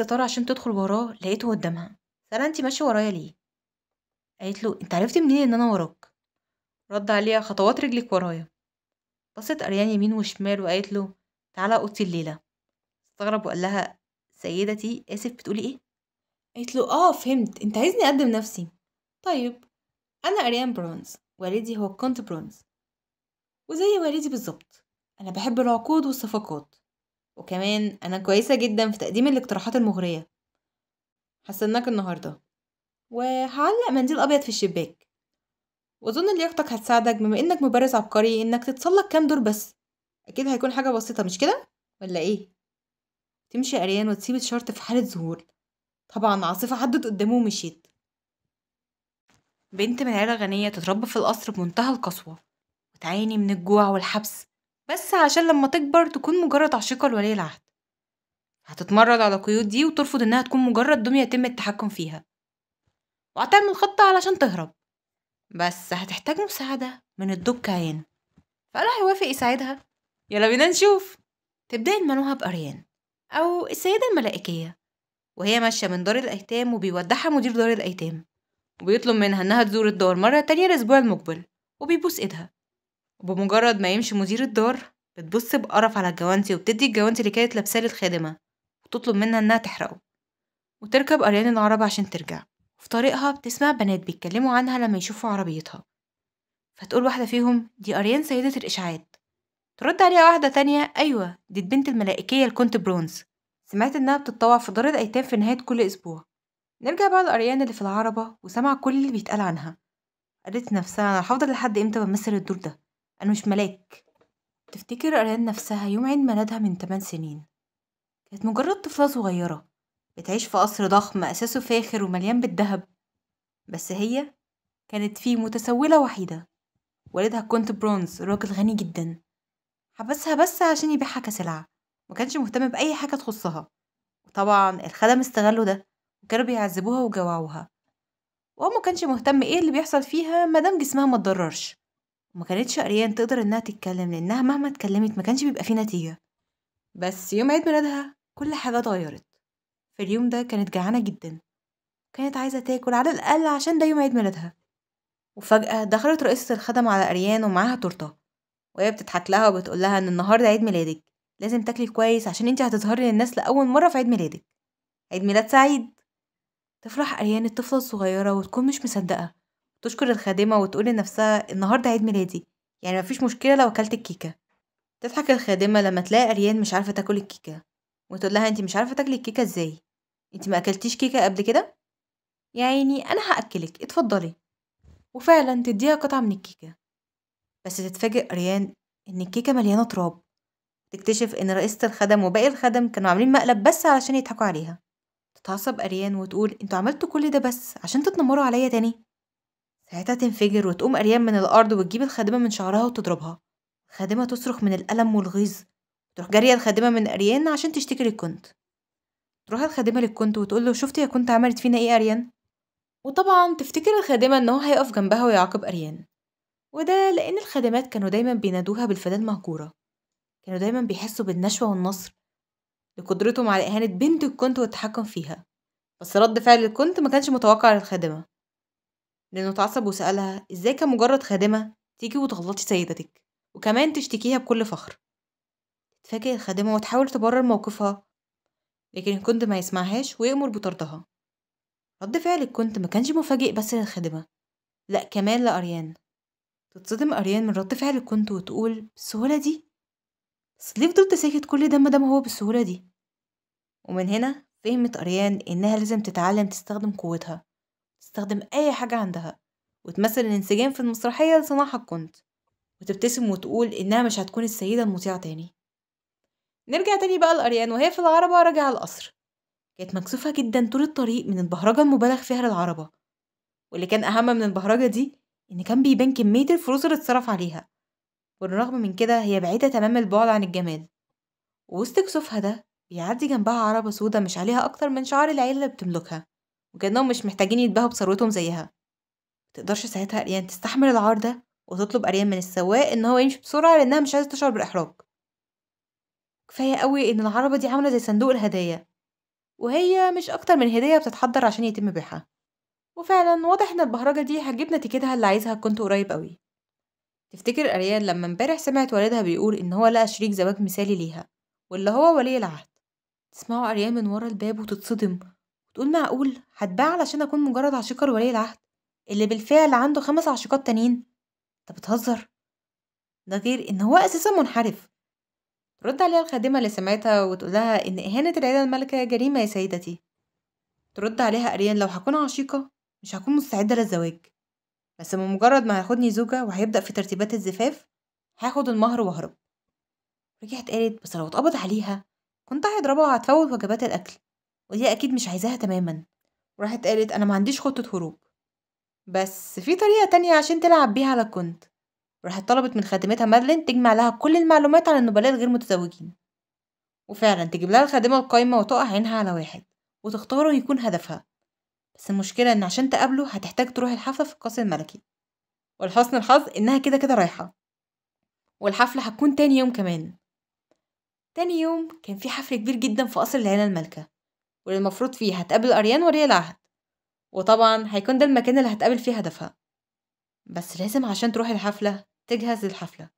الستارة عشان تدخل وراه لقيته قدامها سألها انت ماشية ورايا ليه قالت له انت عرفتي منين ان انا وراك رد عليها خطوات رجلك ورايا بصت اريان يمين وشمال وقالت له تعالى اوضتي الليله استغرب وقال لها سيدتي اسف بتقولي ايه قالت له اه فهمت انت عايزني اقدم نفسي طيب انا اريان برونز والدي هو كونت برونز وزي والدي بالظبط انا بحب العقود والصفقات وكمان أنا كويسة جدا في تقديم الاقتراحات المغرية هستناك النهاردة وهعلق منديل أبيض في الشباك وأظن لياقتك هتساعدك بما إنك مبرز عبقري إنك تتسلق كام دور بس أكيد هيكون حاجة بسيطة مش كده؟ ولا إيه؟ تمشي أريان وتسيب الشرط في حالة ذهول طبعا عاصفة عدت قدامه ومشيت بنت من عيلة غنية تتربى في القصر بمنتهى القسوة وتعاني من الجوع والحبس بس عشان لما تكبر تكون مجرد عشيقة لولي العهد هتتمرد على القيود دي وترفض انها تكون مجرد دمية يتم التحكم فيها وهتعمل خطة علشان تهرب بس هتحتاج مساعدة من الدك عين فقال هيوافق يساعدها يلا بينا نشوف تبدأ المنوهة بأريان أو السيدة الملائكية وهي ماشية من دار الأيتام وبيودعها مدير دار الأيتام وبيطلب منها إنها تزور الدار مرة تانية الأسبوع المقبل وبيبوس إيدها وبمجرد ما يمشي مدير الدار بتبص بقرف على الجوانتي وبتدي الجوانتي اللي كانت لابساه للخادمة وتطلب منها إنها تحرقه وتركب قريان العربة عشان ترجع وفي طريقها بتسمع بنات بيتكلموا عنها لما يشوفوا عربيتها فتقول واحدة فيهم دي أريان سيدة الإشعاعات ترد عليها واحدة تانية أيوة دي البنت الملائكية الكونت برونز سمعت إنها بتتطوع في دار الأيتام في نهاية كل أسبوع نرجع بقى لأريان اللي في العربة وسمع كل اللي بيتقال عنها قالت نفسها أنا هفضل لحد إمتى بمثل الدور ده أنا مش ملاك تفتكر أريان نفسها يوم عيد ميلادها من 8 سنين كانت مجرد طفلة صغيرة بتعيش في قصر ضخم أساسه فاخر ومليان بالذهب بس هي كانت فيه متسولة وحيدة والدها كونت برونز راجل غني جدا حبسها بس عشان يبيعها كسلعة مكانش مهتم بأي حاجة تخصها وطبعا الخدم استغلوا ده وكانوا بيعذبوها وجوعوها وهو مكانش مهتم ايه اللي بيحصل فيها مادام جسمها ما وما كانتش قريان تقدر انها تتكلم لانها مهما اتكلمت ما كانش بيبقى فيه نتيجه بس يوم عيد ميلادها كل حاجه اتغيرت في اليوم ده كانت جعانه جدا كانت عايزه تاكل على الاقل عشان ده يوم عيد ميلادها وفجاه دخلت رئيسه الخدم على قريان ومعاها تورته وهي بتضحك لها وبتقول لها ان النهارده عيد ميلادك لازم تاكلي كويس عشان انت هتظهري للناس لاول مره في عيد ميلادك عيد ميلاد سعيد تفرح قريان الطفله الصغيره وتكون مش مصدقه تشكر الخادمة وتقول لنفسها النهاردة عيد ميلادي يعني مفيش مشكلة لو أكلت الكيكة تضحك الخادمة لما تلاقي أريان مش عارفة تاكل الكيكة وتقول لها انت مش عارفة تاكلي الكيكة ازاي انت ما أكلتيش كيكة قبل كده يا عيني أنا هأكلك اتفضلي وفعلا تديها قطعة من الكيكة بس تتفاجئ أريان إن الكيكة مليانة تراب تكتشف إن رئيسة الخدم وباقي الخدم كانوا عاملين مقلب بس علشان يضحكوا عليها تتعصب أريان وتقول انتوا عملتوا كل ده بس عشان تتنمروا عليا تاني ساعتها تنفجر وتقوم أريان من الأرض وتجيب الخادمة من شعرها وتضربها الخادمة تصرخ من الألم والغيظ تروح جارية الخادمة من أريان عشان تشتكي للكنت تروح الخادمة للكنت وتقول له شفتي يا كنت عملت فينا إيه أريان وطبعا تفتكر الخادمة إن هو هيقف جنبها ويعاقب أريان وده لأن الخادمات كانوا دايما بينادوها بالفتاة المهجورة كانوا دايما بيحسوا بالنشوة والنصر لقدرتهم على إهانة بنت الكنت والتحكم فيها بس رد فعل الكنت ما كانش متوقع للخادمة لأنه اتعصب وسألها إزاي كمجرد خادمة تيجي وتغلطي سيدتك وكمان تشتكيها بكل فخر تفاجئ الخادمة وتحاول تبرر موقفها لكن الكنت ما يسمعهاش ويأمر بطردها رد فعل الكنت ما كانش مفاجئ بس للخادمة لأ كمان لأريان تتصدم أريان من رد فعل الكنت وتقول بالسهولة دي بس ليه فضلت ساكت كل ده ما هو بالسهولة دي ومن هنا فهمت أريان إنها لازم تتعلم تستخدم قوتها تستخدم أي حاجة عندها وتمثل الانسجام في المسرحية لصناعها الكنت وتبتسم وتقول إنها مش هتكون السيدة المطيعة تاني نرجع تاني بقى لأريان وهي في العربة راجعة القصر كانت مكسوفة جدا طول الطريق من البهرجة المبالغ فيها للعربة واللي كان أهم من البهرجة دي إن كان بيبان كمية الفلوس اللي اتصرف عليها والرغم من كده هي بعيدة تمام البعد عن الجمال ووسط كسوفها ده بيعدي جنبها عربة سودة مش عليها أكتر من شعار العيلة اللي بتملكها وكأنهم مش محتاجين يتباهوا بثروتهم زيها متقدرش ساعتها أريان يعني تستحمل العار ده وتطلب أريان من السواق إن هو يمشي بسرعة لأنها مش عايزة تشعر بالإحراج كفاية قوي إن العربة دي عاملة زي صندوق الهدايا وهي مش أكتر من هدية بتتحضر عشان يتم بيعها وفعلا واضح إن البهرجة دي هتجيب نتيجتها اللي عايزها كنت قريب قوي تفتكر أريان لما امبارح سمعت والدها بيقول إن هو لقى شريك زواج مثالي ليها واللي هو ولي العهد تسمعه أريان من ورا الباب وتتصدم تقول معقول هتباع علشان أكون مجرد عشيقة لولي العهد اللي بالفعل عنده خمس عشيقات تانيين انت بتهزر ده غير ان هو اساسا منحرف ترد عليها الخادمة اللي سمعتها وتقولها ان اهانة العيلة الملكة جريمة يا سيدتي ترد عليها اريان لو هكون عشيقة مش هكون مستعدة للزواج بس بمجرد ما هياخدني زوجة وهيبدأ في ترتيبات الزفاف هاخد المهر واهرب رجعت قالت بس لو اتقبض عليها كنت هيضربها وهتفوت وجبات الأكل وهي أكيد مش عايزاها تماما وراحت قالت أنا ما عنديش خطة هروب بس في طريقة تانية عشان تلعب بيها على كنت راحت طلبت من خادمتها مادلين تجمع لها كل المعلومات عن النبلاء الغير متزوجين وفعلا تجيب لها الخادمة القايمة وتقع عينها على واحد وتختاره يكون هدفها بس المشكلة إن عشان تقابله هتحتاج تروح الحفلة في القصر الملكي ولحسن الحظ إنها كده كده رايحة والحفلة هتكون تاني يوم كمان تاني يوم كان في حفل كبير جدا في قصر العيلة المالكة واللي المفروض فيه هتقابل أريان ولي العهد وطبعا هيكون ده المكان اللي هتقابل فيه هدفها بس لازم عشان تروح الحفلة تجهز للحفلة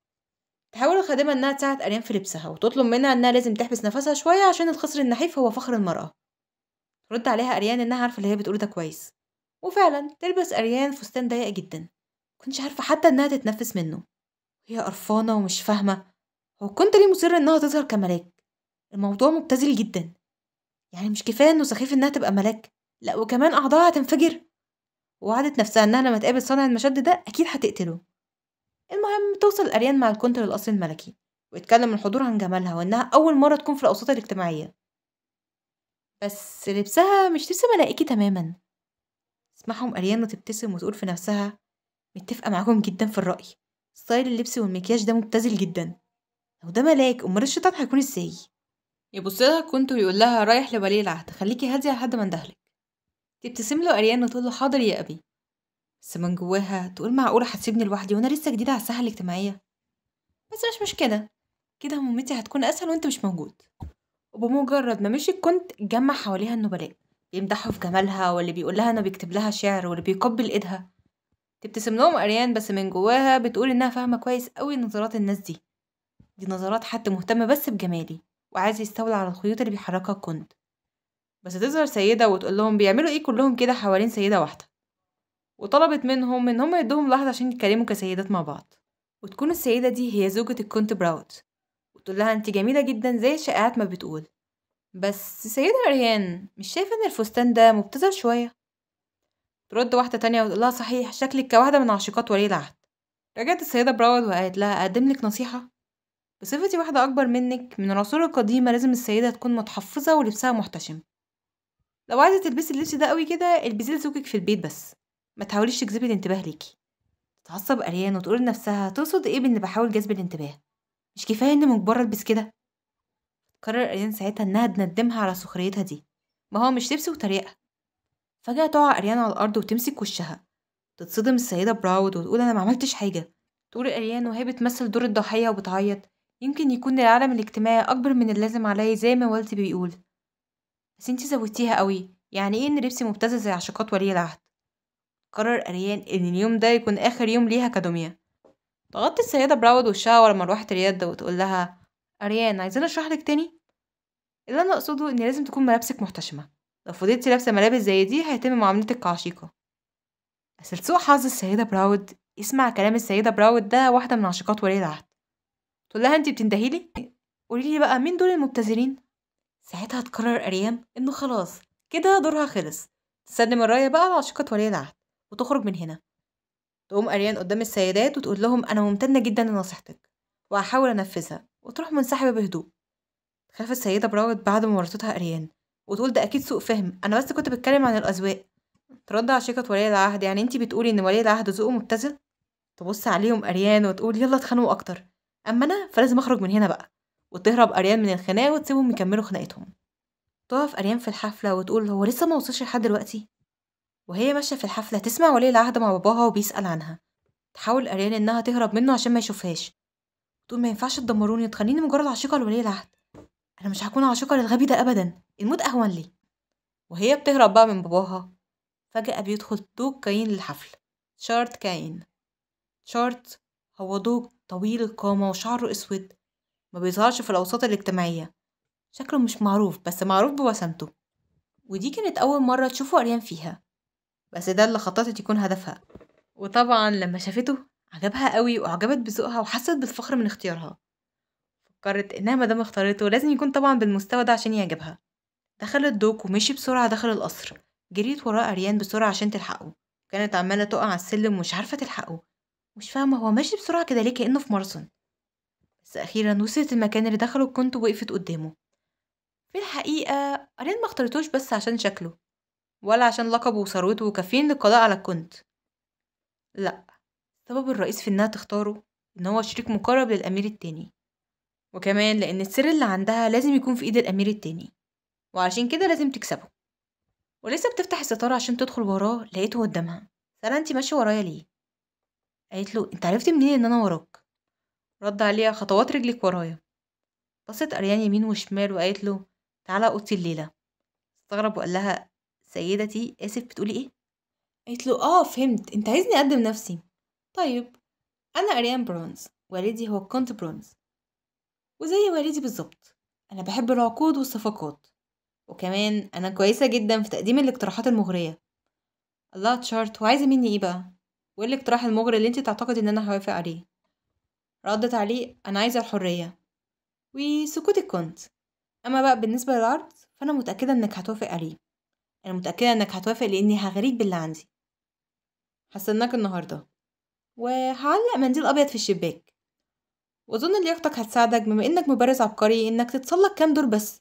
تحاول الخادمة إنها تساعد أريان في لبسها وتطلب منها إنها لازم تحبس نفسها شوية عشان الخصر النحيف هو فخر المرأة رد عليها أريان إنها عارفة اللي هي بتقوله ده كويس وفعلا تلبس أريان فستان ضيق جدا كنتش عارفة حتى إنها تتنفس منه هي قرفانة ومش فاهمة هو كنت ليه مصر إنها تظهر كملاك الموضوع مبتذل جدا يعني مش كفاية إنه سخيف إنها تبقى ملاك لأ وكمان أعضاها هتنفجر ووعدت نفسها إنها لما تقابل صانع المشد ده أكيد هتقتله المهم توصل اريان مع الكونتر للقصر الملكي ويتكلم الحضور عن جمالها وإنها أول مرة تكون في الأوساط الاجتماعية بس لبسها مش لبس ملائكي تماما اسمعهم اريان تبتسم وتقول في نفسها متفقة معاكم جدا في الرأي ستايل اللبس والمكياج ده مبتذل جدا لو ده ملاك أمال الشيطان هيكون ازاي يبص لها كنت ويقول لها رايح لولي العهد خليكي هادية لحد ما اندهلك تبتسم له أريان وتقول له حاضر يا أبي بس من جواها تقول معقولة هتسيبني لوحدي وأنا لسه جديدة على الساحة الاجتماعية بس مش مشكلة كده مامتي هتكون أسهل وأنت مش موجود وبمجرد ما مشي كنت جمع حواليها النبلاء بيمدحوا في جمالها واللي بيقول لها أنا بيكتب لها شعر واللي بيقبل إيدها تبتسم لهم أريان بس من جواها بتقول إنها فاهمة كويس أوي نظرات الناس دي دي نظرات حد مهتم بس بجمالي وعايز يستولى على الخيوط اللي بيحركها كنت بس تظهر سيدة وتقول لهم بيعملوا ايه كلهم كده حوالين سيدة واحدة وطلبت منهم ان هم يدوهم لحظة عشان يتكلموا كسيدات مع بعض وتكون السيدة دي هي زوجة الكونت براوت وتقول لها انت جميلة جدا زي الشائعات ما بتقول بس سيدة ريان مش شايفة ان الفستان ده مبتذل شوية ترد واحدة تانية وتقول لها صحيح شكلك كواحدة من عاشقات ولي العهد رجعت السيدة براود وقالت لها أقدم لك نصيحة بصفتي واحدة أكبر منك من العصور القديمة لازم السيدة تكون متحفظة ولبسها محتشم لو عايزة تلبسي اللبس ده قوي كده البسيه لزوجك في البيت بس ما تحاوليش تجذبي الانتباه ليكي تتعصب قريان وتقول لنفسها تقصد ايه بان بحاول جذب الانتباه مش كفايه اني مجبره البس كده قرر اريان ساعتها انها تندمها على سخريتها دي ما هو مش لبس وطريقه فجاه تقع اريان على الارض وتمسك وشها تتصدم السيده براود وتقول انا ما عملتش حاجه تقول اريان وهي بتمثل دور الضحيه وبتعيط يمكن يكون العالم الاجتماعي أكبر من اللازم عليا زي ما والدي بيقول بس انتي زودتيها قوي يعني ايه ان لبسي مبتذل زي عشقات ولي العهد قرر أريان إن اليوم ده يكون آخر يوم ليها كدمية تغطي السيدة براود وشها ورا مروحة ريادة وتقول لها أريان عايزين أشرح لك تاني اللي أنا أقصده إن لازم تكون ملابسك محتشمة لو فضلتي لابسة ملابس زي دي هيتم معاملتك كعشيقة بس لسوء حظ السيدة براود اسمع كلام السيدة براود ده واحدة من عشيقات ولي العهد تقول لها انت بتنتهي لي قولي لي بقى مين دول المبتذلين ساعتها تقرر اريام انه خلاص كده دورها خلص تسلم الرايه بقى لعشقه ولي العهد وتخرج من هنا تقوم اريان قدام السيدات وتقول لهم انا ممتنه جدا لنصيحتك وهحاول انفذها وتروح منسحبه بهدوء تخاف السيده براود بعد ممارستها اريان وتقول ده اكيد سوء فهم انا بس كنت بتكلم عن الاذواق ترد على شيكة ولي العهد يعني انتي بتقولي ان ولي العهد ذوقه مبتذل تبص عليهم اريان وتقول يلا اتخانقوا اكتر أما أنا فلازم أخرج من هنا بقى وتهرب أريان من الخناقة وتسيبهم يكملوا خناقتهم تقف أريان في الحفلة وتقول هو لسه ما وصلش لحد دلوقتي وهي ماشية في الحفلة تسمع ولي العهد مع باباها وبيسأل عنها تحاول أريان إنها تهرب منه عشان ما يشوفهاش تقول ما ينفعش تدمروني تخليني مجرد عشيقة لولي العهد أنا مش هكون عشيقة للغبي ده أبدا الموت أهون لي وهي بتهرب بقى من باباها فجأة بيدخل دوك كاين للحفل شارت كاين شارت هو دوك طويل القامة وشعره أسود ما بيظهرش في الأوساط الاجتماعية شكله مش معروف بس معروف بوسمته ودي كانت أول مرة تشوفه أريان فيها بس ده اللي خططت يكون هدفها وطبعا لما شافته عجبها قوي وأعجبت بذوقها وحست بالفخر من اختيارها فكرت إنها مدام اختارته لازم يكون طبعا بالمستوى ده عشان يعجبها دخل الدوك ومشي بسرعة داخل القصر جريت وراه أريان بسرعة عشان تلحقه كانت عمالة تقع على السلم ومش عارفة تلحقه مش فاهمة هو ماشي بسرعة كده ليه كأنه في مارسون بس أخيرا وصلت المكان اللي دخله كنت وقفت قدامه في الحقيقة أرين ما اختارتوش بس عشان شكله ولا عشان لقبه وثروته وكافين للقضاء على كنت لأ السبب الرئيس في إنها تختاره إن هو شريك مقرب للأمير التاني وكمان لأن السر اللي عندها لازم يكون في إيد الأمير التاني وعشان كده لازم تكسبه ولسه بتفتح الستارة عشان تدخل وراه لقيته قدامها سألها انتي ماشية ورايا ليه قالت له انت عرفت منين ان انا وراك رد عليها خطوات رجلك ورايا بصت اريان يمين وشمال وقالت له تعالى اوضتي الليله استغرب وقال لها سيدتي اسف بتقولي ايه قالت له اه فهمت انت عايزني اقدم نفسي طيب انا اريان برونز والدي هو كونت برونز وزي والدي بالظبط انا بحب العقود والصفقات وكمان انا كويسه جدا في تقديم الاقتراحات المغريه الله تشارت وعايزه مني ايه بقى وايه الاقتراح المغري اللي انت تعتقد ان انا هوافق عليه رد تعليق انا عايزه الحريه وسكوتك كنت اما بقى بالنسبه للعرض فانا متاكده انك هتوافق عليه انا متاكده انك هتوافق لاني هغريك باللي عندي هستناك النهارده وهعلق منديل ابيض في الشباك واظن لياقتك هتساعدك بما انك مبرز عبقري انك تتسلق كام دور بس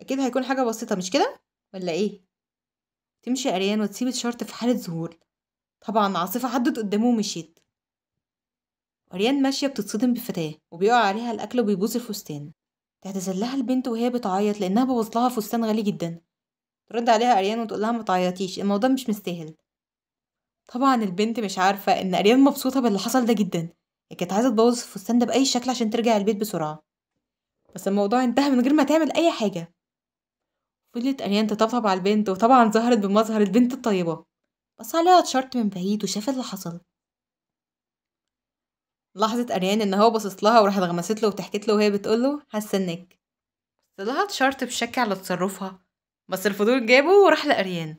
اكيد هيكون حاجه بسيطه مش كده ولا ايه تمشي اريان وتسيب الشرط في حاله ظهور طبعا عاصفة عدت قدامه ومشيت أريان ماشية بتتصدم بفتاة وبيقع عليها الأكل وبيبوظ الفستان تعتذر لها البنت وهي بتعيط لأنها بوظ لها فستان غالي جدا ترد عليها أريان وتقول لها متعيطيش الموضوع مش مستاهل طبعا البنت مش عارفة إن أريان مبسوطة باللي حصل ده جدا هي كانت عايزة تبوظ الفستان ده بأي شكل عشان ترجع البيت بسرعة بس الموضوع انتهى من غير ما تعمل أي حاجة فضلت أريان تطبطب على البنت وطبعا ظهرت بمظهر البنت الطيبة بس عليها اتشرت من بعيد وشاف اللي حصل لحظة أريان إن هو بصص لها وراحت غمست له وتحكيت له وهي بتقول له هستناك انك لها اتشرت بشك على تصرفها بس الفضول جابه وراح لأريان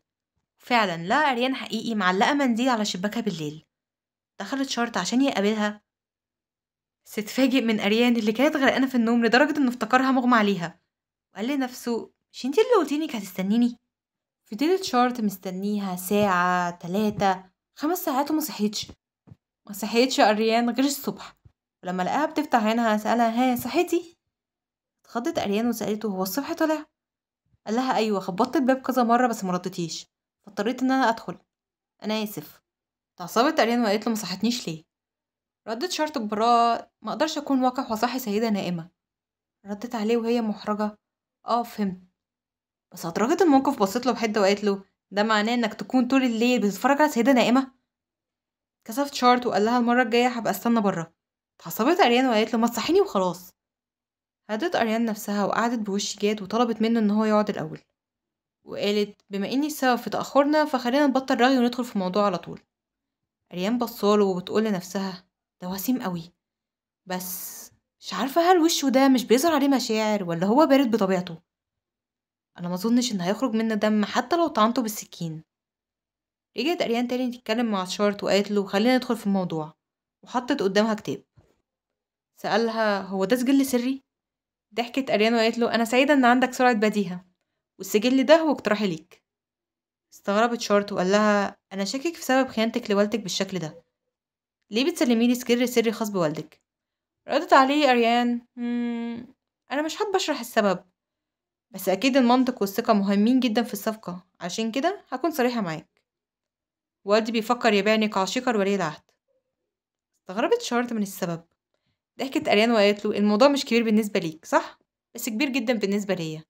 فعلا لا أريان حقيقي معلقة منديل على شباكها بالليل دخلت شارت عشان يقابلها بس اتفاجئ من أريان اللي كانت غرقانة في النوم لدرجة إنه افتكرها مغمى عليها وقال لنفسه مش انتي اللي قلتيني كانت هتستنيني فضلت شارت مستنيها ساعة تلاتة خمس ساعات وما صحيتش ما صحيتش أريان غير الصبح ولما لقاها بتفتح عينها سألها ها صحيتي اتخضت أريان وسألته هو الصبح طلع قال لها أيوة خبطت الباب كذا مرة بس مردتيش فاضطريت إن أنا أدخل أنا آسف اتعصبت أريان وقالت له مصحتنيش ليه ردت شارت ببراءة مقدرش أكون واقع وصحي سيدة نائمة ردت عليه وهي محرجة اه فهمت بس أدرجت الموقف بصيت له بحدة وقالت له ده معناه إنك تكون طول الليل بتتفرج على سيدة نائمة؟ كسف شارت وقال لها المرة الجاية هبقى استنى بره اتعصبت أريان وقالت له ما تصحيني وخلاص هدت أريان نفسها وقعدت بوش جاد وطلبت منه إن هو يقعد الأول وقالت بما إني السبب في تأخرنا فخلينا نبطل رغي وندخل في الموضوع على طول أريان بصاله وبتقول لنفسها ده وسيم قوي بس مش عارفة هل وشه ده مش بيظهر عليه مشاعر ولا هو بارد بطبيعته أنا ما أظنش إن هيخرج منه دم حتى لو طعنته بالسكين رجعت أريان تاني تتكلم مع شارت وقالت له خلينا ندخل في الموضوع وحطت قدامها كتاب سألها هو ده سجل سري؟ ضحكت أريان وقالت له أنا سعيدة إن عندك سرعة بديهة والسجل ده هو اقتراحي ليك استغربت شارت وقال لها أنا شاكك في سبب خيانتك لوالدك بالشكل ده ليه بتسلميلي سجل سري خاص بوالدك؟ ردت عليه أريان أنا مش حابة أشرح السبب بس أكيد المنطق والثقة مهمين جدا في الصفقة عشان كده هكون صريحة معاك والدي بيفكر يبيعني كعشيقة لولي العهد استغربت شارلت من السبب ضحكت أريان وقالت له الموضوع مش كبير بالنسبة ليك صح؟ بس كبير جدا بالنسبة ليا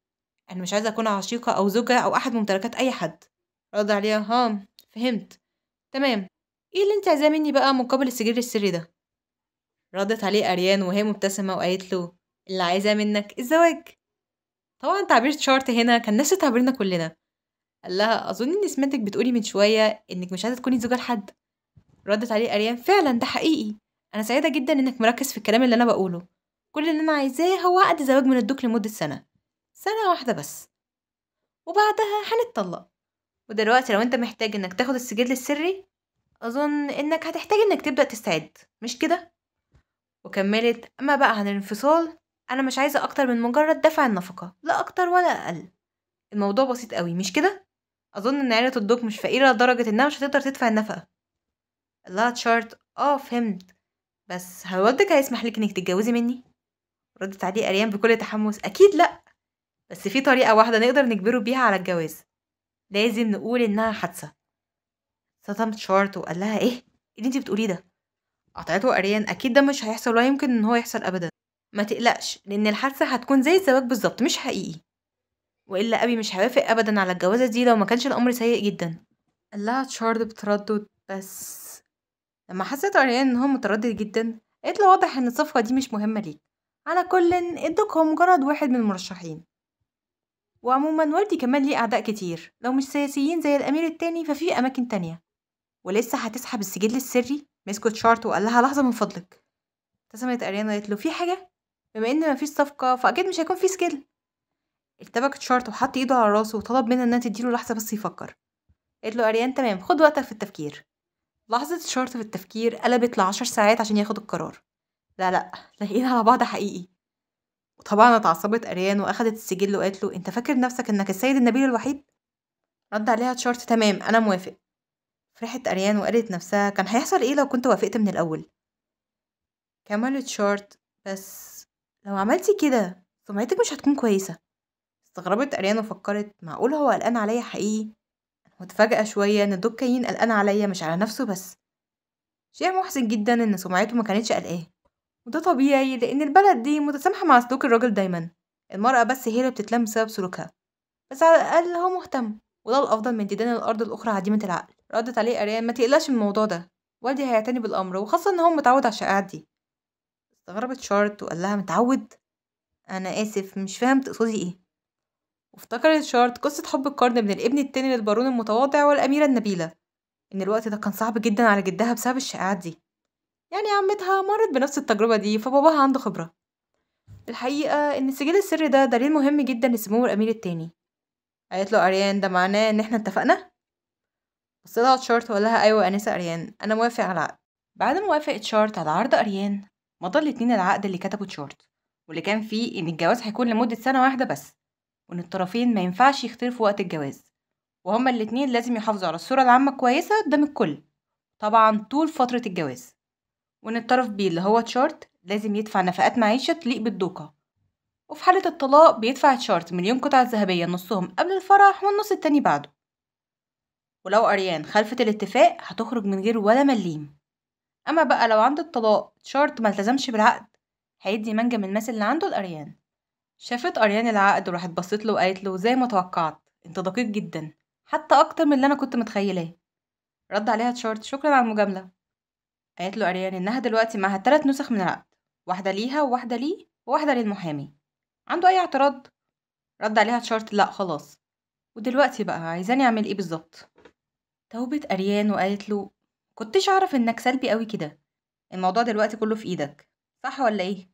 أنا مش عايزة أكون عشيقة أو زوجة أو أحد ممتلكات أي حد رد عليها ها فهمت تمام ايه اللي انت عايزاه مني بقى مقابل السجل السري ده ردت عليه أريان وهي مبتسمة وقالت له اللي عايزاه منك الزواج طبعًا تعبير تشارت هنا كان نفس تعبيرنا كلنا، قال لها: "أظن إني سمعتِك بتقولي من شوية إنِك مش عايزة تكوني زوجة لحد." ردت عليه أريان: "فعلًا ده حقيقي، أنا سعيدة جدًا إنك مركّز في الكلام اللي أنا بقوله كل اللي أنا عايزاه هو عقد زواج من الدوق لمدة سنة، سنة واحدة بس، وبعدها هنتطلق، ودلوقتي لو أنت محتاج إنك تاخد السجل السري أظن إنك هتحتاج إنك تبدأ تستعد، مش كده؟" وكمّلت: "أما بقى عن الانفصال" أنا مش عايزة أكتر من مجرد دفع النفقة لا أكتر ولا أقل الموضوع بسيط قوي مش كده؟ أظن إن عيلة الدوك مش فقيرة لدرجة إنها مش هتقدر تدفع النفقة قالها تشارت آه فهمت بس هل والدك هيسمح لك إنك تتجوزي مني؟ ردت عليه أريان بكل تحمس أكيد لأ بس في طريقة واحدة نقدر نجبره بيها على الجواز لازم نقول إنها حادثة صدمت شارت وقال لها إيه؟, إيه اللي انتي بتقوليه ده؟ قطعته أريان أكيد ده مش هيحصل ولا يمكن إن هو يحصل أبدا ما تقلقش لأن الحادثة هتكون زي الزواج بالظبط مش حقيقي وإلا أبي مش هيوافق أبدا على الجوازة دي لو ما كانش الأمر سيء جدا قالها تشارد بتردد بس لما حست أريان إن هو متردد جدا قالت له واضح إن الصفقة دي مش مهمة ليك على كل ادوك هو مجرد واحد من المرشحين وعموما والدي كمان ليه أعداء كتير لو مش سياسيين زي الأمير التاني ففي أماكن تانية ولسه هتسحب السجل السري مسكت شارت وقال لها لحظة من فضلك ابتسمت أريان قالت له في حاجة بما ان مفيش صفقه فاكيد مش هيكون في سكيل ارتبكت شارت وحط ايده على راسه وطلب منها انها تديله لحظه بس يفكر قالت له اريان تمام خد وقتك في التفكير لحظة شارت في التفكير قلبت لعشر ساعات عشان ياخد القرار لا لا لاقيين على بعض حقيقي وطبعا اتعصبت اريان واخدت السجل وقالت له انت فاكر نفسك انك السيد النبيل الوحيد رد عليها تشارت تمام انا موافق فرحت اريان وقالت نفسها كان هيحصل ايه لو كنت وافقت من الاول كملت شارت بس لو عملتي كده سمعتك مش هتكون كويسة استغربت أريان وفكرت معقول هو قلقان عليا حقيقي متفاجئة شوية إن دوك كاين قلقان عليا مش على نفسه بس شيء محزن جدا إن سمعته ما كانتش قلقاه وده طبيعي لأن البلد دي متسامحة مع سلوك الراجل دايما المرأة بس هي اللي بتتلم بسبب سلوكها بس على الأقل هو مهتم وده الأفضل من ديدان الأرض الأخرى عديمة العقل ردت عليه أريان ما تقلقش من الموضوع ده والدي هيعتني بالأمر وخاصة إن هو متعود على الشقاعات دي استغربت شارت وقال لها متعود انا اسف مش فاهم تقصدي ايه وافتكرت شارت قصة حب القرن من الابن التاني للبارون المتواضع والأميرة النبيلة إن الوقت ده كان صعب جدا على جدها بسبب الشائعات دي يعني عمتها مرت بنفس التجربة دي فباباها عنده خبرة الحقيقة إن السجل السري ده دليل مهم جدا لسمو الأمير التاني قالت له أريان ده معناه إن إحنا اتفقنا على شارت وقال لها أيوة أنسة أريان أنا موافق على العقد بعد ما وافقت شارت على عرض أريان مضل الاتنين العقد اللي كتبه تشارت واللي كان فيه إن الجواز هيكون لمدة سنة واحدة بس وإن الطرفين ما ينفعش يختلفوا وقت الجواز وهما الاتنين لازم يحافظوا على الصورة العامة كويسة قدام الكل طبعا طول فترة الجواز وإن الطرف بي اللي هو تشارت لازم يدفع نفقات معيشة تليق بالدوقة وفي حالة الطلاق بيدفع تشارت مليون قطعة ذهبية نصهم قبل الفرح والنص التاني بعده ولو أريان خلفت الاتفاق هتخرج من غير ولا مليم أما بقى لو عند الطلاق شرط ملتزمش بالعقد هيدي منجم الناس اللي عنده الاريان شافت أريان العقد وراحت بصيت له وقالت له زي ما توقعت انت دقيق جدا حتى أكتر من اللي أنا كنت متخيلاه رد عليها تشارت شكرا على المجاملة قالت له أريان إنها دلوقتي معاها تلات نسخ من العقد واحدة ليها وواحدة ليه وواحدة للمحامي عنده أي اعتراض؟ رد عليها تشارت لأ خلاص ودلوقتي بقى عايزاني أعمل إيه بالظبط؟ توبت أريان وقالت له كنتش اعرف انك سلبي قوي كده الموضوع دلوقتي كله في ايدك صح ولا ايه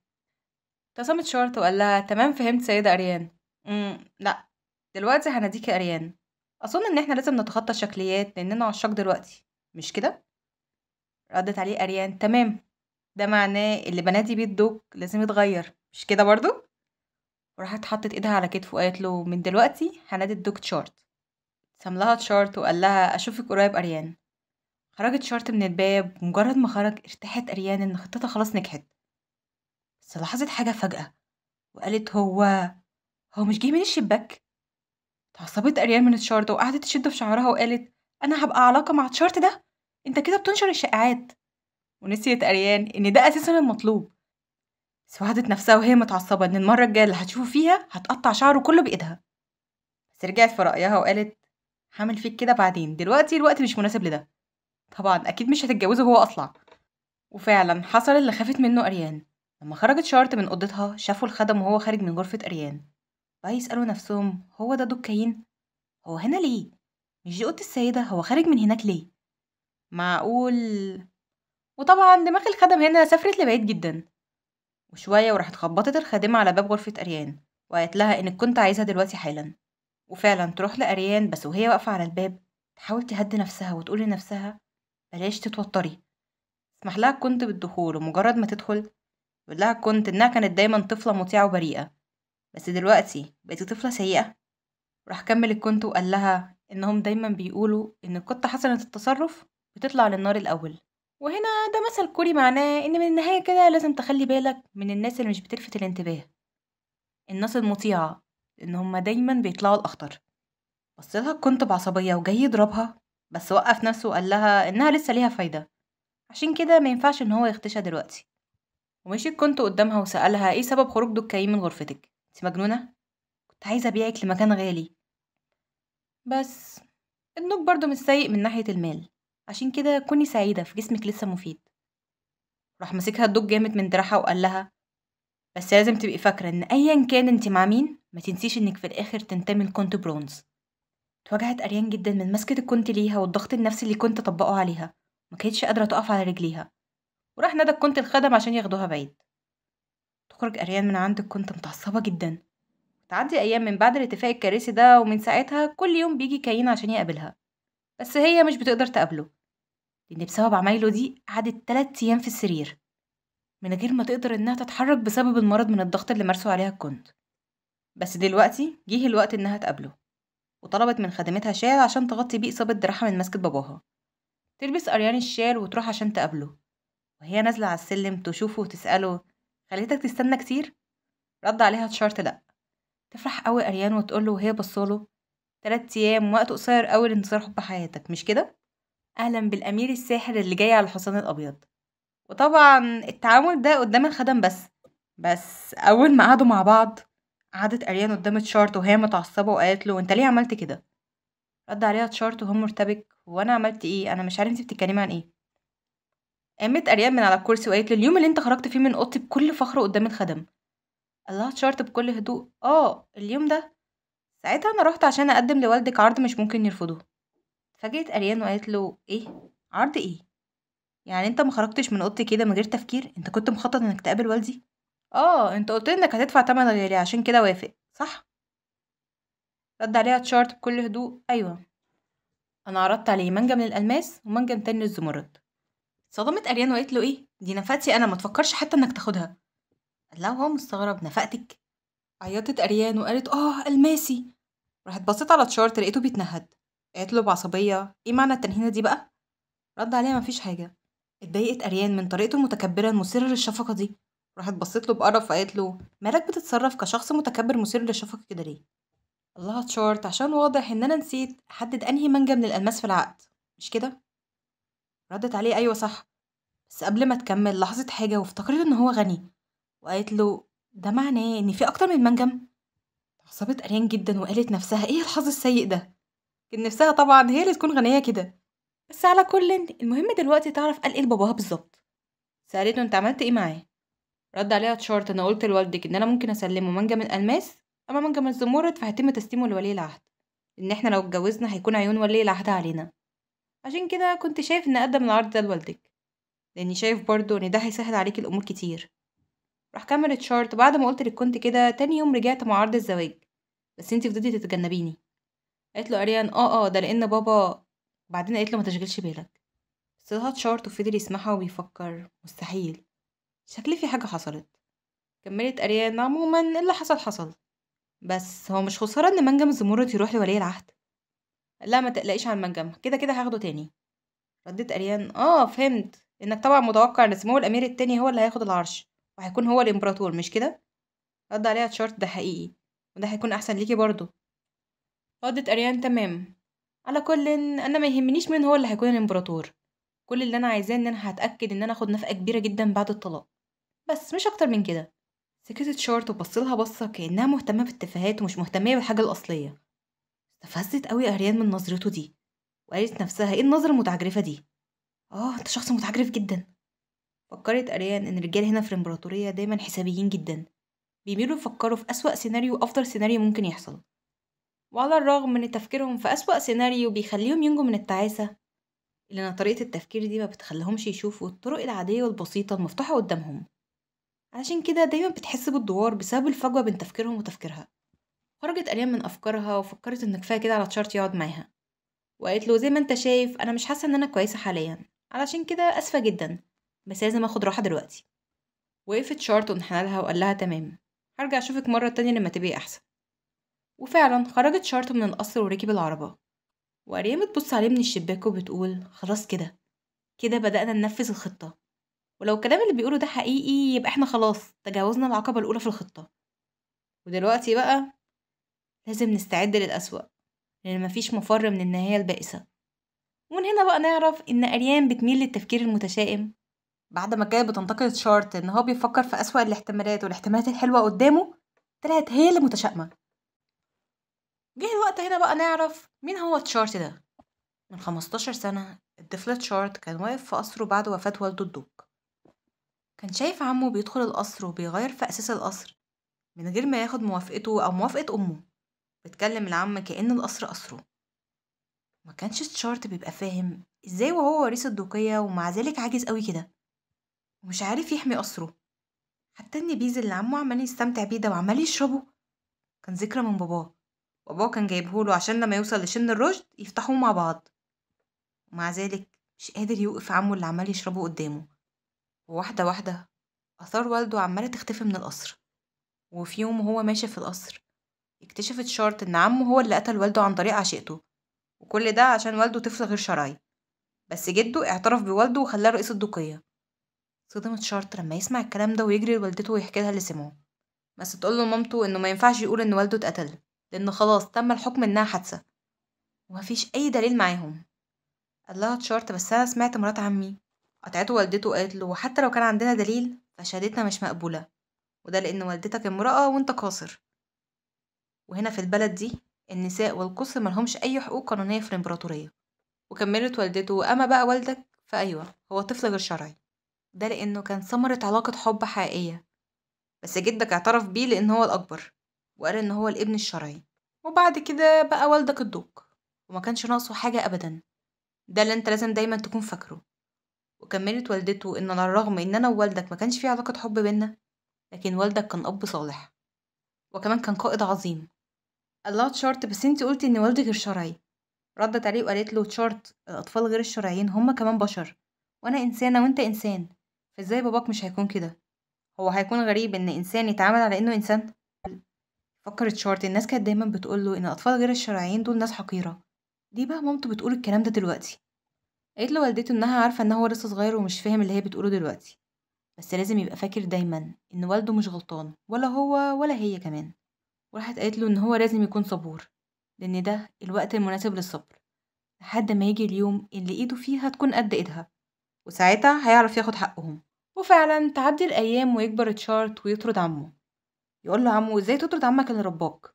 ابتسمت شارت وقال لها تمام فهمت سيدة أريان امم لا دلوقتي هناديكي أريان أظن إن إحنا لازم نتخطى الشكليات لأننا عشاق دلوقتي مش كده؟ ردت عليه أريان تمام ده معناه اللي بنادي بيه الدوق لازم يتغير مش كده برضو؟ وراحت حطت ايدها على كتفه وقالت له من دلوقتي هنادي الدوك تشارت سملها تشارت وقال لها أشوفك قريب أريان خرجت شارت من الباب ومجرد ما خرج ارتاحت أريان إن خطتها خلاص نجحت بس لاحظت حاجة فجأة وقالت هو هو مش جاي من الشباك اتعصبت أريان من الشارت وقعدت تشد في شعرها وقالت أنا هبقى علاقة مع الشارت ده أنت كده بتنشر الشائعات ونسيت أريان إن ده أساسا المطلوب بس وعدت نفسها وهي متعصبة إن المرة الجاية اللي هتشوفه فيها هتقطع شعره كله بإيدها بس رجعت في رأيها وقالت هعمل فيك كده بعدين دلوقتي الوقت مش مناسب لده طبعا أكيد مش هتتجوزه هو أصلا وفعلا حصل اللي خافت منه أريان لما خرجت شارت من أوضتها شافوا الخدم وهو خارج من غرفة أريان بقى يسألوا نفسهم هو ده دوكاين هو هنا ليه مش دي أوضة السيدة هو خارج من هناك ليه معقول وطبعا دماغ الخدم هنا سافرت لبعيد جدا وشوية وراحت خبطت الخادمة على باب غرفة أريان وقالت لها إنك كنت عايزها دلوقتي حالا وفعلا تروح لأريان بس وهي واقفة على الباب تحاول تهدي نفسها وتقول لنفسها بلاش تتوتري اسمح لها كنت بالدخول ومجرد ما تدخل قول لها كنت انها كانت دايما طفلة مطيعة وبريئة بس دلوقتي بقت طفلة سيئة راح كمل الكنت وقال لها انهم دايما بيقولوا ان القطة حسنة التصرف بتطلع للنار الاول وهنا ده مثل كوري معناه ان من النهاية كده لازم تخلي بالك من الناس اللي مش بتلفت الانتباه الناس المطيعة ان هما دايما بيطلعوا الاخطر بصلها كنت بعصبية وجاي يضربها بس وقف نفسه وقال لها إنها لسه ليها فايدة عشان كده ما ينفعش إن هو يختشى دلوقتي ومشي كنت قدامها وسألها إيه سبب خروج دكايين من غرفتك أنت مجنونة؟ كنت عايزة أبيعك لمكان غالي بس النوك برضه مش سيء من ناحية المال عشان كده كوني سعيدة في جسمك لسه مفيد راح مسكها الدوك جامد من دراعها وقال لها بس لازم تبقي فاكرة إن أيا كان أنت مع مين ما تنسيش إنك في الآخر تنتمي لكونت برونز اتوجعت أريان جدا من مسكة الكنت ليها والضغط النفسي اللي كنت طبقه عليها ما كانتش قادرة تقف على رجليها وراح نادى الكنت الخدم عشان ياخدوها بعيد تخرج أريان من عند الكنت متعصبة جدا تعدي أيام من بعد الاتفاق الكارثي ده ومن ساعتها كل يوم بيجي كاين عشان يقابلها بس هي مش بتقدر تقابله لأن بسبب عمايله دي قعدت تلات أيام في السرير من غير ما تقدر إنها تتحرك بسبب المرض من الضغط اللي مارسه عليها الكنت بس دلوقتي جه الوقت إنها تقابله وطلبت من خادمتها شال عشان تغطي بيه إصابة دراعها من مسكة باباها تلبس أريان الشال وتروح عشان تقابله وهي نازلة على السلم تشوفه وتسأله خليتك تستنى كتير؟ رد عليها تشارت لأ تفرح قوي أريان وتقوله وهي بصاله تلات أيام وقت قصير قوي لانتصار حب حياتك مش كده؟ أهلا بالأمير الساحر اللي جاي على الحصان الأبيض وطبعا التعامل ده قدام الخدم بس بس أول ما قعدوا مع بعض قعدت اريان قدام تشارت وهي متعصبة وقالت له انت ليه عملت كده رد عليها تشارت وهو مرتبك وانا عملت ايه انا مش عارف انت بتتكلمي عن ايه قامت اريان من على الكرسي وقالت له اليوم اللي انت خرجت فيه من اوضتي بكل فخر قدام الخدم الله تشارت بكل هدوء اه اليوم ده ساعتها انا رحت عشان اقدم لوالدك عرض مش ممكن يرفضه اتفاجئت اريان وقالت له ايه عرض ايه يعني انت ما خرجتش من اوضتي كده من غير تفكير انت كنت مخطط انك تقابل والدي آه، أنت قُلت إنّك هتدفع تَمَن غالي، عشان كده وافق، صح؟ رَد عليها تشارت بكل هدوء: "أيوه، أنا عرضت عليه مانجا من الألماس ومنجم تاني للزمرد." صدمت أريان وقالت له: "إيه، دي نفقتي أنا، ما تفكّرش حتى إنّك تاخدها." قال لها وهو مستغرب: "نفقتِك؟" عيّطت أريان وقالت: "آه، ألماسي." راحت بصيت على تشارت لقيته بيتنهد، قالت له بعصبية: "إيه معنى التنهيدة دي بقى؟" رَد عليها: مفيش حاجة." اتضايقت أريان من طريقته المتكبّرة المثيرة للشفقة دي. راحت بصيت له بقرف وقالت له مالك بتتصرف كشخص متكبر مثير للشفقة كده ليه الله تشارت عشان واضح ان انا نسيت احدد انهي منجم للالماس في العقد مش كده ردت عليه ايوه صح بس قبل ما تكمل لاحظت حاجه وافتكرت ان هو غني وقالت له ده معناه ان في اكتر من منجم اتعصبت اريان جدا وقالت نفسها ايه الحظ السيء ده كان نفسها طبعا هي اللي تكون غنيه كده بس على كل المهم دلوقتي تعرف قال ايه لباباها بالظبط سالته انت عملت ايه معاه رد عليها تشارت انا قلت لوالدك ان انا ممكن اسلمه منجم الالماس اما منجم الزمرد فهيتم تسليمه لولي العهد ان احنا لو اتجوزنا هيكون عيون ولي العهد علينا عشان كده كنت شايف ان اقدم العرض ده لوالدك لاني شايف برضو ان ده هيسهل عليك الامور كتير راح كمل تشارت بعد ما قلت لك كنت كده تاني يوم رجعت مع عرض الزواج بس انتي فضلتي تتجنبيني قالت له اريان اه اه ده لان بابا بعدين قالت له ما تشغلش بالك استضاف تشارت وفضل يسمعها وبيفكر مستحيل شكلي في حاجة حصلت كملت أريان عموما اللي حصل حصل بس هو مش خسارة إن منجم الزمرد يروح لولي العهد لا ما تقلقيش عن منجم كده كده هاخده تاني ردت أريان آه فهمت إنك طبعا متوقع إن سمو الأمير التاني هو اللي هياخد العرش وهيكون هو الإمبراطور مش كده رد عليها تشارت ده حقيقي وده هيكون أحسن ليكي برضه ردت أريان تمام على كل إن أنا ما يهمنيش مين هو اللي هيكون الإمبراطور كل اللي أنا عايزاه إن أنا هتأكد إن أنا أخد نفقة كبيرة جدا بعد الطلاق بس مش أكتر من كده سكتت شارت وبصلها بصة كأنها مهتمة بالتفاهات ومش مهتمة بالحاجة الأصلية استفزت قوي أريان من نظرته دي وقالت نفسها ايه النظرة المتعجرفة دي اه انت شخص متعجرف جدا فكرت أريان إن الرجال هنا في الإمبراطورية دايما حسابيين جدا بيميلوا يفكروا في أسوأ سيناريو وأفضل سيناريو ممكن يحصل وعلى الرغم من تفكيرهم في أسوأ سيناريو بيخليهم ينجوا من التعاسة إلا إن طريقة التفكير دي ما بتخليهمش يشوفوا الطرق العادية والبسيطة المفتوحة قدامهم عشان كده دايما بتحس بالدوار بسبب الفجوة بين تفكيرهم وتفكيرها خرجت أريان من أفكارها وفكرت إن كفاية كده على تشارت يقعد معاها وقالت له زي ما انت شايف أنا مش حاسة إن أنا كويسة حاليا علشان كده أسفة جدا بس لازم أخد راحة دلوقتي وقفت شارت وانحنالها وقال لها تمام هرجع أشوفك مرة تانية لما تبقي أحسن وفعلا خرجت شارت من القصر وركب العربة وأريان بتبص عليه من الشباك وبتقول خلاص كده كده بدأنا ننفذ الخطة ولو الكلام اللي بيقوله ده حقيقي يبقى احنا خلاص تجاوزنا العقبة الأولى في الخطة ودلوقتي بقى لازم نستعد للأسوأ لأن مفيش مفر من النهاية البائسة ومن هنا بقى نعرف إن أريان بتميل للتفكير المتشائم بعد ما كانت بتنتقد شارت إن هو بيفكر في أسوأ الاحتمالات والاحتمالات الحلوة قدامه طلعت هي اللي متشائمة جه الوقت هنا بقى نعرف مين هو تشارت ده من 15 سنة الطفل تشارت كان واقف في قصره بعد وفاة والده الدوق كان شايف عمه بيدخل القصر وبيغير في أساس القصر من غير ما ياخد موافقته أو موافقة أمه بتكلم العم كأن القصر قصره ما كانش ستشارت بيبقى فاهم ازاي وهو وريث الدوقية ومع ذلك عاجز قوي كده ومش عارف يحمي قصره حتى النبيذ اللي عمه عمال يستمتع بيه ده وعمال يشربه كان ذكرى من باباه باباه كان جايبهوله عشان لما يوصل لشن الرشد يفتحوه مع بعض ومع ذلك مش قادر يوقف عمه اللي عمال يشربه قدامه وواحدة واحدة آثار والده عمالة تختفي من القصر وفي يوم وهو ماشي في القصر اكتشفت شارت إن عمه هو اللي قتل والده عن طريق عشيقته وكل ده عشان والده طفل غير شرعي بس جده اعترف بوالده وخلاه رئيس الدوقية صدمت شارت لما يسمع الكلام ده ويجري لوالدته ويحكي لها اللي سمعه بس تقول له مامته انه ما ينفعش يقول ان والده اتقتل لان خلاص تم الحكم انها حادثه ومفيش اي دليل معاهم قال لها شارت بس انا سمعت مرات عمي قطعته والدته وقالت له حتى لو كان عندنا دليل فشهادتنا مش مقبولة وده لأن والدتك امرأة وانت قاصر وهنا في البلد دي النساء والقصر ملهمش أي حقوق قانونية في الإمبراطورية وكملت والدته وأما بقى والدك فأيوة هو طفل غير شرعي ده لأنه كان ثمرة علاقة حب حقيقية بس جدك اعترف بيه لأن هو الأكبر وقال إن هو الابن الشرعي وبعد كده بقى والدك الدوق وما كانش ناقصه حاجة أبدا ده اللي انت لازم دايما تكون فاكره وكملت والدته إن على الرغم إن أنا ووالدك ما كانش في علاقة حب بينا لكن والدك كان أب صالح وكمان كان قائد عظيم لها تشارت بس انت قلتي ان والدي غير شرعي ردت عليه وقالت له تشارت الاطفال غير الشرعيين هما كمان بشر وانا انسانه وانت انسان فازاي باباك مش هيكون كده هو هيكون غريب ان انسان يتعامل على انه انسان فكر تشارت الناس كانت دايما بتقول له ان الاطفال غير الشرعيين دول ناس حقيره ليه بقى مامته بتقول الكلام ده دلوقتي قالت والدته انها عارفه ان هو لسه صغير ومش فاهم اللي هي بتقوله دلوقتي بس لازم يبقى فاكر دايما ان والده مش غلطان ولا هو ولا هي كمان وراحت قالت له ان هو لازم يكون صبور لان ده الوقت المناسب للصبر لحد ما يجي اليوم اللي ايده فيها تكون قد ايدها وساعتها هيعرف ياخد حقهم وفعلا تعدي الايام ويكبر تشارت ويطرد عمه يقول له عمه ازاي تطرد عمك اللي رباك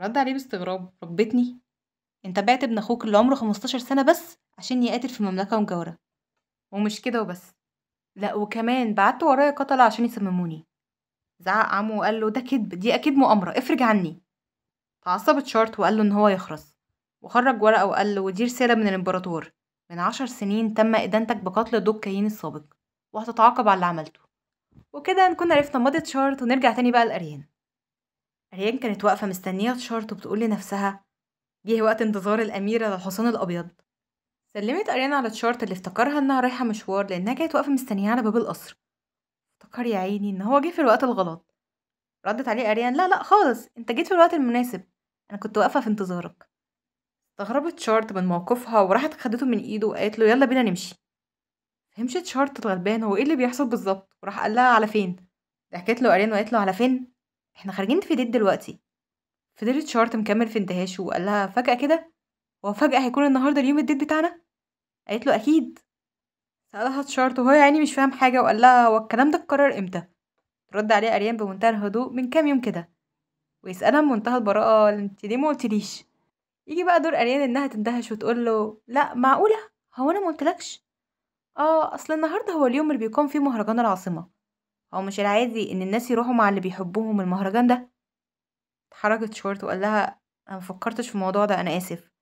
رد عليه باستغراب ربتني انت بعت ابن اخوك اللي عمره 15 سنه بس عشان يقاتل في مملكة مجاورة ومش كده وبس لا وكمان بعت ورايا قتلة عشان يسمموني زعق عمه وقال له ده كدب دي اكيد مؤامرة افرج عني تعصبت شارت وقال له ان هو يخرس وخرج ورقة وقال له ودي رسالة من الامبراطور من عشر سنين تم إدانتك بقتل دوك كيين السابق وهتتعاقب على اللي عملته وكده نكون عرفنا مضة شارت ونرجع تاني بقى لأريان أريان كانت واقفة مستنية شارت وبتقول لنفسها جه وقت انتظار الأميرة للحصان الأبيض سلمت اريانا على تشارت اللي افتكرها انها رايحه مشوار لانها كانت واقفه مستنية على باب القصر افتكر يا عيني ان هو جه في الوقت الغلط ردت عليه اريان لا لا خالص انت جيت في الوقت المناسب انا كنت واقفه في انتظارك استغربت تشارت من موقفها وراحت خدته من ايده وقالت له يلا بينا نمشي فهمش تشارت الغلبان هو ايه اللي بيحصل بالظبط وراح قال لها على فين ضحكت له اريان وقالت له على فين احنا خارجين في ديت دلوقتي فضلت شارت مكمل في انتهاشه وقال لها فجاه كده هو فجاه هيكون النهارده اليوم الديت بتاعنا قالت له اكيد سالها تشارت وهو يعني مش فاهم حاجه وقال لها هو الكلام ده اتكرر امتى رد عليه اريان بمنتهى الهدوء من كام يوم كده ويسالها بمنتهى البراءه انت ليه ما قلتليش يجي بقى دور اريان انها تندهش وتقول له لا معقوله هو انا ما قلتلكش اه اصل النهارده هو اليوم اللي بيقام فيه مهرجان العاصمه هو مش العادي ان الناس يروحوا مع اللي بيحبوهم المهرجان ده اتحركت شورت وقال لها انا مفكرتش في الموضوع ده انا اسف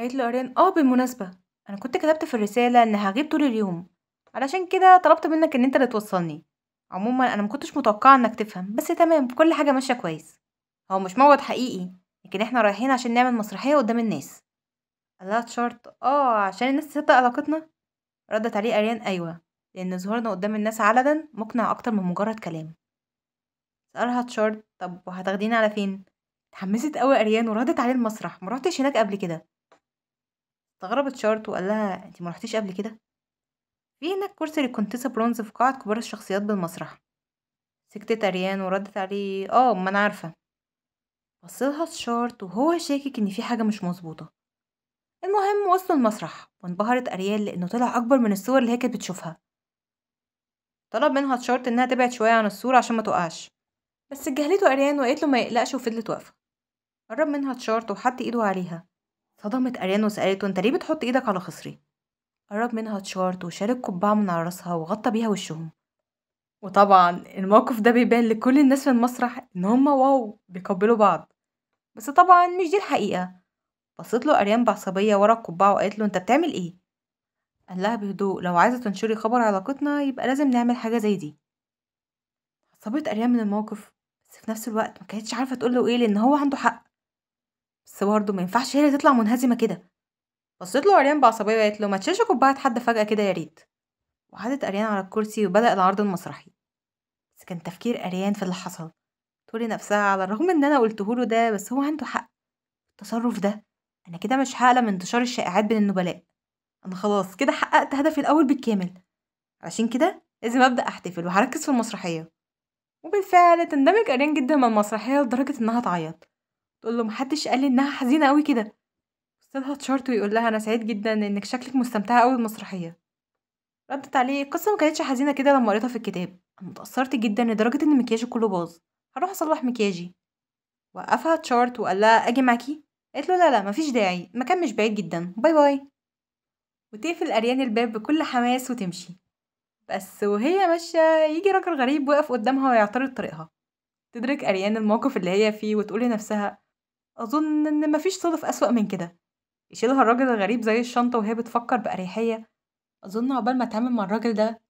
قالت له اريان اه بالمناسبه انا كنت كتبت في الرسالة ان هغيب طول اليوم علشان كده طلبت منك ان انت اللي توصلني عموما انا مكنتش متوقعة انك تفهم بس تمام كل حاجة ماشية كويس هو مش موعد حقيقي لكن احنا رايحين عشان نعمل مسرحية قدام الناس الله شرط اه عشان الناس تصدق علاقتنا ردت عليه اريان ايوه لان ظهورنا قدام الناس علنا مقنع اكتر من مجرد كلام سألها تشارت طب وهتاخديني على فين اتحمست قوي اريان وردت عليه المسرح مروحتش هناك قبل كده استغربت شارت وقال لها انت ما رحتيش قبل كده في هناك كرسي للكونتيسة برونز في قاعة كبار الشخصيات بالمسرح سكتت أريان وردت عليه اه ما أنا عارفة بصلها الشارت وهو شاكك إن في حاجة مش مظبوطة المهم وصلوا المسرح وانبهرت أريان لأنه طلع أكبر من الصور اللي هي كانت بتشوفها طلب منها الشارت إنها تبعد شوية عن الصورة عشان ما تقعش بس اتجاهلته أريان وقالت له ما يقلقش وفضلت واقفة قرب منها الشارت وحط إيده عليها صدمت أريان وسألته أنت ليه بتحط إيدك على خصري؟ قرب منها تشارت وشال قبعة من على راسها وغطى بيها وشهم وطبعا الموقف ده بيبان لكل الناس في المسرح إن هما واو بيقبلوا بعض بس طبعا مش دي الحقيقة بصيت له أريان بعصبية ورا القبعة وقالت له أنت بتعمل إيه؟ قال لها بهدوء لو عايزة تنشري خبر علاقتنا يبقى لازم نعمل حاجة زي دي عصبت أريان من الموقف بس في نفس الوقت ما كانتش عارفة تقول له إيه لأن هو عنده حق بس برضه ما ينفعش هي اللي تطلع منهزمه كده بصيت له اريان بعصبيه وقالت له ما تشيلش كوبايه حد فجاه كده يا ريت وقعدت اريان على الكرسي وبدا العرض المسرحي بس كان تفكير اريان في اللي حصل تقولي نفسها على الرغم ان انا قلته له ده بس هو عنده حق التصرف ده انا كده مش هقلق من انتشار الشائعات بين النبلاء انا خلاص كده حققت هدفي الاول بالكامل عشان كده لازم ابدا احتفل وهركز في المسرحيه وبالفعل تندمج اريان جدا مع المسرحيه لدرجه انها تعيط تقول له محدش قال لي إنها حزينة أوي كده، أستاذها تشارت ويقول لها أنا سعيد جدًا إنِك شكلِك مستمتعة أوي بالمسرحية، ردِّت عليه القصة ما كانتش حزينة كده لمّا قريتها في الكتاب، أنا اتأثرت جدًا لدرجة إن مكياجي كلّه باظ، هروح أصلّح مكياجي، وقّفها تشارت وقال لها آجي معاكي قالت له لا، لا مفيش داعي، المكان مش بعيد جدًا، باي باي. وتقفل أريان الباب بكل حماس وتمشي، بس وهي ماشية يجي راجل غريب واقف قدامها ويعترض طريقها، تدرك أريان الموقف اللي هي فيه وتقول لنفسها أظن إن مفيش صدف أسوأ من كده يشيلها الراجل الغريب زي الشنطة وهي بتفكر بأريحية أظن عقبال ما أتعامل مع الراجل ده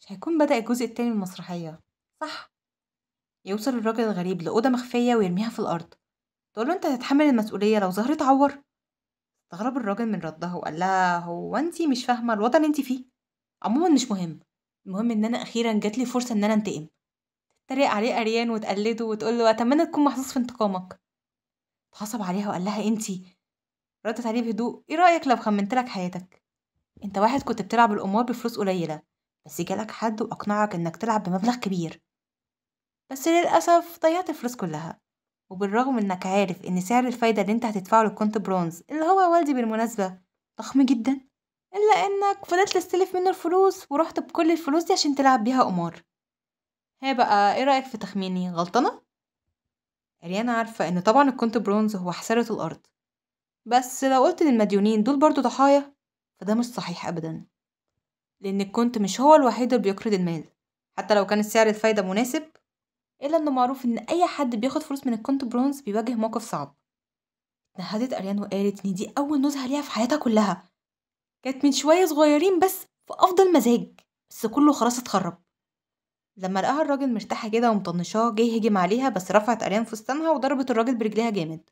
مش هيكون بدأ الجزء التاني من المسرحية صح يوصل الراجل الغريب لأوضة مخفية ويرميها في الأرض تقول له أنت هتتحمل المسؤولية لو ظهرت عور استغرب الراجل من ردها وقال لها هو انتي مش فاهمة الوضع اللي انتي فيه عموما مش مهم المهم ان انا اخيرا جاتلي فرصة ان انا انتقم تتريق عليه اريان وتقلده وتقول له اتمنى تكون محظوظ في انتقامك اتعصب عليها وقال لها انتي ردت عليه بهدوء ايه رايك لو خمنت لك حياتك انت واحد كنت بتلعب الامور بفلوس قليله بس جالك حد واقنعك انك تلعب بمبلغ كبير بس للاسف ضيعت الفلوس كلها وبالرغم انك عارف ان سعر الفايده اللي انت هتدفعه للكونت برونز اللي هو والدي بالمناسبه ضخم جدا الا انك فضلت تستلف منه الفلوس ورحت بكل الفلوس دي عشان تلعب بيها قمار ها بقى ايه رايك في تخميني غلطانه أريانا يعني عارفة إن طبعا الكونت برونز هو حسرة الأرض بس لو قلت إن المديونين دول برضو ضحايا فده مش صحيح أبدا لأن الكونت مش هو الوحيد اللي بيقرض المال حتى لو كان السعر الفايدة مناسب إلا إنه معروف إن أي حد بياخد فلوس من الكونت برونز بيواجه موقف صعب نهدت أريان وقالت إن دي أول نزهة ليها في حياتها كلها كانت من شوية صغيرين بس في أفضل مزاج بس كله خلاص اتخرب لما لقاها الراجل مرتاحة كده ومطنشاه جه هجم عليها بس رفعت أريان فستانها وضربت الراجل برجليها جامد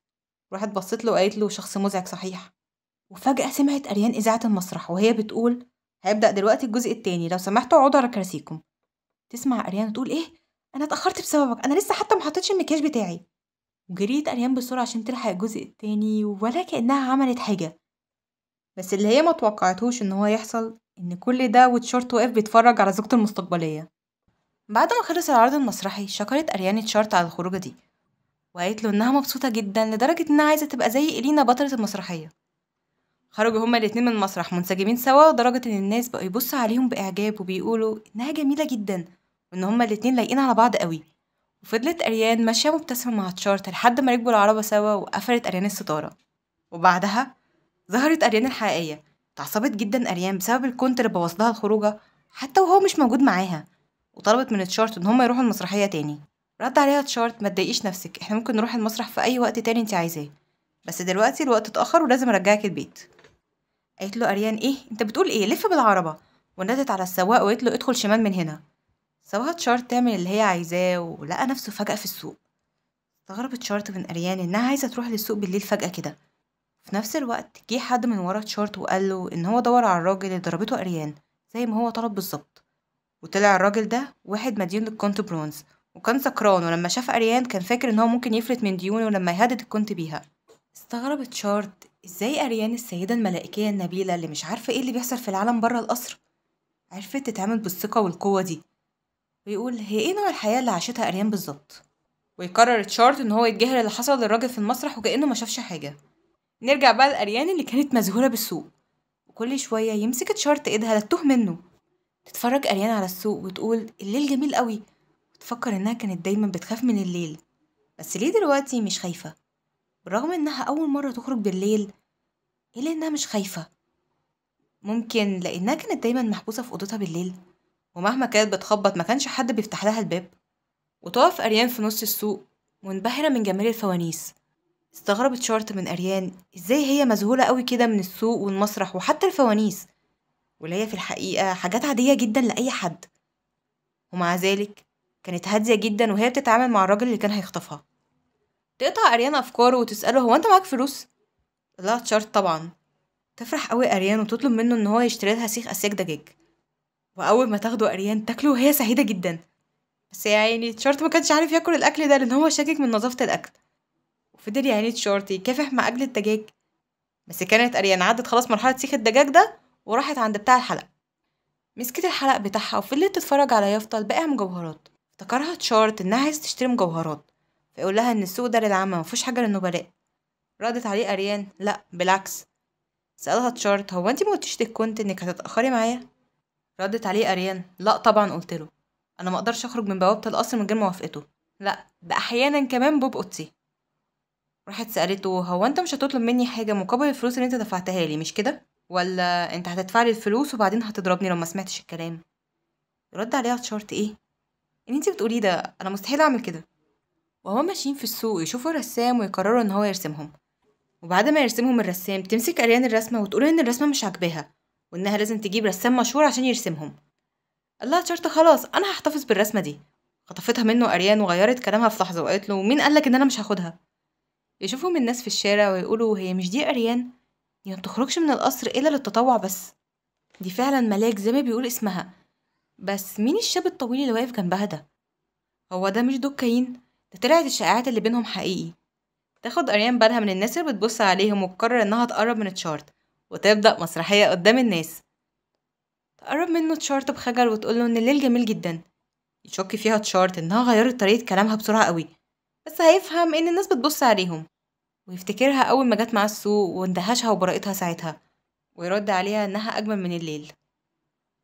راحت بصت له وقالت له شخص مزعج صحيح وفجأة سمعت أريان إذاعة المسرح وهي بتقول هيبدأ دلوقتي الجزء التاني لو سمحتوا اقعدوا على كراسيكم تسمع أريان تقول إيه أنا اتأخرت بسببك أنا لسه حتى محطتش المكياج بتاعي وجريت أريان بسرعة عشان تلحق الجزء التاني ولا كأنها عملت حاجة بس اللي هي ما توقعتهوش إن هو يحصل إن كل ده وتشورت واقف بيتفرج على زوجته المستقبلية بعد ما خلص العرض المسرحي شكرت أريان تشارت على الخروجة دي وقالت له إنها مبسوطة جدا لدرجة إنها عايزة تبقى زي إلينا بطلة المسرحية خرجوا هما الاتنين من المسرح منسجمين سوا لدرجة إن الناس بقوا يبصوا عليهم بإعجاب وبيقولوا إنها جميلة جدا وإن هما الاتنين لايقين على بعض قوي وفضلت أريان ماشية مبتسمة مع تشارت لحد ما ركبوا العربة سوا وقفلت أريان الستارة وبعدها ظهرت أريان الحقيقية اتعصبت جدا أريان بسبب الكونت اللي بوظلها الخروجة حتى وهو مش موجود معاها وطلبت من تشارت ان هم يروحوا المسرحيه تاني رد عليها تشارت ما تضايقيش نفسك احنا ممكن نروح المسرح في اي وقت تاني انت عايزاه بس دلوقتي الوقت اتاخر ولازم ارجعك البيت قالت له اريان ايه انت بتقول ايه لف بالعربه ونادت على السواق وقالت له ادخل شمال من هنا سواها تشارت تعمل اللي هي عايزاه ولقى نفسه فجاه في السوق استغربت تشارت من اريان انها عايزه تروح للسوق بالليل فجاه كده في نفس الوقت جه حد من ورا تشارت وقال له ان هو دور على الراجل اللي ضربته اريان زي ما هو طلب بالظبط وطلع الراجل ده واحد مديون للكونت برونز وكان سكران ولما شاف أريان كان فاكر إن هو ممكن يفلت من ديونه لما يهدد الكونت بيها استغربت شارت إزاي أريان السيدة الملائكية النبيلة اللي مش عارفة إيه اللي بيحصل في العالم بره القصر عرفت تتعامل بالثقة والقوة دي ويقول هي إيه نوع الحياة اللي عاشتها أريان بالظبط ويقرر تشارت إن هو يتجاهل اللي حصل للراجل في المسرح وكأنه ما شافش حاجة نرجع بقى لأريان اللي كانت مذهولة بالسوق وكل شوية يمسك تشارت إيدها لتوه منه تتفرج قريان على السوق وتقول الليل جميل قوي وتفكر إنها كانت دايما بتخاف من الليل بس ليه دلوقتي مش خايفة؟ برغم إنها أول مرة تخرج بالليل إيه إلا إنها مش خايفة ممكن لأنها كانت دايما محبوسة في أوضتها بالليل ومهما كانت بتخبط ما كانش حد بيفتح لها الباب وتقف أريان في نص السوق منبهرة من جمال الفوانيس استغربت شارت من أريان إزاي هي مذهولة قوي كده من السوق والمسرح وحتى الفوانيس واللي هي في الحقيقة حاجات عادية جدا لأي حد ومع ذلك كانت هادية جدا وهي بتتعامل مع الراجل اللي كان هيخطفها تقطع أريان أفكاره وتسأله هو أنت معاك فلوس؟ لا تشارت طبعا تفرح قوي أريان وتطلب منه إن هو يشتري لها سيخ أسياك دجاج وأول ما تاخده أريان تاكله وهي سعيدة جدا بس يا عيني تشارت ما كانش عارف ياكل الأكل ده لأن هو شاكك من نظافة الأكل وفضل يا عيني تشارت يكافح مع أجل الدجاج بس كانت أريان عدت خلاص مرحلة سيخ الدجاج ده وراحت عند بتاع الحلق مسكت الحلق بتاعها وفضلت تتفرج على يافطة بائع مجوهرات افتكرها تشارت انها عايزة تشتري مجوهرات فيقول لها ان السوق ده للعامة مفيهوش حاجة للنبلاء ردت عليه أريان لا بالعكس سألها تشارت هو انت مقلتيش كنت انك هتتأخري معايا ردت عليه أريان لا طبعا قلت له انا مقدرش اخرج من بوابة القصر من غير موافقته لا ده احيانا كمان بوب اوتسي راحت سألته هو انت مش هتطلب مني حاجة مقابل الفلوس اللي انت دفعتها لي مش كده ولا أنت هتدفع لي الفلوس وبعدين هتضربني لو ما سمعتش الكلام رد عليها تشارت إيه اللي انت بتقوليه ده أنا مستحيل أعمل كده وهما ماشيين في السوق يشوفوا الرسام ويقرروا إن هو يرسمهم وبعد ما يرسمهم الرسام تمسك اريان الرسمة وتقول إن الرسمة مش عاجباها وإنها لازم تجيب رسام مشهور عشان يرسمهم قال لها خلاص أنا هحتفظ بالرسمة دي خطفتها منه اريان وغيرت كلامها في لحظة وقالت له مين قالك إن أنا مش هاخدها يشوفهم الناس في الشارع ويقولوا هي مش دي اريان هي ما بتخرجش من القصر إلا للتطوع بس دي فعلا ملاك زي ما بيقول اسمها بس مين الشاب الطويل اللي واقف جنبها ده هو ده مش دوكاين كاين ده طلعت الشائعات اللي بينهم حقيقي تاخد أريان بالها من الناس اللي بتبص عليهم وتقرر إنها تقرب من تشارت وتبدأ مسرحية قدام الناس تقرب منه تشارت بخجل وتقوله إن الليل جميل جدا يشك فيها تشارت إنها غيرت طريقة كلامها بسرعة قوي بس هيفهم إن الناس بتبص عليهم ويفتكرها أول ما جت معاه السوق واندهشها وبراءتها ساعتها ويرد عليها إنها أجمل من الليل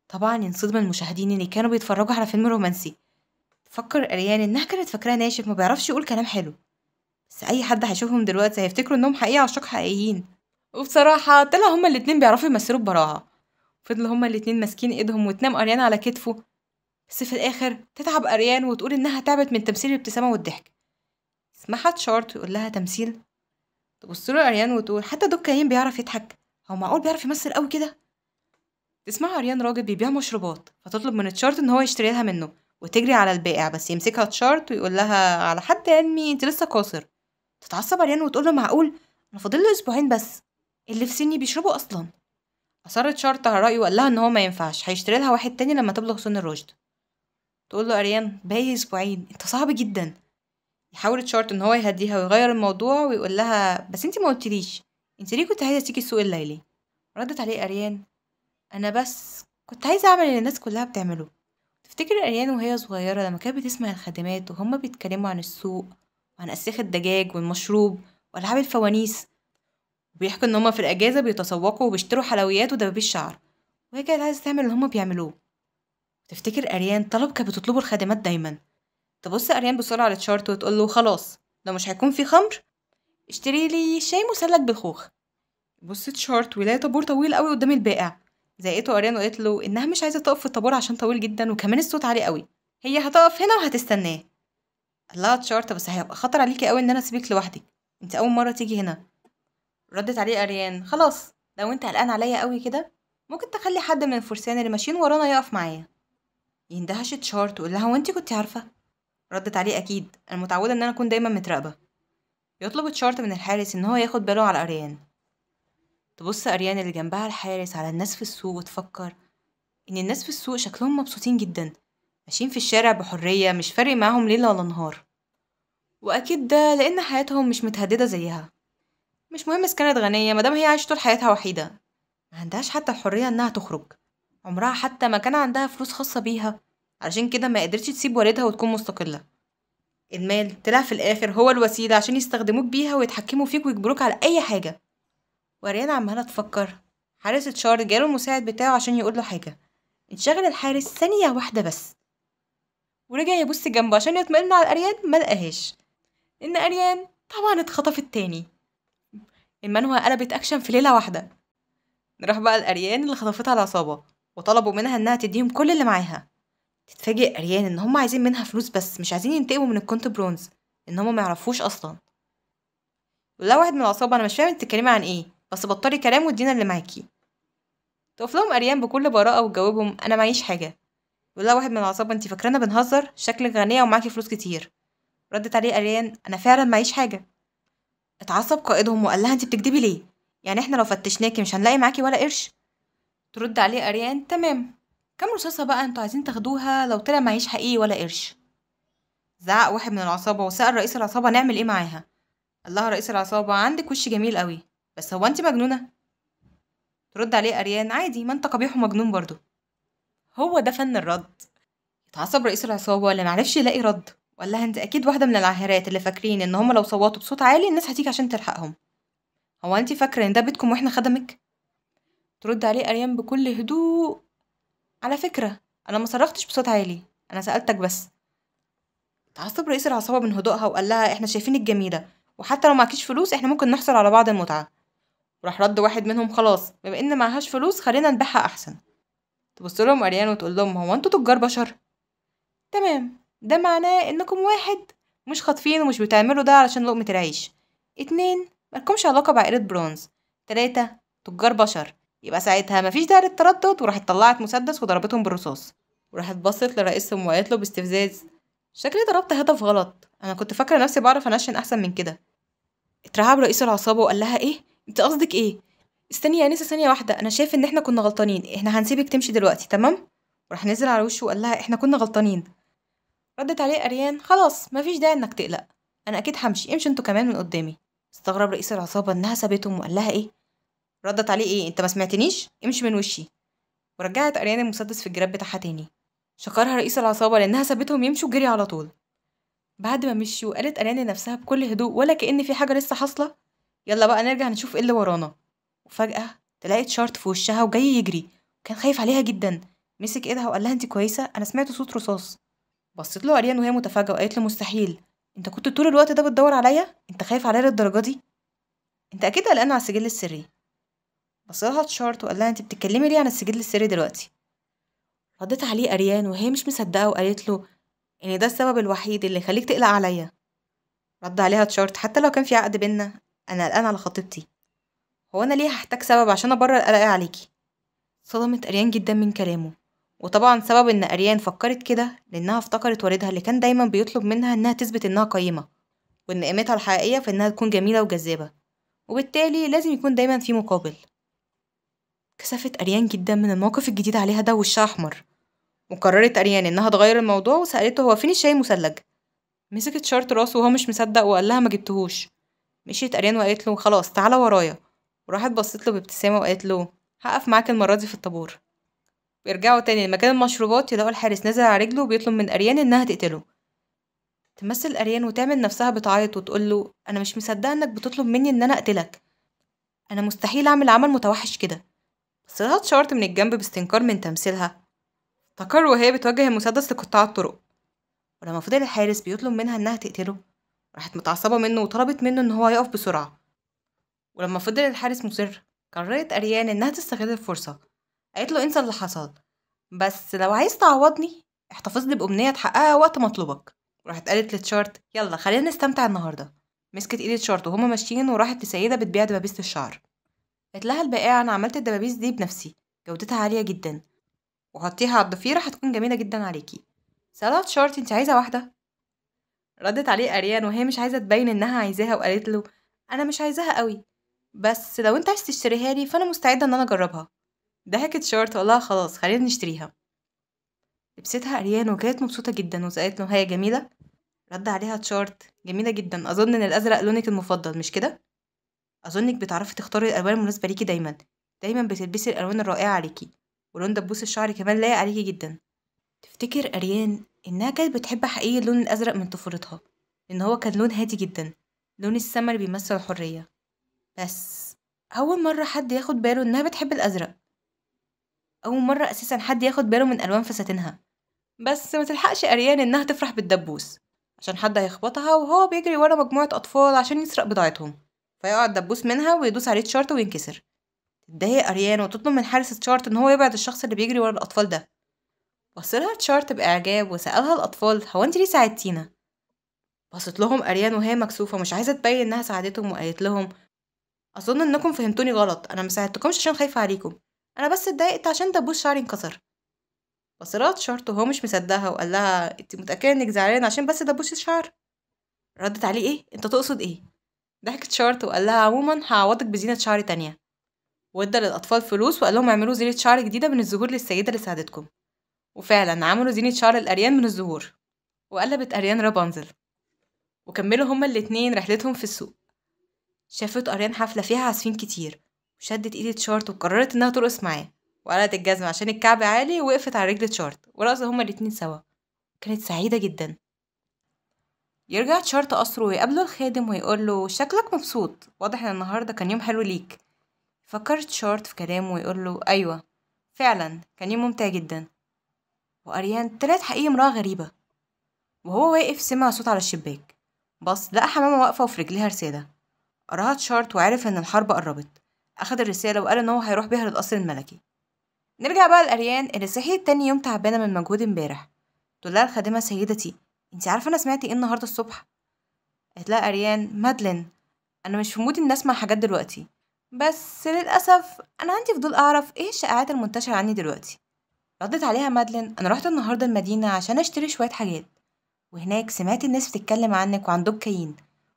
طبعا ينصدم المشاهدين إن كانوا بيتفرجوا على فيلم رومانسي فكر أريان إنها كانت فاكراه ناشف ما بيعرفش يقول كلام حلو بس أي حد هيشوفهم دلوقتي هيفتكروا إنهم حقيقي عشاق حقيقيين وبصراحة طلع هما الاتنين بيعرفوا يمثلوا ببراعة فضلوا هما الاتنين ماسكين ايدهم وتنام أريان على كتفه بس في الآخر تتعب أريان وتقول إنها تعبت من تمثيل الابتسامة والضحك اسمها تشارت ويقول لها تمثيل تبص له اريان وتقول حتى دوك كريم بيعرف يضحك هو معقول بيعرف يمثل قوي كده تسمع اريان راجل بيبيع مشروبات فتطلب من تشارت ان هو يشتري لها منه وتجري على البائع بس يمسكها تشارت ويقول لها على حد علمي انت لسه قاصر تتعصب اريان وتقول له معقول انا فاضل له اسبوعين بس اللي في سني بيشربوا اصلا اصرت شارت على رايه وقال لها ان هو ما ينفعش هيشتري لها واحد تاني لما تبلغ سن الرشد تقول له اريان باقي اسبوعين انت صعب جدا يحاول تشارت ان هو يهديها ويغير الموضوع ويقول لها بس انت ما قلتليش انت ليه كنت عايزه تيجي السوق الليلي ردت عليه اريان انا بس كنت عايزه اعمل اللي الناس كلها بتعمله تفتكر اريان وهي صغيره لما كانت بتسمع الخدمات وهما بيتكلموا عن السوق وعن اسيخ الدجاج والمشروب والعاب الفوانيس وبيحكوا ان هما في الاجازه بيتسوقوا وبيشتروا حلويات ودبابيس شعر وهي كانت عايزه تعمل اللي هما بيعملوه تفتكر اريان طلب كانت بتطلبه الخدمات دايما تبص اريان بسرعه على تشارت وتقول له خلاص لو مش هيكون في خمر اشتري لي شاي مسلك بالخوخ بص تشارت ولاقي طابور طويل قوي قدام البائع زقته اريان وقالت له انها مش عايزه تقف في الطابور عشان طويل جدا وكمان الصوت عالي قوي هي هتقف هنا وهتستناه قال لها تشارت بس هيبقى خطر عليكي قوي ان انا اسيبك لوحدك انت اول مره تيجي هنا ردت عليه اريان خلاص لو انت قلقان عليا قوي كده ممكن تخلي حد من الفرسان اللي ماشيين ورانا يقف معايا يندهش تشارت وقال لها وانت كنت عارفه ردت عليه أكيد أنا متعودة إن أنا أكون دايما متراقبة يطلب تشارت من الحارس إن هو ياخد باله على أريان تبص أريان اللي جنبها الحارس على الناس في السوق وتفكر إن الناس في السوق شكلهم مبسوطين جدا ماشيين في الشارع بحرية مش فارق معاهم ليل ولا نهار وأكيد ده لأن حياتهم مش متهددة زيها مش مهم إذا كانت غنية مادام هي عايشة طول حياتها وحيدة ما عندهاش حتى الحرية إنها تخرج عمرها حتى ما كان عندها فلوس خاصة بيها علشان كده ما قدرتش تسيب والدها وتكون مستقلة المال طلع في الآخر هو الوسيلة عشان يستخدموك بيها ويتحكموا فيك ويجبروك على أي حاجة وريان عمالة تفكر حارس اتشارج جاله المساعد بتاعه عشان يقول له حاجة انشغل الحارس ثانية واحدة بس ورجع يبص جنبه عشان يطمئن على أريان ما لقاهاش إن أريان طبعا اتخطفت تاني المانوا قلبت أكشن في ليلة واحدة راح بقى الأريان اللي خطفتها العصابة وطلبوا منها إنها تديهم كل اللي معاها تتفاجئ اريان ان هما عايزين منها فلوس بس مش عايزين ينتقموا من الكونت برونز ان هما ميعرفوش اصلا ولا واحد من العصابه انا مش فاهم انت بتتكلمي عن ايه بس بطلي كلام وادينا اللي معاكي تقف لهم اريان بكل براءه وتجاوبهم انا معيش حاجه ولا واحد من العصابه انت فاكرانا بنهزر شكلك غنيه ومعاكي فلوس كتير ردت عليه اريان انا فعلا معيش حاجه اتعصب قائدهم وقال لها انت بتكدبي ليه يعني احنا لو فتشناكي مش هنلاقي معاكي ولا قرش ترد عليه اريان تمام كام رصاصة بقى انتوا عايزين تاخدوها لو طلع معيش حقيقي ولا قرش زعق واحد من العصابة وسأل رئيس العصابة نعمل ايه معاها قالها رئيس العصابة عندك وش جميل قوي بس هو انت مجنونة ترد عليه أريان عادي ما انت قبيح ومجنون برضه هو ده فن الرد اتعصب رئيس العصابة اللي معرفش يلاقي رد وقال لها انت اكيد واحدة من العاهرات اللي فاكرين ان هما لو صوتوا بصوت عالي الناس هتيجي عشان تلحقهم هو انت فاكرة ان ده بيتكم واحنا خدمك ترد عليه أريان بكل هدوء على فكرة أنا ما صرختش بصوت عالي أنا سألتك بس اتعصب رئيس العصابة من هدوءها وقال لها إحنا شايفين الجميلة وحتى لو معكيش فلوس إحنا ممكن نحصل على بعض المتعة راح رد واحد منهم خلاص بما إن معهاش فلوس خلينا نبيعها أحسن تبص لهم أريان وتقول لهم هو أنتوا تجار بشر تمام ده معناه إنكم واحد مش خاطفين ومش بتعملوا ده علشان لقمة العيش اتنين ملكمش علاقة بعائلة برونز تلاتة تجار بشر يبقى ساعتها مفيش داعي للتردد وراحت طلعت مسدس وضربتهم بالرصاص وراحت بصت لرئيسهم وقالت له باستفزاز شكلي ضربت هدف غلط انا كنت فاكره نفسي بعرف انشن احسن من كده اترعب رئيس العصابه وقال لها ايه انت قصدك ايه استني يا انسه ثانيه واحده انا شايف ان احنا كنا غلطانين احنا هنسيبك تمشي دلوقتي تمام وراح نزل على وشه وقال لها احنا كنا غلطانين ردت عليه اريان خلاص مفيش داعي انك تقلق انا اكيد همشي امشي انتوا كمان من قدامي استغرب رئيس العصابه انها سابتهم وقال لها ايه ردت عليه ايه انت ما سمعتنيش امشي من وشي ورجعت اريان المسدس في الجراب بتاعها تاني شكرها رئيس العصابة لأنها سابتهم يمشوا جري على طول بعد ما مشيوا قالت اريان نفسها بكل هدوء ولا كأن في حاجة لسه حاصلة يلا بقى نرجع نشوف ايه اللي ورانا وفجأة تلاقيت شارت في وشها وجاي يجري وكان خايف عليها جدا مسك ايدها وقال لها انت كويسة انا سمعت صوت رصاص بصيت له اريان وهي متفاجئة وقالت له مستحيل انت كنت طول الوقت ده بتدور عليا انت خايف عليا للدرجة دي انت اكيد قلقان على السجل السري بصلها اتشارت وقال لها انت بتتكلمي ليه عن السجل السري دلوقتي ردت عليه اريان وهي مش مصدقه وقالت له ان ده السبب الوحيد اللي يخليك تقلق عليا رد عليها تشارت حتى لو كان في عقد بينا انا قلقان على خطيبتي هو انا ليه هحتاج سبب عشان ابرر قلقي عليكي صدمت اريان جدا من كلامه وطبعا سبب ان اريان فكرت كده لانها افتكرت والدها اللي كان دايما بيطلب منها انها تثبت انها قيمه وان قيمتها الحقيقيه في انها تكون جميله وجذابه وبالتالي لازم يكون دايما في مقابل كسفت أريان جدا من الموقف الجديد عليها ده وشها أحمر وقررت أريان إنها تغير الموضوع وسألته هو فين الشاي المثلج مسكت شرط راسه وهو مش مصدق وقال لها ما جبتهوش مشيت أريان وقالت له خلاص تعالى ورايا وراحت بصت له بابتسامة وقالت له هقف معاك المرة دي في الطابور بيرجعوا تاني لمكان المشروبات يلاقوا الحارس نازل على رجله وبيطلب من أريان إنها تقتله تمثل أريان وتعمل نفسها بتعيط وتقول له أنا مش مصدقة إنك بتطلب مني إن أنا أقتلك أنا مستحيل أعمل عمل متوحش كده صياد شارت من الجنب باستنكار من تمثيلها افتكر وهي بتوجه المسدس لقطاع الطرق ولما فضل الحارس بيطلب منها انها تقتله راحت متعصبة منه وطلبت منه ان هو يقف بسرعة ولما فضل الحارس مصر قررت أريان انها تستغل الفرصة قالت له انسى اللي حصل بس لو عايز تعوضني احتفظ لي بأمنية تحققها وقت مطلوبك وراحت قالت لتشارت يلا خلينا نستمتع النهاردة مسكت ايد تشارت وهما ماشيين وراحت لسيدة بتبيع دبابيس الشعر قالت لها البائعة أنا عملت الدبابيس دي بنفسي جودتها عالية جدا وحطيها على الضفيرة هتكون جميلة جدا عليكي سألها تشارت انت عايزة واحدة ردت عليه أريان وهي مش عايزة تبين إنها عايزاها وقالت له أنا مش عايزاها قوي بس لو انت عايز تشتريها لي فأنا مستعدة إن أنا أجربها ضحكت شارت وقالها خلاص خلينا نشتريها لبستها أريان وكانت مبسوطة جدا وسألت له هي جميلة رد عليها تشارت جميلة جدا أظن إن الأزرق لونك المفضل مش كده أظنِّك بتعرفي تختاري الألوان المناسبة ليكي دايمًا، دايمًا بتلبسي الألوان الرائعة عليكي ولون دبوس الشعر كمان لايق عليكي جدًا، تفتكر أريان إنها كانت بتحب حقيقي اللون الأزرق من طفولتها لأن هو كان لون هادي جدًا، لون السما اللي بيمثل الحرية، بس أول مرة حد ياخد باله إنها بتحب الأزرق، أول مرة أساسًا حد ياخد باله من ألوان فساتينها، بس متلحقش أريان إنها تفرح بالدبوس عشان حد هيخبطها وهو بيجري ورا مجموعة أطفال عشان يسرق بضاعتهم. فيقعد دبوس منها ويدوس عليه تشارت وينكسر تتضايق اريان وتطلب من حارس تشارت ان هو يبعد الشخص اللي بيجري ورا الاطفال ده بصلها تشارت باعجاب وسالها الاطفال هو انت ليه ساعدتينا بصت لهم اريان وهي مكسوفه مش عايزه تبين انها ساعدتهم وقالت لهم اظن انكم فهمتوني غلط انا مساعدتكمش عشان خايفه عليكم انا بس اتضايقت عشان دبوس شعري انكسر بصلها تشارت وهو مش مصدقها وقال لها انت متاكده انك زعلانه عشان بس دبوس الشعر ردت عليه ايه انت تقصد ايه ضحكت شارت وقال لها عموما هعوضك بزينة شعر تانية وادى للأطفال فلوس وقال لهم اعملوا زينة شعر جديدة من الزهور للسيدة اللي ساعدتكم وفعلا عملوا زينة شعر الأريان من الزهور وقلبت أريان رابنزل وكملوا هما الاتنين رحلتهم في السوق شافت أريان حفلة فيها عازفين كتير وشدت إيد شارت وقررت إنها ترقص معاه وقلعت الجزمة عشان الكعب عالي ووقفت على رجل شارت ورقصوا هما الاتنين سوا كانت سعيدة جدا يرجع تشارت قصره ويقابله الخادم ويقول له شكلك مبسوط واضح ان النهارده كان يوم حلو ليك فكر تشارت في كلامه ويقول له ايوه فعلا كان يوم ممتع جدا وأريان طلعت حقيقي امرأة غريبة وهو واقف سمع صوت على الشباك بص لقى حمامة واقفة وفي رجليها رسالة قراها تشارت وعرف إن الحرب قربت أخد الرسالة وقال إن هو هيروح بيها للقصر الملكي نرجع بقى لأريان اللي صحيت تاني يوم تعبانة من مجهود امبارح تقول لها الخادمة سيدتي انت عارفه انا سمعت ايه النهارده الصبح قالت لها اريان مادلين انا مش في مود ان اسمع حاجات دلوقتي بس للاسف انا عندي فضول اعرف ايه الشائعات المنتشره عني دلوقتي ردت عليها مادلين انا رحت النهارده المدينه عشان اشتري شويه حاجات وهناك سمعت الناس بتتكلم عنك وعن دوب كاين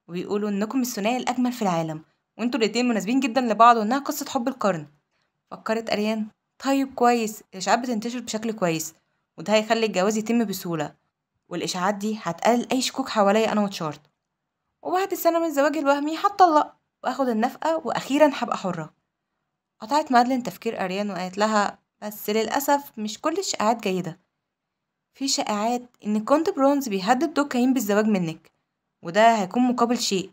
وبيقولوا انكم الثنائي الاجمل في العالم وانتوا الاتنين مناسبين جدا لبعض وانها قصه حب القرن فكرت اريان طيب كويس الاشاعات بتنتشر بشكل كويس وده هيخلي الجواز يتم بسهوله والإشاعات دي هتقلل أي شكوك حواليا أنا وتشارد وبعد سنة من الزواج الوهمي هتطلق وآخد النفقة وأخيرا هبقى حرة قطعت مادلين تفكير أريان وقالت لها بس للأسف مش كل الشائعات جيدة في شائعات إن كونت برونز بيهدد كاين بالزواج منك وده هيكون مقابل شيء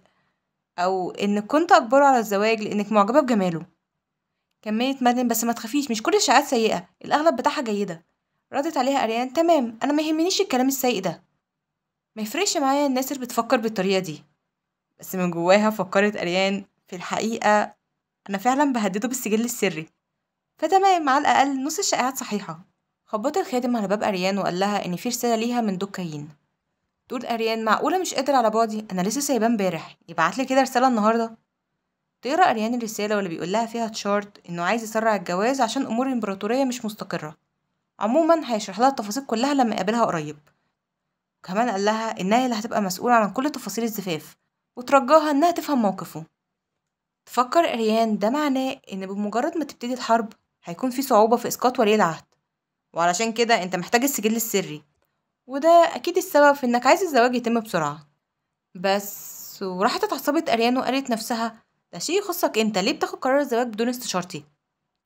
أو إن كنت أجبره على الزواج لإنك معجبة بجماله كملت مادلين بس ما تخافيش مش كل الشائعات سيئة الأغلب بتاعها جيدة ردت عليها أريان تمام أنا ما يهمنيش الكلام السيء ده ما يفرقش معايا الناس اللي بتفكر بالطريقة دي بس من جواها فكرت أريان في الحقيقة أنا فعلا بهدده بالسجل السري فتمام على الأقل نص الشائعات صحيحة خبط الخادم على باب أريان وقال لها إن في رسالة ليها من دوك كاين تقول أريان معقولة مش قادر على بعضي أنا لسه سايباه امبارح يبعتلي كده رسالة النهاردة تقرأ أريان الرسالة واللي بيقول لها فيها تشارت إنه عايز يسرع الجواز عشان أمور الإمبراطورية مش مستقرة عموما هيشرح لها التفاصيل كلها لما يقابلها قريب وكمان قال لها إنها اللي هتبقى مسؤولة عن كل تفاصيل الزفاف وترجاها إنها تفهم موقفه تفكر إريان ده معناه إن بمجرد ما تبتدي الحرب هيكون في صعوبة في إسقاط ولي العهد وعلشان كده أنت محتاج السجل السري وده أكيد السبب في إنك عايز الزواج يتم بسرعة بس وراحت اتعصبت أريان وقالت نفسها ده شيء يخصك أنت ليه بتاخد قرار الزواج بدون استشارتي؟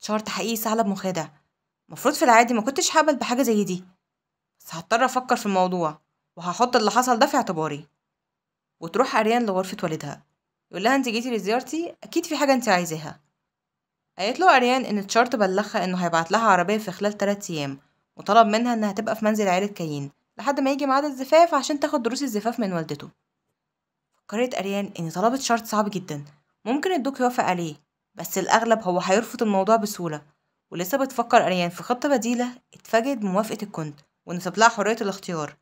شرط حقيقي ثعلب مخادع المفروض في العادي ما كنتش هقبل بحاجة زي دي بس هضطر أفكر في الموضوع وهحط اللي حصل ده في اعتباري وتروح أريان لغرفة والدها يقول لها انت جيتي لزيارتي اكيد في حاجه انت عايزاها قالت له اريان ان تشارت بلغها انه هيبعت لها عربيه في خلال 3 ايام وطلب منها انها تبقى في منزل عيله كاين لحد ما يجي ميعاد الزفاف عشان تاخد دروس الزفاف من والدته فكرت اريان ان طلب تشارت صعب جدا ممكن الدوك يوافق عليه بس الاغلب هو هيرفض الموضوع بسهوله ولسه بتفكر أريان يعني في خطة بديلة اتفاجئت بموافقة الكونت وإن ساب لها حرية الاختيار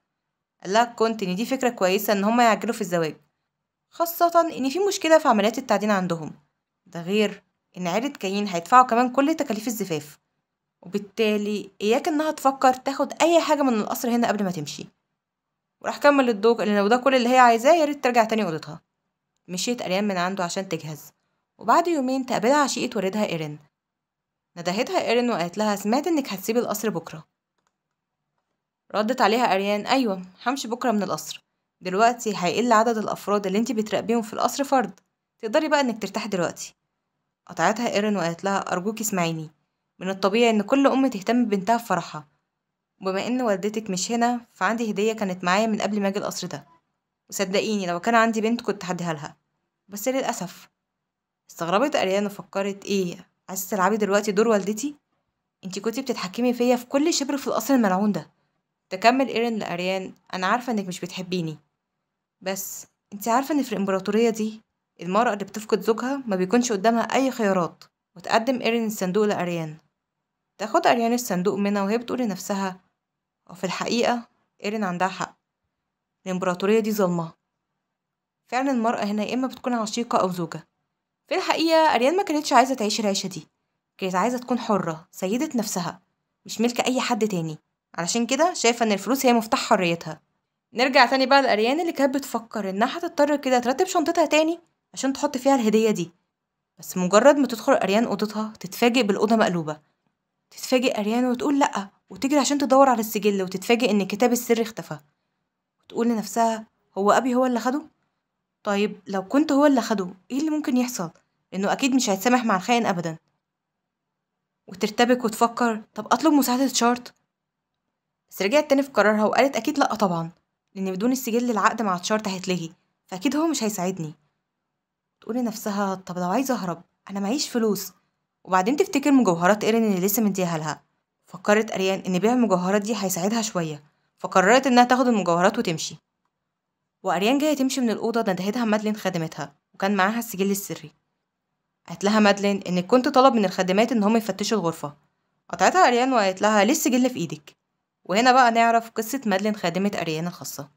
قالها الكونت إن دي فكرة كويسة إن هما يعجلوا في الزواج خاصة إن في مشكلة في عمليات التعدين عندهم ده غير إن عيلة كاين هيدفعوا كمان كل تكاليف الزفاف وبالتالي إياك إنها تفكر تاخد أي حاجة من القصر هنا قبل ما تمشي وراح كمل الدوق إن لو ده كل اللي هي عايزاه يا ريت ترجع تاني أوضتها مشيت أريان من عنده عشان تجهز وبعد يومين تقابلها عشيقة والدها إيرين ندهتها إيرين وقالت لها سمعت إنك هتسيبي القصر بكرة ردت عليها أريان أيوة همشي بكرة من القصر دلوقتي هيقل عدد الأفراد اللي انت بتراقبيهم في القصر فرد تقدري بقى إنك ترتاحي دلوقتي قطعتها إيرين وقالت لها أرجوكي اسمعيني من الطبيعي إن كل أم تهتم ببنتها في فرحها وبما إن والدتك مش هنا فعندي هدية كانت معايا من قبل ما أجي القصر ده وصدقيني لو كان عندي بنت كنت هديها لها بس للأسف استغربت أريان وفكرت إيه عايزه تلعبي دلوقتي دور والدتي انتي كنتي بتتحكمي فيا في كل شبر في القصر الملعون ده تكمل ايرين لاريان انا عارفه انك مش بتحبيني بس انتي عارفه ان في الامبراطوريه دي المرأة اللي بتفقد زوجها ما بيكونش قدامها أي خيارات وتقدم إيرين الصندوق لأريان تاخد أريان الصندوق منها وهي بتقول لنفسها وفي الحقيقة إيرين عندها حق الإمبراطورية دي ظلمة فعلا المرأة هنا يا إما بتكون عشيقة أو زوجة في الحقيقة أريان ما كانتش عايزة تعيش العيشة دي كانت عايزة تكون حرة سيدة نفسها مش ملك أي حد تاني علشان كده شايفة إن الفلوس هي مفتاح حريتها نرجع تاني بقى لأريان اللي كانت بتفكر إنها هتضطر كده ترتب شنطتها تاني عشان تحط فيها الهدية دي بس مجرد ما تدخل أريان أوضتها تتفاجئ بالأوضة مقلوبة تتفاجئ أريان وتقول لأ وتجري عشان تدور على السجل وتتفاجئ إن كتاب السر اختفى وتقول لنفسها هو أبي هو اللي خده طيب لو كنت هو اللي خده إيه اللي ممكن يحصل؟ انه أكيد مش هيتسامح مع الخاين أبدا وترتبك وتفكر طب أطلب مساعدة تشارت بس رجعت تاني في قرارها وقالت أكيد لأ طبعا لأن بدون السجل العقد مع تشارت هيتلغي فأكيد هو مش هيساعدني تقول لنفسها طب لو عايزة أهرب أنا معيش فلوس وبعدين تفتكر مجوهرات إيرين اللي لسه مديها لها فكرت أريان إن بيع المجوهرات دي هيساعدها شوية فقررت إنها تاخد المجوهرات وتمشي وأريان جاية تمشي من الأوضة ندهتها مادلين خدمتها وكان معاها السجل السري قالت لها مادلين إن كنت طلب من الخدمات إن هم يفتشوا الغرفة قطعتها أريان وقالت لها ليه السجل في إيدك وهنا بقى نعرف قصة مادلين خادمة أريان الخاصة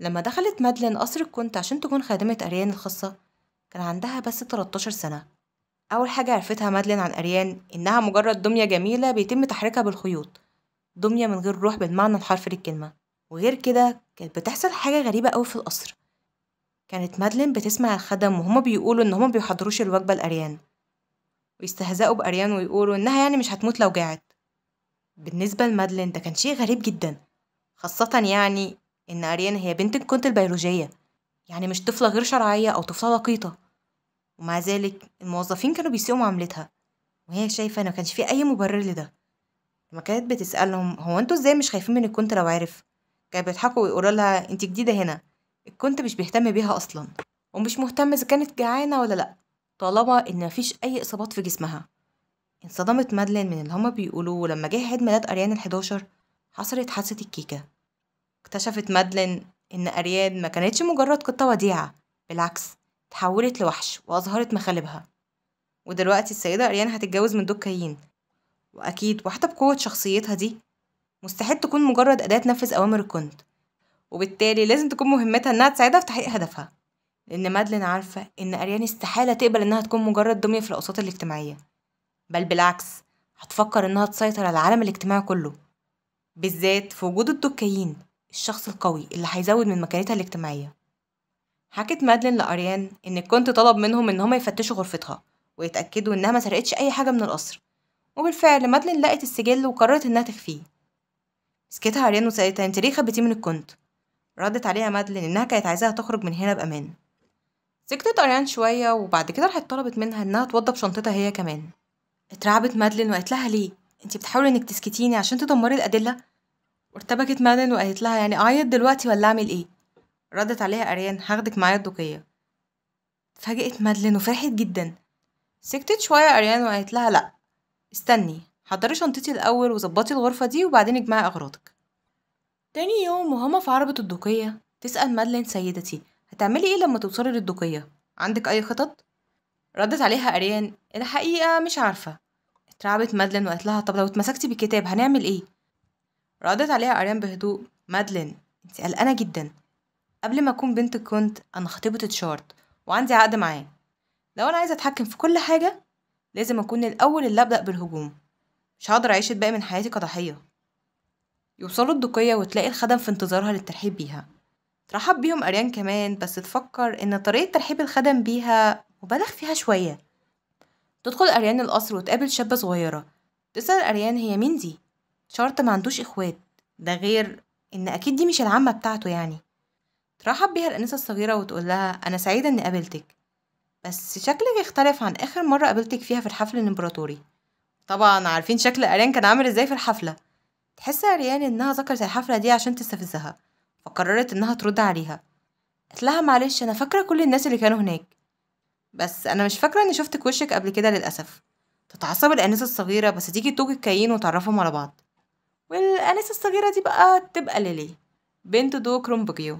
لما دخلت مادلين قصر كنت عشان تكون خادمة أريان الخاصة كان عندها بس 13 سنة أول حاجة عرفتها مادلين عن أريان إنها مجرد دمية جميلة بيتم تحريكها بالخيوط دمية من غير روح بالمعنى الحرفي للكلمة وغير كده كانت بتحصل حاجة غريبة أوي في القصر كانت مادلين بتسمع الخدم وهما بيقولوا إن هما مبيحضروش الوجبة لأريان ويستهزأوا بأريان ويقولوا إنها يعني مش هتموت لو جاعت بالنسبة لمادلين ده كان شيء غريب جدا خاصة يعني إن أريان هي بنت الكونت البيولوجية يعني مش طفلة غير شرعية أو طفلة لقيطة ومع ذلك الموظفين كانوا بيسيئوا معاملتها وهي شايفة إن مكانش في أي مبرر لده لما كانت بتسألهم هو انتوا ازاي مش خايفين من الكونت لو عرف كانوا بيضحكوا ويقولوا لها انت جديده هنا كنت مش بيهتم بيها اصلا ومش مهتم اذا كانت جعانه ولا لا طالما ان مفيش اي اصابات في جسمها انصدمت مادلين من اللي هما بيقولوه ولما جه عيد ميلاد اريان الحداشر حصلت حادثه الكيكه اكتشفت مادلين ان اريان ما كانتش مجرد قطه وديعه بالعكس تحولت لوحش واظهرت مخالبها ودلوقتي السيده اريان هتتجوز من دوكايين واكيد واحده بقوه شخصيتها دي مستحيل تكون مجرد أداة تنفذ أوامر الكونت وبالتالي لازم تكون مهمتها إنها تساعدها في تحقيق هدفها لأن مادلين عارفة إن أريان استحالة تقبل إنها تكون مجرد دمية في الأوساط الاجتماعية بل بالعكس هتفكر إنها تسيطر على العالم الاجتماعي كله بالذات في وجود التوكيين الشخص القوي اللي هيزود من مكانتها الاجتماعية حكت مادلين لأريان إن كنت طلب منهم إن هما يفتشوا غرفتها ويتأكدوا إنها ما سرقتش أي حاجة من القصر وبالفعل مادلين لقت السجل وقررت إنها تخفيه مسكتها عريان وسألتها انت ليه خبيتيه من الكنت ردت عليها مادلين انها كانت عايزاها تخرج من هنا بامان سكتت عريان شويه وبعد كده راحت طلبت منها انها توضب شنطتها هي كمان اترعبت مادلين وقالت لها ليه انت بتحاولي انك تسكتيني عشان تدمري الادله وارتبكت مادلين وقالت لها يعني اعيط دلوقتي ولا اعمل ايه ردت عليها اريان هاخدك معايا الدقيه اتفاجئت مادلين وفرحت جدا سكتت شويه اريان وقالت لها لا استني حضري شنطتي الأول وظبطي الغرفة دي وبعدين اجمعي أغراضك تاني يوم وهما في عربة الدقية تسأل مادلين سيدتي هتعملي ايه لما توصلي للدقية عندك أي خطط؟ ردت عليها أريان الحقيقة مش عارفة اترعبت مادلين وقالت لها طب لو اتمسكتي بالكتاب هنعمل ايه؟ ردت عليها أريان بهدوء مادلين انت قلقانة جدا قبل ما أكون بنت كنت أنا خطيبة تشارت وعندي عقد معاه لو أنا عايزة أتحكم في كل حاجة لازم أكون الأول اللي أبدأ بالهجوم مش هقدر أعيش الباقي من حياتي كضحية يوصلوا الدقية وتلاقي الخدم في انتظارها للترحيب بيها ترحب بيهم أريان كمان بس تفكر إن طريقة ترحيب الخدم بيها مبالغ فيها شوية تدخل أريان القصر وتقابل شابة صغيرة تسأل أريان هي مين دي؟ شرط ما عندوش إخوات ده غير إن أكيد دي مش العمة بتاعته يعني ترحب بيها الأنسة الصغيرة وتقول لها أنا سعيدة إني قابلتك بس شكلك اختلف عن آخر مرة قابلتك فيها في الحفل الإمبراطوري طبعا عارفين شكل اريان كان عامل ازاي في الحفله تحس اريان انها ذكرت الحفله دي عشان تستفزها فقررت انها ترد عليها قالت لها معلش انا فاكره كل الناس اللي كانوا هناك بس انا مش فاكره اني شفتك وشك قبل كده للاسف تتعصب الانسه الصغيره بس تيجي توج الكيين وتعرفهم على بعض والانسه الصغيره دي بقى تبقى ليلي بنت دو رومبجيو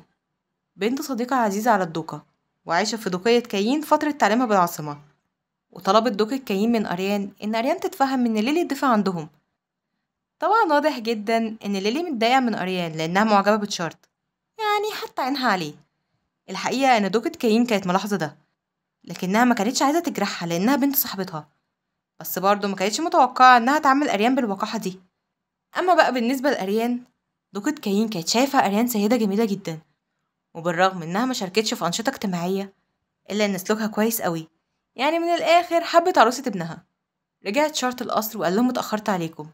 بنت صديقه عزيزه على الدوكه وعايشه في دوقيه كيين فتره تعليمها بالعاصمه وطلبت دوك الكيين من أريان إن أريان تتفهم إن ليلي تدافع عندهم طبعا واضح جدا إن ليلي متضايقة من أريان لأنها معجبة بتشارت يعني حتى عينها عليه الحقيقة إن دوكة كيين كانت ملاحظة ده لكنها ما كانتش عايزة تجرحها لأنها بنت صاحبتها بس برضه ما كانتش متوقعة إنها تعمل أريان بالوقاحة دي أما بقى بالنسبة لأريان دوكة كاين كانت شايفة أريان سيدة جميلة جدا وبالرغم إنها ما شاركتش في أنشطة اجتماعية إلا إن سلوكها كويس قوي يعني من الآخر حبت عروسة ابنها رجعت شارت القصر وقال لهم اتأخرت عليكم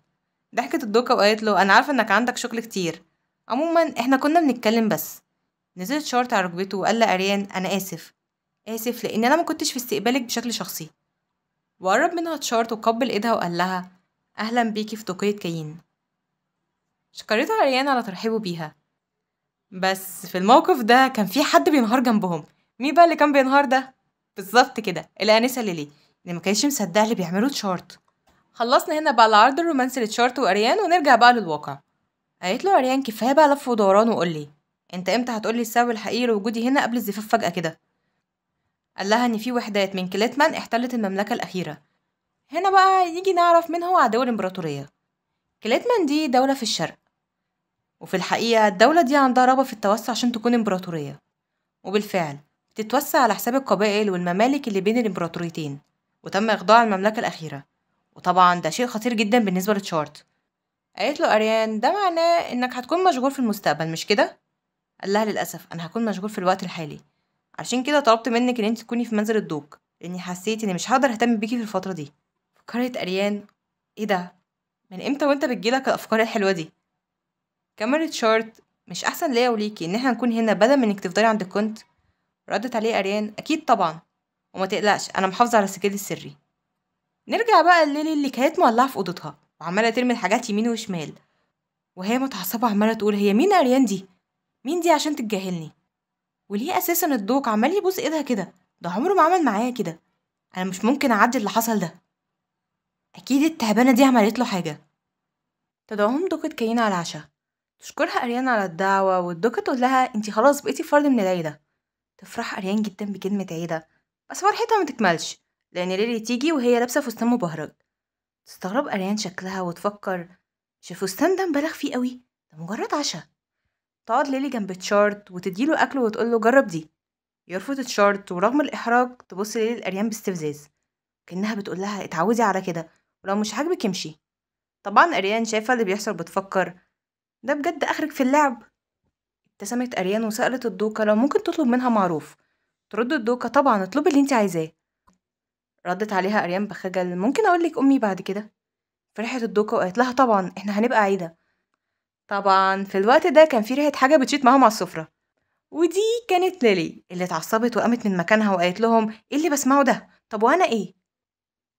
ضحكت الدوكة وقالت له أنا عارفة إنك عندك شغل كتير عموما إحنا كنا بنتكلم بس نزلت شارت على ركبته وقال لأريان أنا آسف آسف لأن أنا ما كنتش في استقبالك بشكل شخصي وقرب منها تشارت وقبل ايدها وقال لها أهلا بيكي في دوقية كاين شكرته أريان على ترحيبه بيها بس في الموقف ده كان في حد بينهار جنبهم مين بقى اللي كان بينهار ده بالظبط كده الانسه اللي ليه اللي ما كانش مصدقه اللي بيعمله تشارت خلصنا هنا بقى العرض الرومانسي لتشارت واريان ونرجع بقى للواقع قالت له اريان كفايه بقى لف ودوران وقول لي انت امتى هتقولي السبب الحقيقي لوجودي هنا قبل الزفاف فجاه كده قال لها ان في وحدات من كليتمان احتلت المملكه الاخيره هنا بقى يجي نعرف مين هو عدو الامبراطوريه كليتمان دي دوله في الشرق وفي الحقيقه الدوله دي عندها رغبه في التوسع عشان تكون امبراطوريه وبالفعل بتتوسع على حساب القبائل والممالك اللي بين الإمبراطوريتين وتم إخضاع المملكة الأخيرة وطبعا ده شيء خطير جدا بالنسبة لتشارت قالت له أريان ده معناه إنك هتكون مشغول في المستقبل مش كده؟ قال لها للأسف أنا هكون مشغول في الوقت الحالي عشان كده طلبت منك إن أنت تكوني في منزل الدوق لأني حسيت إني مش هقدر أهتم بيكي في الفترة دي فكرت أريان إيه ده؟ من إمتى وأنت بتجيلك الأفكار الحلوة دي؟ كمان شارت مش أحسن ليا وليكي إن إحنا نكون هنا بدل من إنك تفضلي عند الكونت؟ ردت عليه أريان أكيد طبعا وما تقلقش أنا محافظة على سجلي السري نرجع بقى لليلي اللي كانت مولعة في أوضتها وعمالة ترمي الحاجات يمين وشمال وهي متعصبة عمالة تقول هي مين أريان دي؟ مين دي عشان تتجاهلني؟ وليه أساسا الدوق عمال يبوس إيدها كده؟ ده عمره ما عمل معايا كده أنا مش ممكن أعدي اللي حصل ده أكيد التعبانة دي عملت له حاجة تدعوهم دوقة كينا على العشاء تشكرها أريان على الدعوة والدوقة تقول لها انتي خلاص بقيتي فرد من العيلة تفرح أريان جدا بكلمة عيدة بس فرحتها متكملش لأن ليلي تيجي وهي لابسة فستان مبهرج تستغرب أريان شكلها وتفكر مش الفستان ده مبالغ فيه قوي ده مجرد عشاء تقعد ليلي جنب تشارت وتديله أكل وتقوله جرب دي يرفض تشارت ورغم الإحراج تبص ليلي لأريان باستفزاز كأنها بتقولها اتعودي على كده ولو مش عاجبك امشي طبعا أريان شايفة اللي بيحصل بتفكر ده بجد آخرك في اللعب ابتسمت أريان وسألت الدوكة لو ممكن تطلب منها معروف ترد الدوكة طبعا اطلبي اللي انت عايزاه ردت عليها أريان بخجل ممكن أقولك أمي بعد كده فرحت الدوكة وقالت لها طبعا احنا هنبقى عيدة طبعا في الوقت ده كان في ريحة حاجة بتشيط معاهم على السفرة ودي كانت ليلي اللي اتعصبت وقامت من مكانها وقالت لهم ايه اللي بسمعه ده طب وانا ايه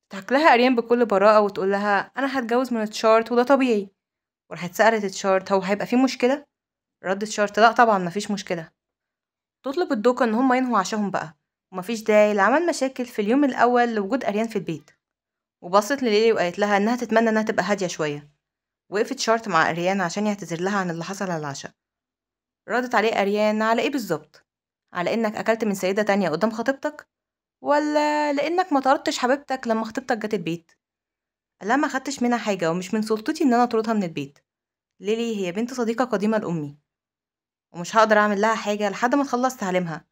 تحك لها اريان بكل براءه وتقول لها انا هتجوز من تشارت وده طبيعي وراحت سالت تشارت هو هيبقى فيه مشكله ردت شرط لا طبعا مفيش مشكلة تطلب الدوكا إن هما ينهوا عشاهم بقى ومفيش داعي لعمل مشاكل في اليوم الأول لوجود أريان في البيت وبصت لليلي وقالت لها إنها تتمنى إنها تبقى هادية شوية وقفت شرط مع أريان عشان يعتذر لها عن اللي حصل على العشاء ردت عليه أريان على إيه بالظبط على إنك أكلت من سيدة تانية قدام خطيبتك ولا لإنك ما طردتش حبيبتك لما خطيبتك جت البيت لا ما خدتش منها حاجة ومش من سلطتي إن أنا أطردها من البيت ليلي هي بنت صديقة قديمة لأمي ومش هقدر اعمل لها حاجه لحد ما تخلص تعليمها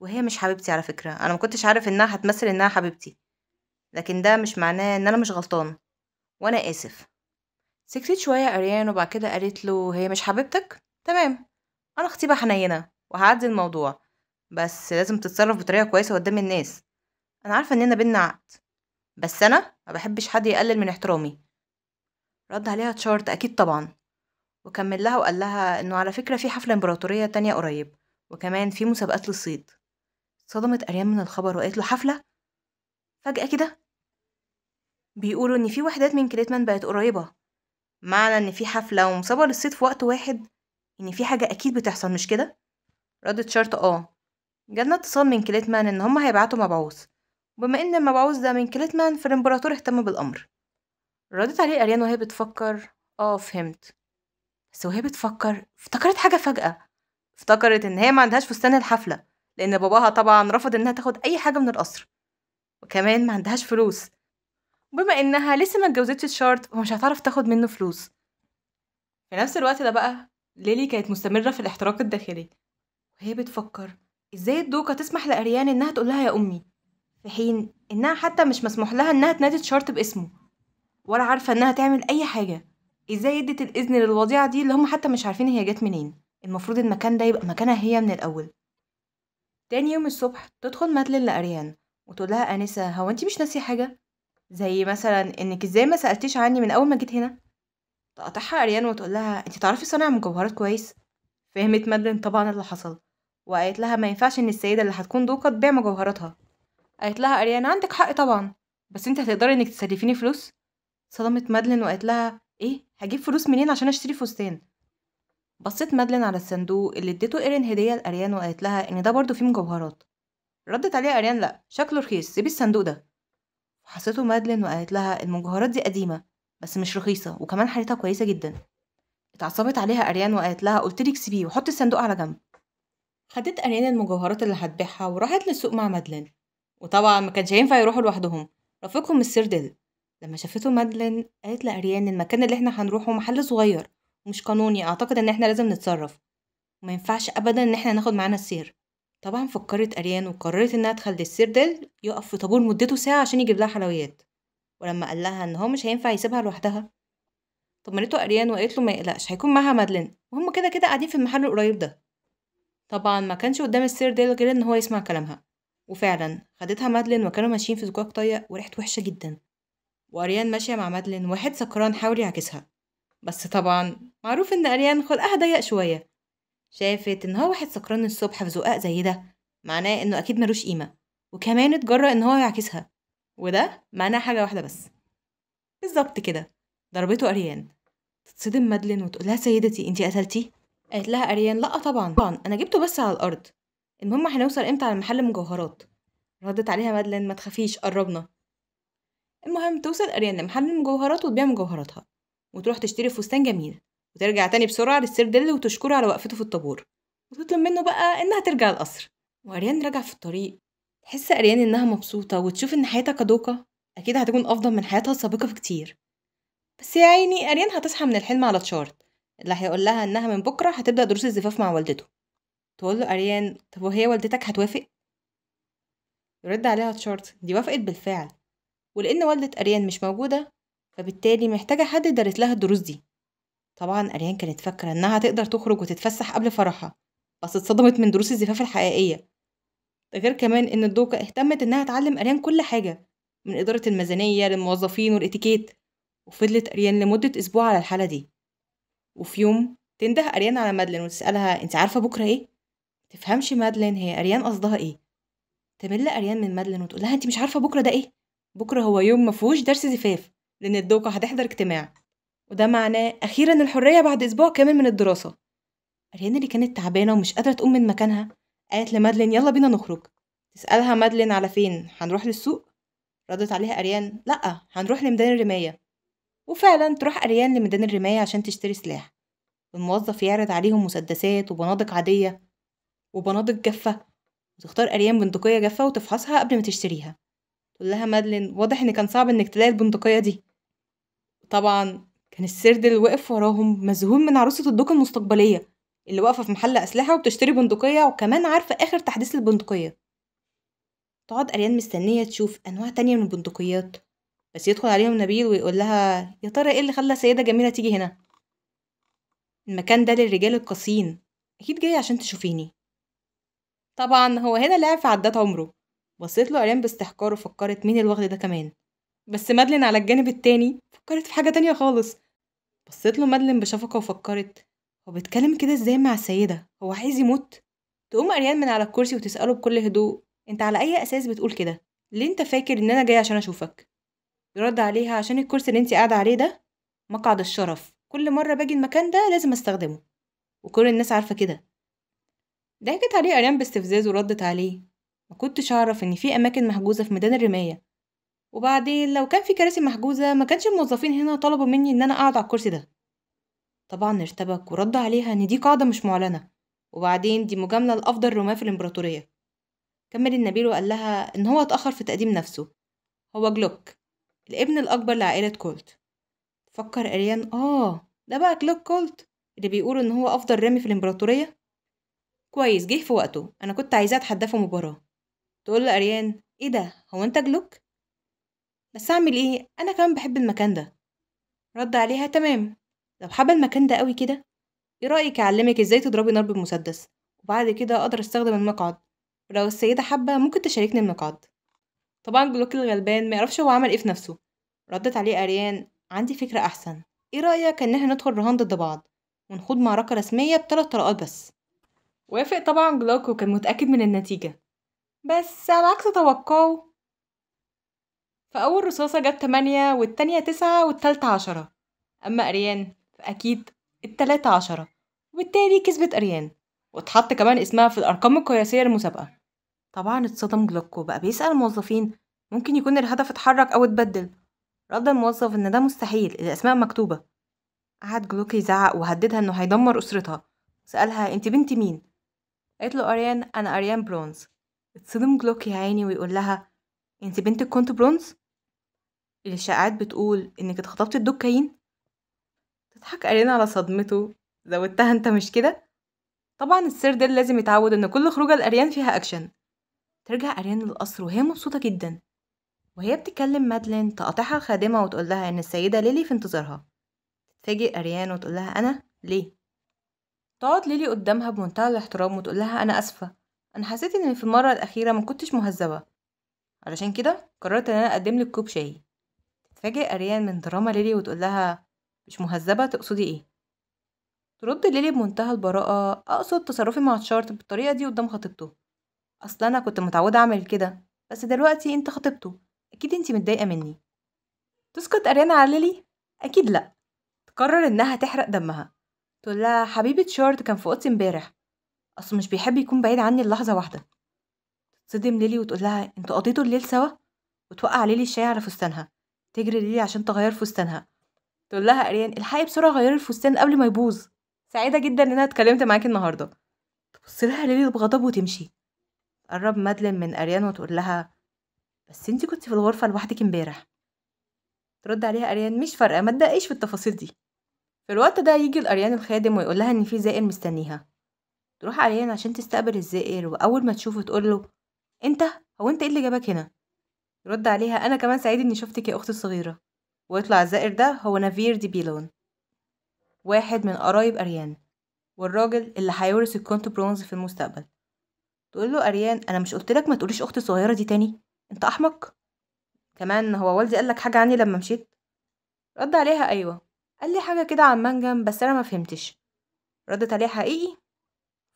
وهي مش حبيبتي على فكره انا ما كنتش عارف انها هتمثل انها حبيبتي لكن ده مش معناه ان انا مش غلطان وانا اسف سكتت شويه اريان وبعد كده قالت له هي مش حبيبتك تمام انا خطيبه حنينه وهعدي الموضوع بس لازم تتصرف بطريقه كويسه قدام الناس انا عارفه اننا بينا عقد بس انا ما بحبش حد يقلل من احترامي رد عليها تشارت اكيد طبعا وكمّل لها وقال لها إنه على فكرة في حفلة إمبراطورية تانية قريب وكمان في مسابقات للصيد صدمت أريان من الخبر وقالت له حفلة فجأة كده بيقولوا إن في وحدات من كليتمان بقت قريبة معنى إن في حفلة ومسابقة للصيد في وقت واحد إن في حاجة أكيد بتحصل مش كده؟ ردت شرط آه جالنا اتصال من كليتمان إن هما هيبعتوا مبعوث وبما إن المبعوث ده من كليتمان فالإمبراطور اهتم بالأمر ردت عليه أريان وهي بتفكر آه فهمت بس وهي بتفكر افتكرت حاجة فجأة افتكرت إن هي ما عندهاش فستان الحفلة لأن باباها طبعا رفض إنها تاخد أي حاجة من القصر وكمان ما عندهاش فلوس بما إنها لسه ما اتجوزتش شارت ومش هتعرف تاخد منه فلوس في نفس الوقت ده بقى ليلي كانت مستمرة في الاحتراق الداخلي وهي بتفكر ازاي الدوكة تسمح لأريان إنها تقول لها يا أمي في حين إنها حتى مش مسموح لها إنها تنادي شارت باسمه ولا عارفة إنها تعمل أي حاجة ازاي ادت الاذن للوضيعه دي اللي هم حتى مش عارفين هي جت منين المفروض المكان ده يبقى مكانها هي من الاول تاني يوم الصبح تدخل مادلين لاريان وتقول لها انسه هو انت مش ناسيه حاجه زي مثلا انك ازاي ما سالتيش عني من اول ما جيت هنا تقاطعها اريان وتقول لها انت تعرفي صنع مجوهرات كويس فهمت مادلين طبعا اللي حصل وقالت لها ما ينفعش ان السيده اللي هتكون دوقه تبيع مجوهراتها قالت لها اريان عندك حق طبعا بس انت هتقدري انك تسلفيني فلوس صدمت مادلين وقالت لها ايه هجيب فلوس منين عشان اشتري فستان بصيت مادلين على الصندوق اللي اديته ايرين هديه لاريان وقالت لها ان ده برضه فيه مجوهرات ردت عليها اريان لا شكله رخيص سيبي الصندوق ده حسيته مادلين وقالت لها المجوهرات دي قديمه بس مش رخيصه وكمان حالتها كويسه جدا اتعصبت عليها اريان وقالت لها قلت لك سيبيه وحطي الصندوق على جنب خدت اريان المجوهرات اللي هتبيعها وراحت للسوق مع مادلين وطبعا ما كانش هينفع يروحوا لوحدهم رفيقهم السير ديل لما شافته مادلين قالت لأريان المكان اللي احنا هنروحه محل صغير ومش قانوني أعتقد إن احنا لازم نتصرف وما ينفعش أبدا إن احنا ناخد معانا السير طبعا فكرت أريان وقررت إنها تخلي السير ده يقف في طابور مدته ساعة عشان يجيب لها حلويات ولما قال لها إن هو مش هينفع يسيبها لوحدها طمنته أريان وقالت له ما يقلقش هيكون معاها مادلين وهم كده كده قاعدين في المحل القريب ده طبعا ما كانش قدام السير ده غير إن هو يسمع كلامها وفعلا خدتها مادلين وكانوا ماشيين في زجاج طيق وريحة وحشة جدا وأريان ماشية مع مادلين واحد سكران حاول يعكسها بس طبعا معروف إن أريان خلقها ضيق شوية شافت إن هو واحد سكران الصبح في زقاق زي ده معناه إنه أكيد ملوش قيمة وكمان اتجرأ إن هو يعكسها وده معناه حاجة واحدة بس بالظبط كده ضربته أريان تتصدم مادلين وتقولها سيدتي انتي قتلتيه قالت لها أريان لأ طبعا طبعا أنا جبته بس على الأرض المهم هنوصل امتى على محل مجوهرات ردت عليها مادلين ما تخافيش قربنا المهم توصل أريان لمحل المجوهرات وتبيع مجوهراتها وتروح تشتري فستان جميل وترجع تاني بسرعة للسردل وتشكره على وقفته في الطابور وتطلب منه بقى إنها ترجع القصر وأريان راجعة في الطريق تحس أريان إنها مبسوطة وتشوف إن حياتها كدوكا أكيد هتكون أفضل من حياتها السابقة بكتير بس يا عيني أريان هتصحى من الحلم على تشارت اللي هيقول لها إنها من بكرة هتبدأ دروس الزفاف مع والدته تقول له أريان طب وهي والدتك هتوافق؟ يرد عليها تشارت دي وافقت بالفعل ولأن والدة أريان مش موجودة فبالتالي محتاجة حد درس لها الدروس دي طبعا أريان كانت فاكرة إنها هتقدر تخرج وتتفسح قبل فرحها بس اتصدمت من دروس الزفاف الحقيقية ده غير كمان إن الدوكا اهتمت إنها تعلم أريان كل حاجة من إدارة الميزانية للموظفين والإتيكيت وفضلت أريان لمدة أسبوع على الحالة دي وفي يوم تنده أريان على مادلين وتسألها أنت عارفة بكرة إيه؟ تفهمش مادلين هي أريان قصدها إيه؟ تمل أريان من مادلين وتقولها أنت مش عارفة بكرة ده إيه؟ بكرة هو يوم مفهوش درس زفاف لأن الدوقة هتحضر اجتماع وده معناه أخيرا الحرية بعد أسبوع كامل من الدراسة أريان اللي كانت تعبانة ومش قادرة تقوم من مكانها قالت لمادلين يلا بينا نخرج تسألها مادلين على فين هنروح للسوق ردت عليها أريان لأ هنروح لميدان الرماية وفعلا تروح أريان لميدان الرماية عشان تشتري سلاح الموظف يعرض عليهم مسدسات وبنادق عادية وبنادق جافة وتختار أريان بندقية جافة وتفحصها قبل ما تشتريها تقول لها مادلين واضح ان كان صعب انك تلاقي البندقيه دي طبعا كان السرد اللي واقف وراهم مذهول من عروسه الدوق المستقبليه اللي واقفه في محل اسلحه وبتشتري بندقيه وكمان عارفه اخر تحديث للبندقيه تقعد اريان مستنيه تشوف انواع تانية من البندقيات بس يدخل عليهم نبيل ويقول لها يا ترى ايه اللي خلى سيده جميله تيجي هنا المكان ده للرجال القاسيين اكيد جاي عشان تشوفيني طبعا هو هنا لعب في عدات عمره بصيت له آريان باستحقار وفكرت مين الوغد ده كمان بس مادلين على الجانب التاني فكرت في حاجة تانية خالص بصيت له مادلين بشفقة وفكرت هو بيتكلم كده ازاي مع السيدة هو عايز يموت تقوم أريان من على الكرسي وتسأله بكل هدوء انت على أي أساس بتقول كده ليه انت فاكر ان انا جاي عشان اشوفك يرد عليها عشان الكرسي اللي انت قاعده عليه ده مقعد الشرف كل مره باجي المكان ده لازم استخدمه وكل الناس عارفه كده ضحكت عليه اريان باستفزاز وردت عليه ما كنتش اعرف ان في اماكن محجوزه في ميدان الرمايه وبعدين لو كان في كراسي محجوزه ما كانش الموظفين هنا طلبوا مني ان انا اقعد على الكرسي ده طبعا ارتبك ورد عليها ان دي قاعده مش معلنه وبعدين دي مجامله لافضل رماه في الامبراطوريه كمل النبيل وقال لها ان هو اتاخر في تقديم نفسه هو جلوك الابن الاكبر لعائله كولت فكر اريان اه ده بقى جلوك كولت اللي بيقولوا ان هو افضل رامي في الامبراطوريه كويس جه في وقته انا كنت عايزاه اتحداه في مباراه تقول لأريان إيه ده هو أنت جلوك؟ بس أعمل إيه أنا كمان بحب المكان ده رد عليها تمام لو حابة المكان ده قوي كده إيه رأيك أعلمك إزاي تضربي نار بمسدس وبعد كده أقدر أستخدم المقعد ولو السيدة حابة ممكن تشاركني المقعد طبعا جلوك الغلبان ما يعرفش هو عمل إيه في نفسه ردت عليه أريان عندي فكرة أحسن إيه رأيك إن احنا ندخل رهان ضد بعض ونخوض معركة رسمية بثلاث طلقات بس وافق طبعا جلوك وكان متأكد من النتيجة بس على عكس توقعه فأول رصاصة جاب تمانية والتانية تسعة والتالتة عشرة أما أريان فأكيد التلاتة عشرة وبالتالي كسبت أريان واتحط كمان اسمها في الأرقام القياسية للمسابقة طبعا اتصدم جلوكو بقى بيسأل الموظفين ممكن يكون الهدف اتحرك أو اتبدل رد الموظف إن ده مستحيل الأسماء مكتوبة قعد جلوك يزعق وهددها إنه هيدمر أسرتها سألها أنت بنت مين؟ قالت له أريان أنا أريان برونز اتصدم جلوك يا عيني ويقول لها انت بنت الكونت برونز الإشاعات بتقول إنك اتخطبت الدكاين كاين تضحك أرينا على صدمته زودتها أنت مش كده طبعا السير ده لازم يتعود إن كل خروجة لأريان فيها أكشن ترجع أريان للقصر وهي مبسوطة جدا وهي بتكلم مادلين تقاطعها الخادمة وتقول لها إن السيدة ليلي في انتظارها تتفاجئ أريان وتقول لها أنا ليه تقعد ليلي قدامها بمنتهى الاحترام وتقول لها أنا آسفة انا حسيت ان في المره الاخيره ما كنتش مهذبه علشان كده قررت ان انا اقدم لك كوب شاي تتفاجئ اريان من دراما ليلي وتقول لها مش مهذبه تقصدي ايه ترد ليلي بمنتهى البراءه اقصد تصرفي مع تشارت بالطريقه دي قدام خطيبته اصلا انا كنت متعوده اعمل كده بس دلوقتي انت خطيبته اكيد انت متضايقه مني تسكت اريان على ليلي اكيد لا تقرر انها تحرق دمها تقول لها حبيبه شارت كان في اوضتي امبارح اصل مش بيحب يكون بعيد عني اللحظة واحدة تصدم ليلي وتقول لها انتوا قضيتوا الليل سوا وتوقع ليلي الشاي على فستانها تجري ليلي عشان تغير فستانها تقول لها اريان الحقي بسرعه غيري الفستان قبل ما يبوظ سعيده جدا ان انا اتكلمت معاكي النهارده تبص لها ليلي بغضب وتمشي تقرب مادلين من اريان وتقول لها بس انتي كنت في الغرفه لوحدك امبارح ترد عليها اريان مش فارقه ما تدقيش في التفاصيل دي في الوقت ده يجي الاريان الخادم ويقول لها ان في زائر مستنيها تروح عليان عشان تستقبل الزائر وأول ما تشوفه تقوله أنت هو أنت إيه اللي جابك هنا؟ يرد عليها أنا كمان سعيد إني شفتك يا أختي الصغيرة ويطلع الزائر ده هو نافير دي بيلون واحد من قرايب أريان والراجل اللي هيورث الكونت برونز في المستقبل تقول له أريان أنا مش لك ما تقوليش أختي الصغيرة دي تاني أنت أحمق كمان هو والدي قالك حاجة عني لما مشيت رد عليها أيوة قال لي حاجة كده عن منجم بس أنا ما فهمتش ردت عليه حقيقي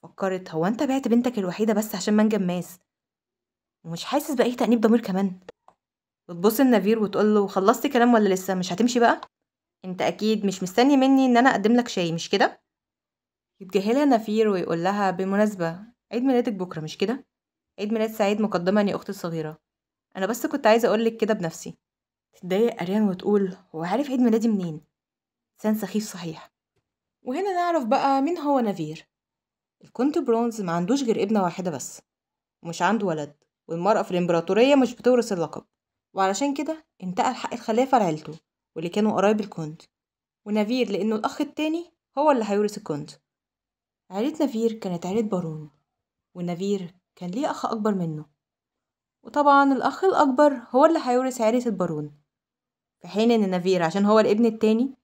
فكرت هو انت بعت بنتك الوحيدة بس عشان منجم ماس ومش حاسس بأي تأنيب ضمير كمان بتبص لنفير وتقول له خلصت كلام ولا لسه مش هتمشي بقى انت اكيد مش مستني مني ان انا اقدم لك شاي مش كده يتجاهلها نفير ويقول لها بالمناسبة عيد ميلادك بكرة مش كده عيد ميلاد سعيد مقدما يا اختي الصغيرة انا بس كنت عايزة اقولك كده بنفسي تتضايق اريان وتقول هو عارف عيد ميلادي منين انسان سخيف صحيح وهنا نعرف بقى مين هو نفير الكونت برونز ما عندوش غير ابنة واحدة بس ومش عنده ولد والمرأة في الإمبراطورية مش بتورث اللقب وعلشان كده انتقل حق الخلافة لعيلته واللي كانوا قرايب الكونت ونافير لأنه الأخ التاني هو اللي هيورث الكونت عيلة نافير كانت عيلة بارون ونافير كان ليه أخ أكبر منه وطبعا الأخ الأكبر هو اللي هيورث عيلة البارون في حين إن نافير عشان هو الابن التاني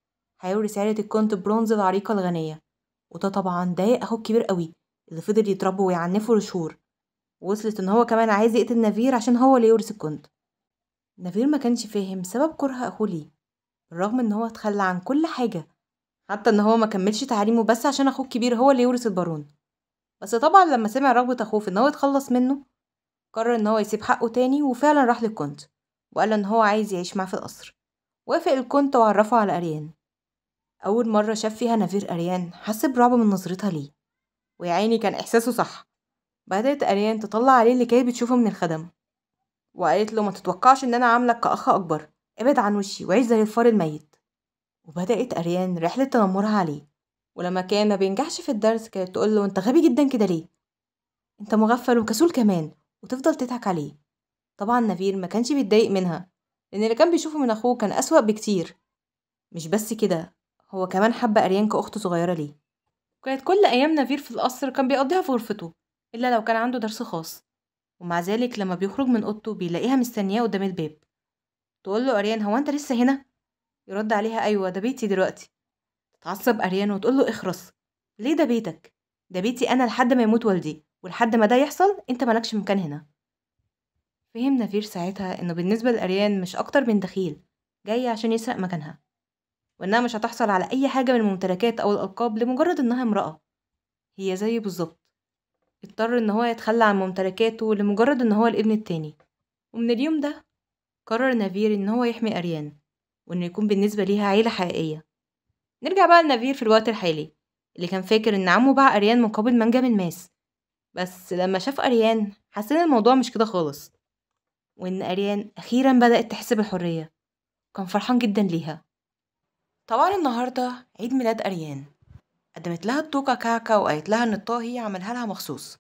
هيورث عيلة الكونت برونز العريقة الغنية وده طبعا ضايق اخوه الكبير قوي اللي فضل يضربه ويعنفه لشهور وصلت ان هو كمان عايز يقتل نفير عشان هو اللي يورث الكنت نفير ما كانش فاهم سبب كره اخوه ليه بالرغم ان هو اتخلى عن كل حاجه حتى ان هو ما كملش تعليمه بس عشان اخوه الكبير هو اللي يورث البارون بس طبعا لما سمع رغبه اخوه في ان هو يتخلص منه قرر ان هو يسيب حقه تاني وفعلا راح للكونت وقال ان هو عايز يعيش معاه في القصر وافق الكونت وعرفه على اريان أول مرة شاف فيها نافير أريان حس برعب من نظرتها ليه ويا عيني كان إحساسه صح بدأت أريان تطلع عليه اللي كانت بتشوفه من الخدم وقالت له ما تتوقعش إن أنا عاملك كأخ أكبر ابعد عن وشي وعيش زي الفار الميت وبدأت أريان رحلة تنمرها عليه ولما كان ما بينجحش في الدرس كانت تقول له أنت غبي جدا كده ليه أنت مغفل وكسول كمان وتفضل تضحك عليه طبعا نفير ما كانش بيتضايق منها لأن اللي كان بيشوفه من أخوه كان أسوأ بكتير مش بس كده هو كمان حب أريان كأخت صغيرة ليه وكانت كل أيام نفير في القصر كان بيقضيها في غرفته إلا لو كان عنده درس خاص ومع ذلك لما بيخرج من أوضته بيلاقيها مستنياه قدام الباب تقول له أريان هو أنت لسه هنا؟ يرد عليها أيوة ده بيتي دلوقتي تتعصب أريان وتقول له اخرس ليه ده بيتك؟ ده بيتي أنا لحد ما يموت والدي ولحد ما ده يحصل أنت مالكش مكان هنا فهم نفير ساعتها إنه بالنسبة لأريان مش أكتر من دخيل جاي عشان يسرق مكانها وإنها مش هتحصل على أي حاجة من الممتلكات أو الألقاب لمجرد إنها امرأة هي زي بالظبط اضطر إن هو يتخلى عن ممتلكاته لمجرد إن هو الابن التاني ومن اليوم ده قرر نافير إن هو يحمي أريان وإنه يكون بالنسبة ليها عيلة حقيقية نرجع بقى لنافير في الوقت الحالي اللي كان فاكر إن عمه باع أريان مقابل من ماس بس لما شاف أريان حس إن الموضوع مش كده خالص وإن أريان أخيرا بدأت تحس بالحرية كان فرحان جدا ليها طبعا النهاردة عيد ميلاد أريان قدمت لها التوكة كعكة وقالت لها إن الطاهي عملها لها مخصوص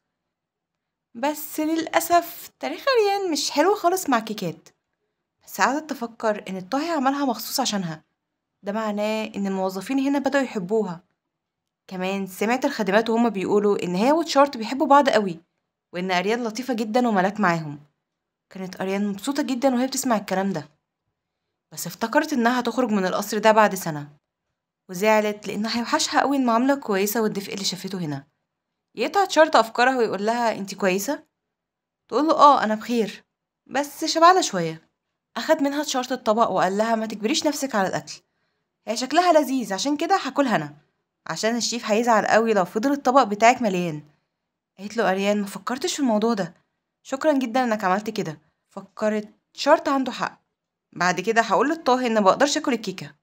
بس للأسف تاريخ أريان مش حلو خالص مع كيكات بس قعدت تفكر إن الطاهي عملها مخصوص عشانها ده معناه إن الموظفين هنا بدأوا يحبوها كمان سمعت الخدمات وهما بيقولوا إن هي وتشارت بيحبوا بعض قوي وإن أريان لطيفة جدا وملاك معاهم كانت أريان مبسوطة جدا وهي بتسمع الكلام ده بس افتكرت إنها هتخرج من القصر ده بعد سنة وزعلت لأن هيوحشها قوي المعاملة الكويسة والدفء اللي شافته هنا يقطع تشارت أفكارها ويقول لها أنت كويسة؟ تقوله آه أنا بخير بس شبعنا شوية أخد منها تشارت الطبق وقال لها ما تجبريش نفسك على الأكل هي شكلها لذيذ عشان كده هاكلها أنا عشان الشيف هيزعل قوي لو فضل الطبق بتاعك مليان قالت له أريان ما فكرتش في الموضوع ده شكرا جدا إنك عملت كده فكرت شرط عنده حق بعد كده هقول للطاهي ان مقدرش اكل الكيكه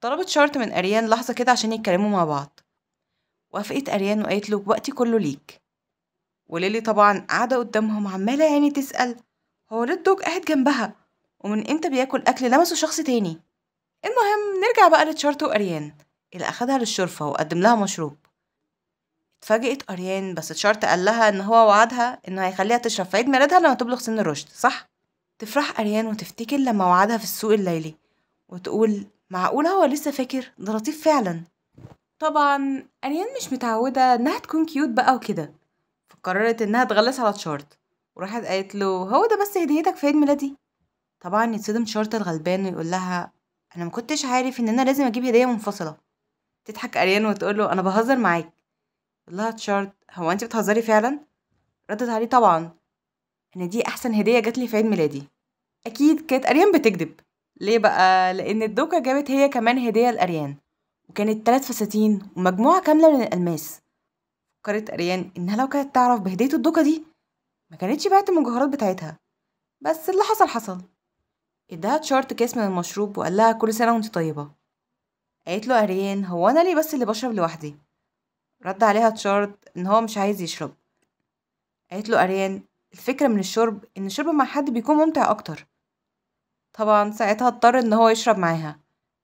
طلبت شرط من اريان لحظه كده عشان يتكلموا مع بعض وافقت اريان وقالت له وقتي كله ليك وليلي طبعا قاعده قدامهم عماله يعني تسال هو ليه الدوج قاعد جنبها ومن امتى بياكل اكل لمسه شخص تاني المهم نرجع بقى لتشارت واريان اللي اخدها للشرفه وقدم لها مشروب اتفاجئت اريان بس تشارت قال لها ان هو وعدها انه هيخليها تشرب في عيد ميلادها لما تبلغ سن الرشد صح تفرح أريان وتفتكر لما وعدها في السوق الليلي وتقول معقولة هو لسه فاكر ده لطيف فعلا طبعا أريان مش متعودة إنها تكون كيوت بقى وكده فقررت إنها تغلس على تشارت وراحت قالت له هو ده بس هديتك في عيد ميلادي طبعا يتصدم تشارت الغلبان ويقول لها أنا مكنتش عارف إن أنا لازم أجيب هدية منفصلة تضحك أريان وتقول له أنا بهزر معاك يقول لها تشارت هو أنت بتهزري فعلا ردت عليه طبعا ان دي احسن هديه جاتلي في عيد ميلادي أكيد كانت أريان بتكدب ليه بقى؟ لأن الدوكة جابت هي كمان هدية لأريان وكانت تلات فساتين ومجموعة كاملة من الألماس فكرت أريان إنها لو كانت تعرف بهدية الدوكة دي ما كانتش بعت المجوهرات بتاعتها بس اللي حصل حصل ادها تشارت كاس من المشروب وقال لها كل سنة وانت طيبة قالت له أريان هو أنا ليه بس اللي بشرب لوحدي رد عليها تشارت إن هو مش عايز يشرب قالت له أريان الفكرة من الشرب إن الشرب مع حد بيكون ممتع أكتر طبعا ساعتها اضطر ان هو يشرب معاها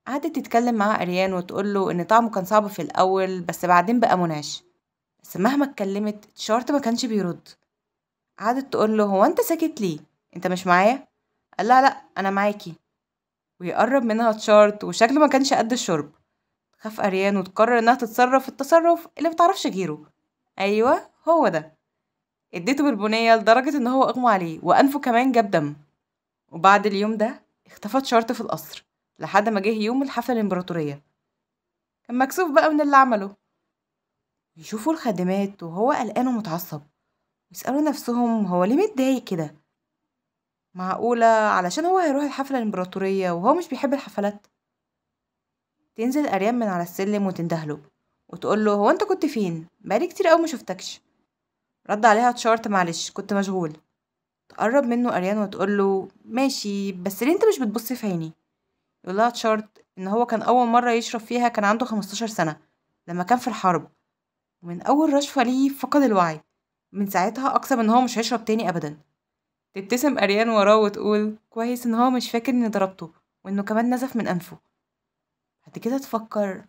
قعدت تتكلم مع أريان وتقوله إن طعمه كان صعب في الأول بس بعدين بقى منعش بس مهما اتكلمت تشارت ما كانش بيرد قعدت تقوله هو أنت ساكت ليه؟ أنت مش معايا؟ قال لا لا أنا معاكي ويقرب منها تشارت وشكله ما كانش قد الشرب خاف أريان وتقرر إنها تتصرف التصرف اللي متعرفش غيره أيوة هو ده اديته بالبنية لدرجة إن هو أغمى عليه وأنفه كمان جاب دم وبعد اليوم ده اختفت شرط في القصر لحد ما جه يوم الحفلة الإمبراطورية كان مكسوف بقى من اللي عمله يشوفوا الخادمات وهو قلقان ومتعصب ويسألوا نفسهم هو ليه متضايق كده معقولة علشان هو هيروح الحفلة الإمبراطورية وهو مش بيحب الحفلات تنزل أريان من على السلم وتندهله وتقول له هو انت كنت فين بقالي كتير قوي ما شفتكش رد عليها تشارت معلش كنت مشغول تقرب منه أريان وتقول له ماشي بس ليه انت مش بتبص في عيني يقولها تشارت ان هو كان اول مرة يشرب فيها كان عنده 15 سنة لما كان في الحرب ومن اول رشفة ليه فقد الوعي من ساعتها اقسم ان هو مش هيشرب تاني ابدا تبتسم اريان وراه وتقول كويس ان هو مش فاكر اني ضربته وانه كمان نزف من انفه بعد كده تفكر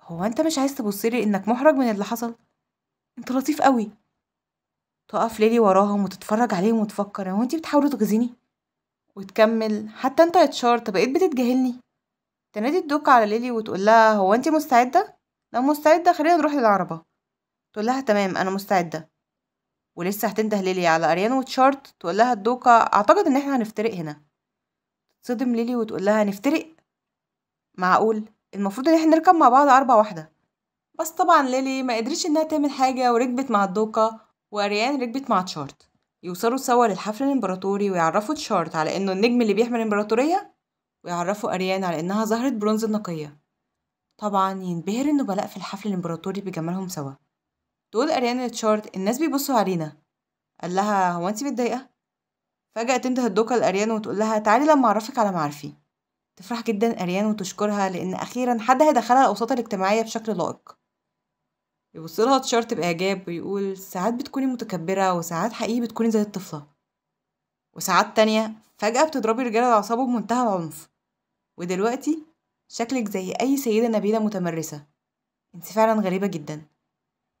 هو انت مش عايز تبصلي انك محرج من اللي حصل انت لطيف قوي تقف ليلي وراهم وتتفرج عليهم وتفكر هو يعني انتي بتحاولي تغزيني وتكمل حتى انت يا تشارت بقيت ايه بتتجاهلني تنادي الدك على ليلي وتقول لها هو انتي مستعده لو مستعده خلينا نروح للعربه تقول لها تمام انا مستعده ولسه هتنده ليلي على اريان وتشارت تقول لها الدوكا اعتقد ان احنا هنفترق هنا تصدم ليلي وتقول لها هنفترق معقول المفروض ان احنا نركب مع بعض عربه واحده بس طبعا ليلي ما قدرتش انها تعمل حاجه وركبت مع الدوكا وأريان ركبت مع تشارت يوصلوا سوا للحفل الإمبراطوري ويعرفوا تشارت على إنه النجم اللي بيحمل الإمبراطورية ويعرفوا أريان على إنها زهرة برونز النقية طبعا ينبهر إنه بلاء في الحفل الإمبراطوري بجمالهم سوا تقول أريان لتشارت الناس بيبصوا علينا قال لها هو أنت متضايقة؟ فجأة تنده الدوكا لأريان وتقول لها تعالي لما أعرفك على معارفي تفرح جدا أريان وتشكرها لأن أخيرا حد هيدخلها الأوساط الاجتماعية بشكل لائق يبصلها تشارت بإعجاب ويقول ساعات بتكوني متكبرة وساعات حقيقي بتكوني زي الطفلة وساعات تانية فجأة بتضربي رجالة أعصابه بمنتهى العنف ودلوقتي شكلك زي أي سيدة نبيلة متمرسة انت فعلا غريبة جدا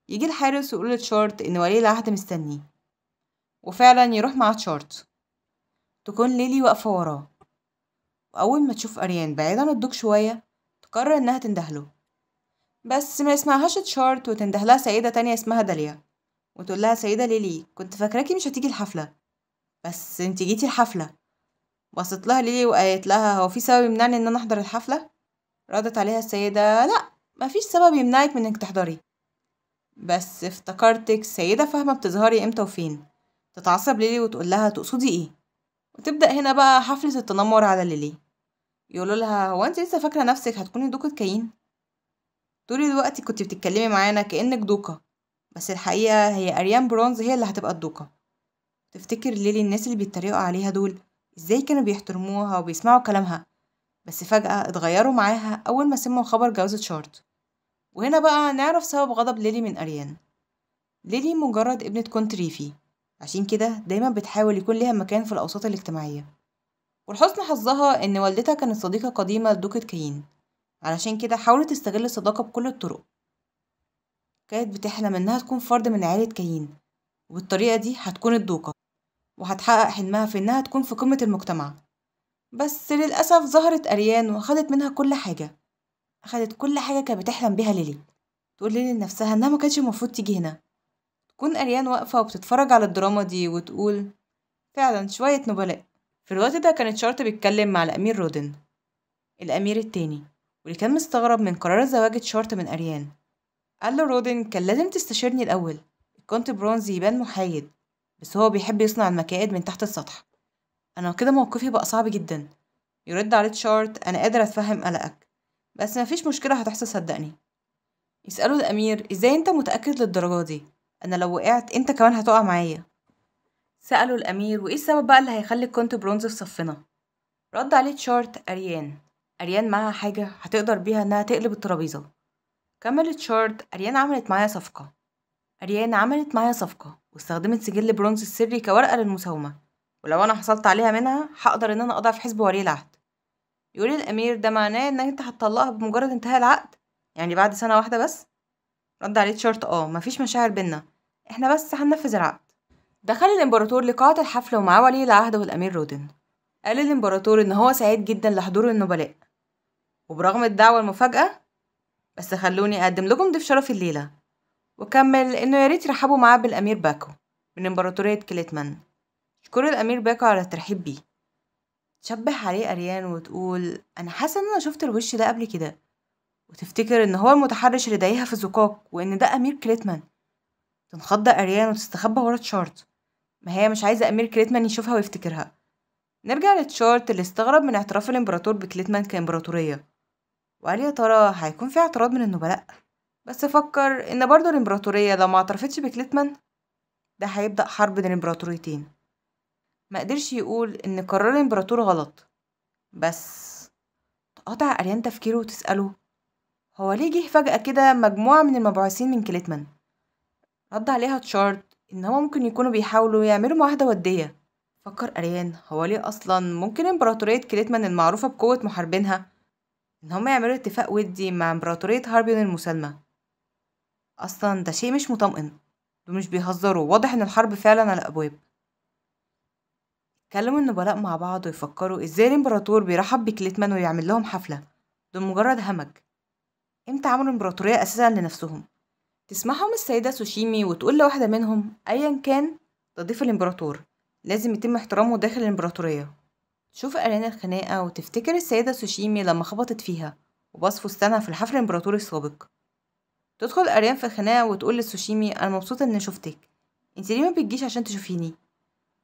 يجي الحارس ويقول لتشارت إن ولي العهد مستنيه وفعلا يروح مع تشارت تكون ليلي واقفة وراه وأول ما تشوف أريان بعيد عن الدوك شوية تقرر إنها تندهله بس ما اسمهاش تشارت وتنده لها سيدة تانية اسمها داليا وتقول لها سيدة ليلي كنت فاكراكي مش هتيجي الحفلة بس انت جيتي الحفلة بصت لها ليلي وقالت لها هو في سبب يمنعني ان انا احضر الحفلة ردت عليها السيدة لا مفيش سبب يمنعك من انك تحضري بس افتكرتك سيدة فاهمة بتظهري امتى وفين تتعصب ليلي وتقول لها تقصدي ايه وتبدأ هنا بقى حفلة التنمر على ليلي يقولوا لها هو انت لسه فاكرة نفسك هتكوني دوكة كاين طول الوقت كنت بتتكلمي معانا كأنك دوكا بس الحقيقة هي أريان برونز هي اللي هتبقى الدوكا تفتكر ليلي الناس اللي بيتريقوا عليها دول ازاي كانوا بيحترموها وبيسمعوا كلامها بس فجأة اتغيروا معاها أول ما سمعوا خبر جوازة شارت وهنا بقى نعرف سبب غضب ليلي من أريان ليلي مجرد ابنة كونت ريفي عشان كده دايما بتحاول يكون ليها مكان في الأوساط الاجتماعية ولحسن حظها إن والدتها كانت صديقة قديمة لدوكة كاين علشان كده حاولت تستغل الصداقة بكل الطرق كانت بتحلم إنها تكون فرد من عيلة كايين وبالطريقة دي هتكون الدوقة وهتحقق حلمها في إنها تكون في قمة المجتمع بس للأسف ظهرت أريان وخدت منها كل حاجة أخدت كل حاجة كانت بتحلم بيها ليلي تقول ليلي لنفسها إنها مكانتش المفروض تيجي هنا تكون أريان واقفة وبتتفرج على الدراما دي وتقول فعلا شوية نبلاء في الوقت ده كانت شرطة بيتكلم مع الأمير رودن الأمير التاني واللي كان مستغرب من قرار زواج شارت من أريان قال له رودن كان لازم تستشيرني الأول الكونت برونز يبان محايد بس هو بيحب يصنع المكائد من تحت السطح أنا كده موقفي بقى صعب جدا يرد عليه تشارت أنا قادر أتفهم قلقك بس مفيش مشكلة هتحصل صدقني يسأله الأمير إزاي أنت متأكد للدرجة دي أنا لو وقعت أنت كمان هتقع معايا سأله الأمير وإيه السبب بقى اللي هيخلي الكونت برونز في صفنا رد عليه تشارت أريان أريان معاها حاجة هتقدر بيها إنها تقلب الترابيزة كملت شارد أريان عملت معايا صفقة أريان عملت معايا صفقة واستخدمت سجل برونز السري كورقة للمساومة ولو أنا حصلت عليها منها هقدر إن أنا أضعف حزب ولي العهد يقول الأمير ده معناه إنك أنت هتطلقها بمجرد انتهاء العقد يعني بعد سنة واحدة بس رد عليه تشارت اه مفيش مشاعر بينا احنا بس هننفذ العقد دخل الامبراطور لقاعة الحفلة ومعاه ولي العهد والأمير رودن قال الامبراطور ان هو سعيد جدا لحضور النبلاء وبرغم الدعوة المفاجأة بس خلوني أقدم لكم ضيف شرف الليلة وكمل إنه ياريت يرحبوا معاه بالأمير باكو من إمبراطورية كليتمان اشكروا الأمير باكو على الترحيب بيه تشبه عليه أريان وتقول أنا حاسة إن أنا شفت الوش ده قبل كده وتفتكر إن هو المتحرش اللي دايها في الزقاق وإن ده أمير كليتمان تنخض أريان وتستخبى ورا تشارت ما هي مش عايزة أمير كليتمان يشوفها ويفتكرها نرجع لتشارت اللي استغرب من اعتراف الإمبراطور بكليتمان كإمبراطورية وقال يا ترى هيكون في اعتراض من النبلاء بس فكر إن برضه الإمبراطورية لو ما اعترفتش بكليتمان ده هيبدأ حرب بين الإمبراطوريتين ما قدرش يقول إن قرار الإمبراطور غلط بس تقطع أريان تفكيره وتسأله هو ليه جه فجأة كده مجموعة من المبعوثين من كليتمان رد عليها تشارد إن هما ممكن يكونوا بيحاولوا يعملوا معاهدة ودية فكر أريان هو ليه أصلا ممكن إمبراطورية كليتمان المعروفة بقوة محاربينها إن هما يعملوا اتفاق ودي مع إمبراطورية هاربيون المسالمة أصلا ده شيء مش مطمئن دول مش بيهزروا واضح إن الحرب فعلا على الأبواب اتكلموا النبلاء مع بعض ويفكروا إزاي الإمبراطور بيرحب بكليتمان ويعمل لهم حفلة دول مجرد همج امتى عملوا إمبراطورية أساسا لنفسهم تسمحهم السيدة سوشيمي وتقول لواحدة منهم أيا كان تضيف الإمبراطور لازم يتم احترامه داخل الإمبراطورية تشوف أرين الخناقة وتفتكر السيدة سوشيمي لما خبطت فيها وبصف استنى في الحفل الإمبراطوري السابق تدخل أريان في الخناقة وتقول لسوشيمي أنا مبسوطة إني شفتك انت ليه ما بتجيش عشان تشوفيني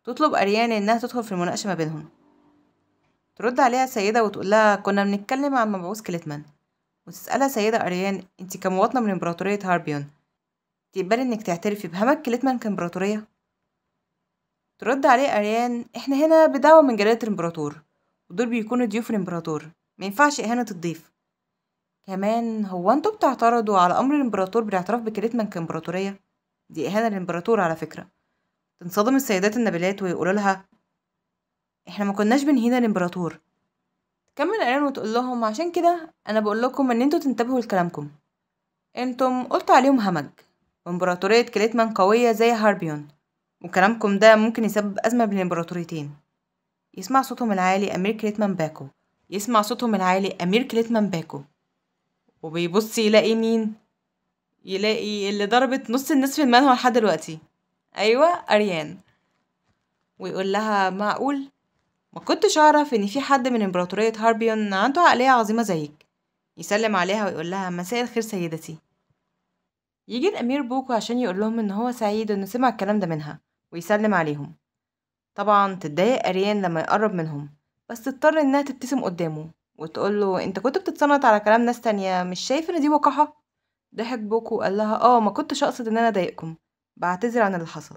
تطلب أريان إنها تدخل في المناقشة ما بينهم ترد عليها السيدة وتقول لها كنا بنتكلم عن مبعوث كليتمان وتسألها سيدة أريان انت كمواطنة من إمبراطورية هاربيون تقبلي إنك تعترفي بهمك كليتمان كإمبراطورية ترد عليه أريان إحنا هنا بدعوة من جلالة الإمبراطور ودول بيكونوا ضيوف الإمبراطور مينفعش إهانة الضيف كمان هو انتوا بتعترضوا على أمر الإمبراطور بالاعتراف بكلمة كإمبراطورية دي إهانة للإمبراطور على فكرة تنصدم السيدات النبيلات ويقولوا لها إحنا ما كناش بنهين الإمبراطور تكمل أريان وتقول لهم عشان كده أنا بقول لكم إن انتوا تنتبهوا لكلامكم انتم قلتوا عليهم همج وإمبراطورية كليتمان قوية زي هاربيون وكلامكم ده ممكن يسبب أزمة بين الإمبراطوريتين يسمع صوتهم العالي أمير كليتمان باكو يسمع صوتهم العالي أمير كليتمان باكو وبيبص يلاقي مين يلاقي اللي ضربت نص الناس في المنهى لحد دلوقتي أيوة أريان ويقول لها معقول ما كنتش أعرف إن في حد من إمبراطورية هاربيون عنده عقلية عظيمة زيك يسلم عليها ويقول لها مساء الخير سيدتي يجي الأمير بوكو عشان يقول لهم إن هو سعيد إنه سمع الكلام ده منها ويسلم عليهم طبعا تتضايق أريان لما يقرب منهم بس تضطر إنها تبتسم قدامه وتقوله أنت كنت بتتصنت على كلام ناس تانية مش شايف إن دي وقاحة ضحك بوكو وقال لها اه ما كنتش أقصد إن أنا أضايقكم بعتذر عن اللي حصل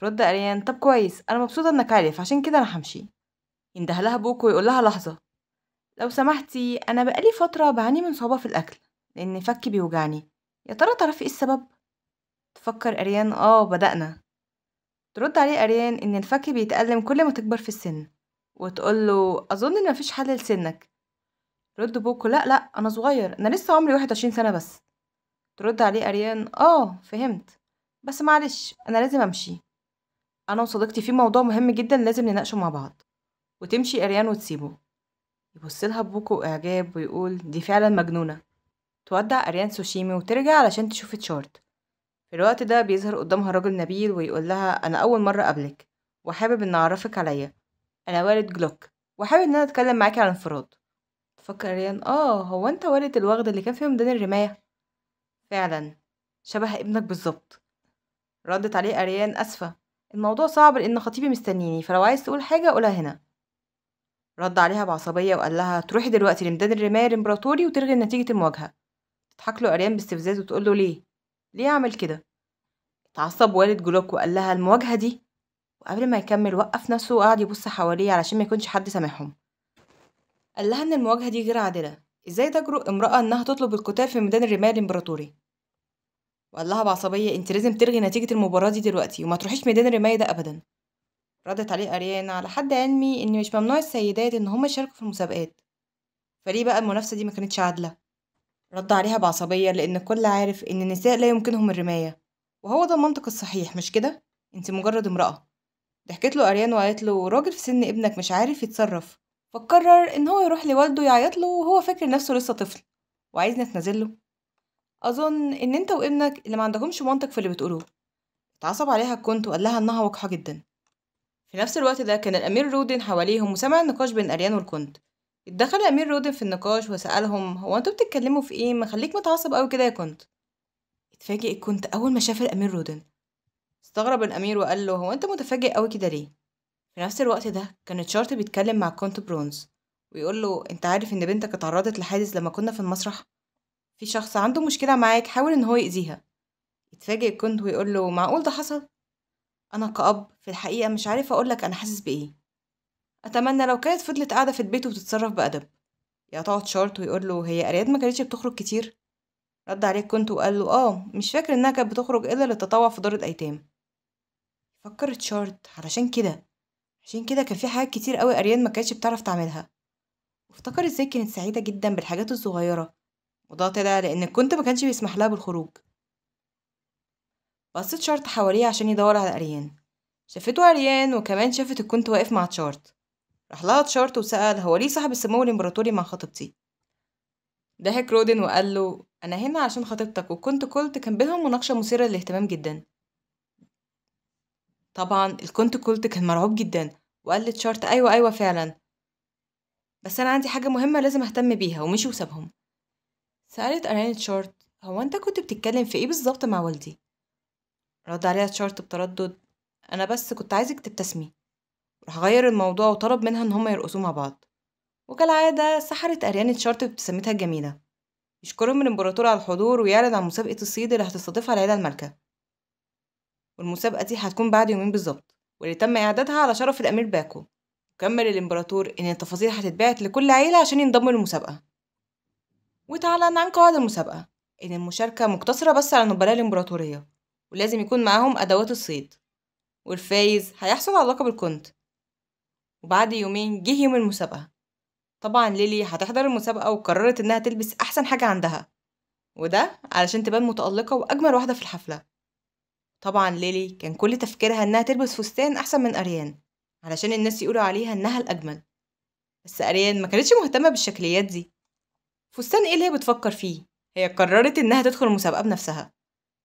ترد أريان طب كويس أنا مبسوطة إنك عارف عشان كده أنا همشي يندهلها لها بوكو ويقول لها لحظة لو سمحتي أنا بقالي فترة بعاني من صعوبة في الأكل لأن فكي بيوجعني يا ترى تعرفي ايه السبب؟ تفكر أريان اه بدأنا ترد عليه أريان إن الفك بيتألم كل ما تكبر في السن وتقوله أظن إن مفيش حل لسنك رد بوكو لا لا أنا صغير أنا لسه عمري واحد وعشرين سنة بس ترد عليه أريان آه فهمت بس معلش أنا لازم أمشي أنا وصديقتي في موضوع مهم جدا لازم نناقشه مع بعض وتمشي أريان وتسيبه يبصلها بوكو إعجاب ويقول دي فعلا مجنونة تودع أريان سوشيمي وترجع علشان تشوف تشارت في الوقت ده بيظهر قدامها راجل نبيل ويقول لها أنا أول مرة أقابلك وحابب إن أعرفك عليا أنا والد جلوك وحابب إن أنا أتكلم معاكي عن انفراد تفكر ريان آه هو أنت والد الوغد اللي كان في ميدان الرماية فعلا شبه ابنك بالظبط ردت عليه أريان أسفة الموضوع صعب لأن خطيبي مستنيني فلو عايز تقول حاجة قولها هنا رد عليها بعصبية وقال لها تروحي دلوقتي لميدان الرماية الإمبراطوري وتلغي نتيجة المواجهة تضحك له أريان باستفزاز وتقول له ليه ليه أعمل كده؟ اتعصب والد جلوك وقال لها المواجهة دي وقبل ما يكمل وقف نفسه وقعد يبص حواليه علشان ما يكونش حد سامعهم قال لها إن المواجهة دي غير عادلة إزاي تجرؤ امرأة إنها تطلب القتال في ميدان الرماية الإمبراطوري وقال لها بعصبية أنت لازم تلغي نتيجة المباراة دي دلوقتي وما تروحيش ميدان الرماية ده أبدا ردت عليه أريان على حد علمي إن مش ممنوع السيدات إن هما يشاركوا في المسابقات فليه بقى المنافسة دي ما كانتش عادلة رد عليها بعصبية لأن الكل عارف إن النساء لا يمكنهم الرماية وهو ده المنطق الصحيح مش كده؟ انت مجرد امرأة ضحكت له أريان وقالت له راجل في سن ابنك مش عارف يتصرف فقرر إن هو يروح لوالده يعيط له وهو فاكر نفسه لسه طفل وعايزنا له أظن إن أنت وابنك اللي ما عندكمش منطق في اللي بتقولوه اتعصب عليها كنت وقال لها إنها وقحة جدا في نفس الوقت ده كان الأمير رودن حواليهم وسمع النقاش بين أريان والكنت اتدخل أمير رودن في النقاش وسألهم هو انتوا بتتكلموا في ايه مخليك متعصب أوي كده يا كنت اتفاجئ كنت أول ما شاف الأمير رودن استغرب الأمير وقال له هو انت متفاجئ أوي كده ليه في نفس الوقت ده كانت شارت بيتكلم مع كونت برونز ويقول له انت عارف ان بنتك اتعرضت لحادث لما كنا في المسرح في شخص عنده مشكلة معاك حاول ان هو يأذيها اتفاجئ كنت ويقول له معقول ده حصل انا كأب في الحقيقة مش عارف اقولك انا حاسس بايه أتمنى لو كانت فضلت قاعدة في البيت وبتتصرف بأدب يا تقعد شارت ويقول له هي أرياد ما كانتش بتخرج كتير رد عليه كنت وقال له آه مش فاكر إنها كانت بتخرج إلا للتطوع في دار الأيتام فكرت شارت علشان كده عشان كده كان في حاجات كتير قوي أريان ما كانتش بتعرف تعملها وافتكر ازاي كانت سعيدة جدا بالحاجات الصغيرة وده طلع لأن كنت ما كانش بيسمح لها بالخروج بصيت شارت حواليه عشان يدور على أريان شافته أريان وكمان شافت الكنت واقف مع تشارت راح لها تشارت وسأل هو ليه صاحب السمو الإمبراطوري مع خطيبتي ضحك رودن وقال له أنا هنا عشان خطيبتك وكنت كولت كان بينهم مناقشة مثيرة للاهتمام جدا طبعا الكونت كولت كان مرعوب جدا وقال لتشارت أيوة أيوة فعلا بس أنا عندي حاجة مهمة لازم أهتم بيها ومشي وسابهم سألت أرين تشارت هو أنت كنت بتتكلم في إيه بالظبط مع والدي؟ رد عليها تشارت بتردد أنا بس كنت عايزك تبتسمي راح غير الموضوع وطلب منها إن هما يرقصوا مع بعض وكالعادة سحرت أريان اتشارت بابتسامتها الجميلة يشكرهم الإمبراطور على الحضور ويعلن عن مسابقة الصيد اللي هتستضيفها العيلة المالكة والمسابقة دي هتكون بعد يومين بالظبط واللي تم إعدادها على شرف الأمير باكو وكمل الإمبراطور إن التفاصيل هتتبعت لكل عيلة عشان ينضموا للمسابقة وتعلن عن قواعد المسابقة إن المشاركة مقتصرة بس على نبلاء الإمبراطورية ولازم يكون معاهم أدوات الصيد والفايز هيحصل على لقب الكنت وبعد يومين جه يوم المسابقة طبعا ليلي هتحضر المسابقة وقررت إنها تلبس أحسن حاجة عندها وده علشان تبان متألقة وأجمل واحدة في الحفلة طبعا ليلي كان كل تفكيرها إنها تلبس فستان أحسن من أريان علشان الناس يقولوا عليها إنها الأجمل بس أريان ما كانتش مهتمة بالشكليات دي فستان إيه اللي هي بتفكر فيه هي قررت إنها تدخل المسابقة بنفسها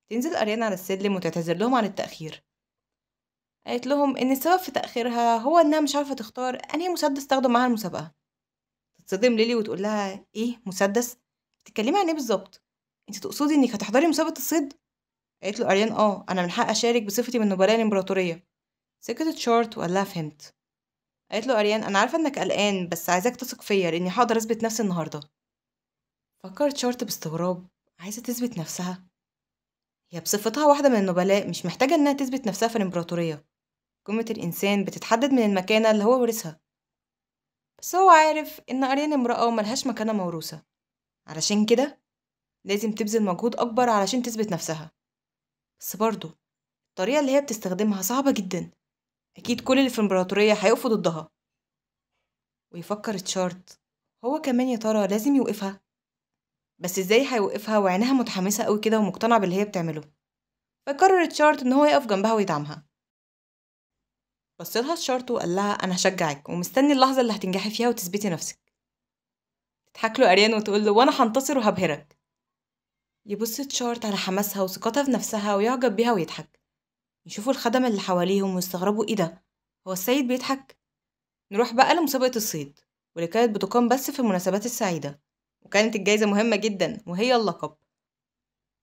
تنزل أريان على السلم وتعتذر لهم عن التأخير قالت لهم إن السبب في تأخيرها هو إنها مش عارفة تختار أنهي مسدس تاخده معاها المسابقة تتصدم ليلي وتقول لها إيه مسدس؟ بتتكلمي عن إيه بالظبط؟ أنت تقصدي إنك هتحضري مسابقة الصيد؟ قالت له أريان آه أنا من حق أشارك بصفتي من نبلاء الإمبراطورية سكتت شورت وقال لها فهمت قالت له أريان أنا عارفة إنك قلقان بس عايزاك تثق فيا لإني هقدر أثبت نفسي النهاردة فكرت شورت باستغراب عايزة تثبت نفسها هي بصفتها واحدة من النبلاء مش محتاجة إنها تثبت نفسها في الإمبراطورية قيمة الإنسان بتتحدد من المكانة اللي هو ورثها بس هو عارف إن قريان امرأة وملهاش مكانة موروثة علشان كده لازم تبذل مجهود أكبر علشان تثبت نفسها بس برضه الطريقة اللي هي بتستخدمها صعبة جدا أكيد كل اللي في الإمبراطورية هيقفوا ضدها ويفكر تشارت هو كمان يا ترى لازم يوقفها بس ازاي هيوقفها وعينها متحمسة قوي كده ومقتنعة باللي هي بتعمله فقرر تشارت ان هو يقف جنبها ويدعمها بصلها الشرط وقال لها أنا هشجعك ومستني اللحظة اللي هتنجحي فيها وتثبتي نفسك تضحك له أريان وتقول له وأنا هنتصر وهبهرك يبص تشارت على حماسها وثقتها في نفسها ويعجب بيها ويضحك يشوفوا الخدم اللي حواليهم ويستغربوا ايه ده هو السيد بيضحك نروح بقى لمسابقة الصيد واللي كانت بتقام بس في المناسبات السعيدة وكانت الجايزة مهمة جدا وهي اللقب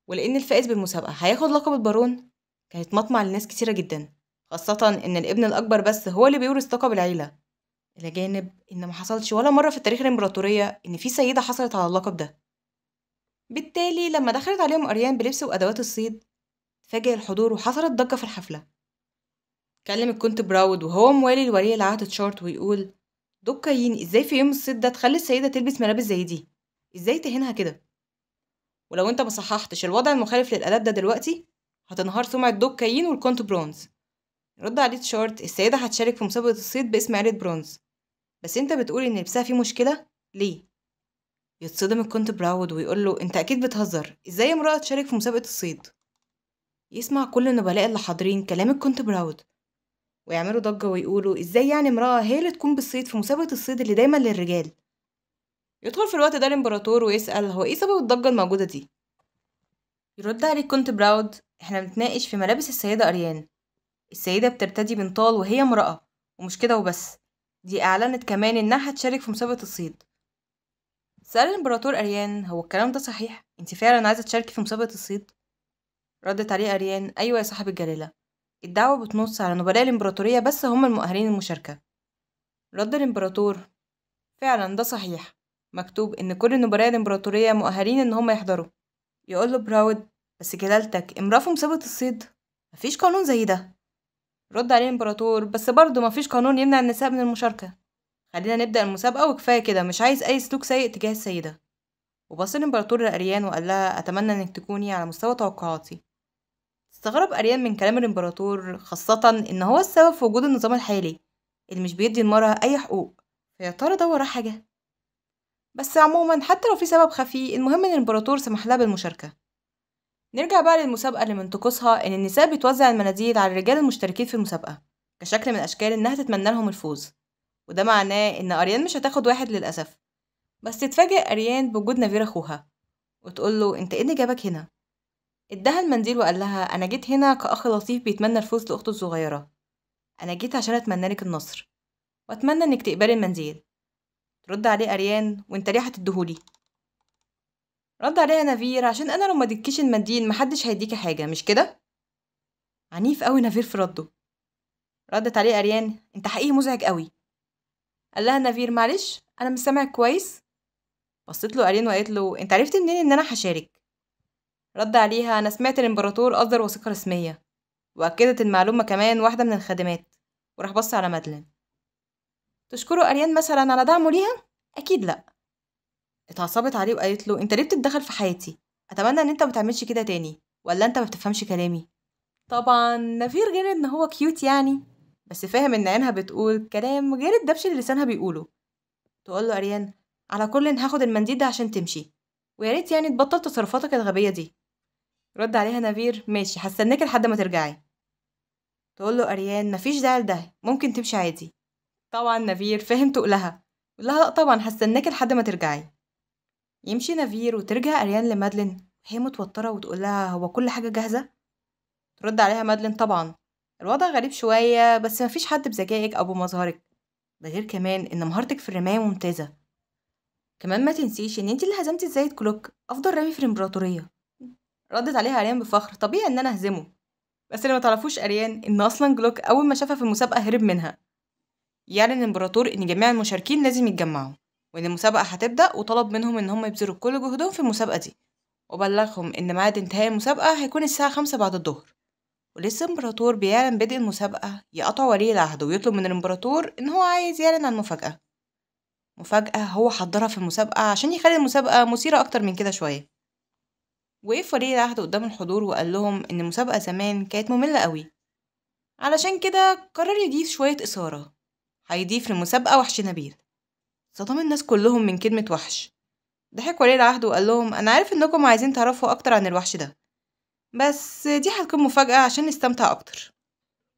ولأن الفائز بالمسابقة هياخد لقب البارون كانت مطمع لناس كتيرة جدا خاصة إن الابن الأكبر بس هو اللي بيورث طاقة بالعيلة إلى جانب إن ما حصلش ولا مرة في تاريخ الإمبراطورية إن في سيدة حصلت على اللقب ده بالتالي لما دخلت عليهم أريان بلبس وأدوات الصيد فاجئ الحضور وحصلت ضجة في الحفلة كلم الكونت براود وهو موالي الولي العهد تشارت ويقول دوكايين ازاي في يوم الصيد ده تخلي السيدة تلبس ملابس زي دي ازاي تهينها كده ولو انت مصححتش الوضع المخالف للآلات ده دلوقتي هتنهار سمعة دوكايين والكونت برونز رد عليه تشارت السيدة هتشارك في مسابقة الصيد باسم عيلة برونز بس انت بتقول ان لبسها فيه مشكلة ليه؟ يتصدم الكونت براود ويقول له انت اكيد بتهزر ازاي امرأة تشارك في مسابقة الصيد؟ يسمع كل النبلاء اللي حاضرين كلام الكونت براود ويعملوا ضجة ويقولوا ازاي يعني امرأة هي اللي تكون بالصيد في مسابقة الصيد اللي دايما للرجال يدخل في الوقت ده الامبراطور ويسأل هو ايه سبب الضجة الموجودة دي يرد عليه كونت براود احنا بنتناقش في ملابس السيدة أريان السيدة بترتدي بنطال وهي امرأة ومش كده وبس دي أعلنت كمان إنها هتشارك في مسابقة الصيد سأل الإمبراطور أريان هو الكلام ده صحيح؟ أنت فعلا عايزة تشاركي في مسابقة الصيد؟ ردت عليه أريان أيوة يا صاحب الجلالة الدعوة بتنص على نبلاء الإمبراطورية بس هم المؤهلين للمشاركة رد الإمبراطور فعلا ده صحيح مكتوب إن كل نبلاء الإمبراطورية مؤهلين إن هم يحضروا يقول له براود بس جلالتك امرأة في مسابقة الصيد مفيش قانون زي ده رد عليه الامبراطور بس برضه مفيش قانون يمنع النساء من المشاركة خلينا نبدأ المسابقة وكفاية كده مش عايز أي سلوك سيء تجاه السيدة وبص الامبراطور لأريان وقال لها أتمنى إنك تكوني على مستوى توقعاتي استغرب أريان من كلام الامبراطور خاصة إن هو السبب في وجود النظام الحالي اللي مش بيدي المرأة أي حقوق فيا ترى ده وراه حاجة بس عموما حتى لو في سبب خفي المهم إن الامبراطور سمح لها بالمشاركة نرجع بقى للمسابقة اللي من طقوسها إن النساء بتوزع المناديل على الرجال المشتركين في المسابقة كشكل من أشكال إنها تتمنى لهم الفوز وده معناه إن أريان مش هتاخد واحد للأسف بس تتفاجئ أريان بوجود نفير أخوها وتقول له أنت إيه اللي جابك هنا؟ اداها المنديل وقال لها أنا جيت هنا كأخ لطيف بيتمنى الفوز لأخته الصغيرة أنا جيت عشان أتمنى لك النصر وأتمنى إنك تقبلي المنديل ترد عليه أريان وأنت ليه هتديهولي رد عليها نافير عشان انا لو ما اديتكيش المنديل محدش هيديكي حاجه مش كده عنيف قوي نافير في رده ردت عليه اريان انت حقيقي مزعج قوي قال لها نافير معلش انا مش سامعك كويس بصيت له اريان وقالت له انت عرفت منين ان انا هشارك رد عليها انا سمعت الامبراطور اصدر وثيقه رسميه واكدت المعلومه كمان واحده من الخادمات وراح بص على مادلين تشكروا اريان مثلا على دعمه ليها اكيد لا اتعصبت عليه وقالت له أنت ليه بتتدخل في حياتي؟ أتمنى إن أنت ما تعملش كده تاني ولا أنت ما بتفهمش كلامي؟ طبعا نفير غير إن هو كيوت يعني بس فاهم إن عينها بتقول كلام غير الدبش اللي لسانها بيقوله تقول له أريان على كل هاخد المنديل ده عشان تمشي ويا ريت يعني تبطل تصرفاتك الغبية دي رد عليها نفير ماشي هستناك لحد ما ترجعي تقول له أريان مفيش داعي لده ممكن تمشي عادي طبعا نفير فهم تقولها قولها لأ طبعا هستناك لحد ما ترجعي يمشي نافير وترجع أريان لمادلين وهي متوترة وتقولها هو كل حاجة جاهزة؟ ترد عليها مادلين طبعا الوضع غريب شوية بس مفيش حد بذكائك أو بمظهرك ده غير كمان إن مهارتك في الرماية ممتازة كمان ما تنسيش إن انت اللي هزمتي زايد كلوك أفضل رامي في الإمبراطورية ردت عليها أريان بفخر طبيعي إن أنا أهزمه بس اللي ما تعرفوش أريان إن أصلا جلوك أول ما شافها في المسابقة هرب منها يعني الإمبراطور إن جميع المشاركين لازم يتجمعوا وإن المسابقة هتبدأ وطلب منهم إن هم يبذلوا كل جهدهم في المسابقة دي وبلغهم إن ميعاد انتهاء المسابقة هيكون الساعة خمسة بعد الظهر ولسه الإمبراطور بيعلن بدء المسابقة يقطع ولي العهد ويطلب من الإمبراطور إن هو عايز يعلن عن مفاجأة مفاجأة هو حضرها في المسابقة عشان يخلي المسابقة مثيرة أكتر من كده شوية وقف ولي العهد قدام الحضور وقال لهم إن المسابقة زمان كانت مملة قوي علشان كده قرر يضيف شوية إثارة هيضيف للمسابقة وحش نبيل صدم الناس كلهم من كلمة وحش ضحك ولي العهد وقال لهم أنا عارف إنكم عايزين تعرفوا أكتر عن الوحش ده بس دي هتكون مفاجأة عشان نستمتع أكتر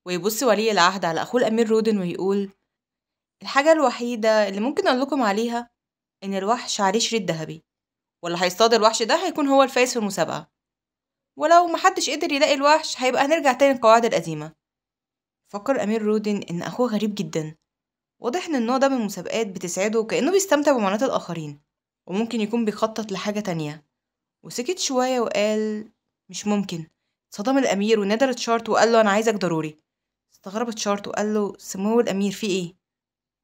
ويبص ولي العهد على أخوه الأمير رودن ويقول الحاجة الوحيدة اللي ممكن أقول لكم عليها إن الوحش عليه شريط ذهبي واللي هيصطاد الوحش ده هيكون هو الفايز في المسابقة ولو محدش قدر يلاقي الوحش هيبقى هنرجع تاني للقواعد القديمة فكر أمير رودن إن أخوه غريب جدا واضح إن النوع ده من المسابقات بتسعده كأنه بيستمتع بمعاناة الآخرين وممكن يكون بيخطط لحاجة تانية وسكت شوية وقال مش ممكن صدم الأمير ونادر تشارت وقال له أنا عايزك ضروري استغرب تشارت وقال له سمو الأمير في إيه؟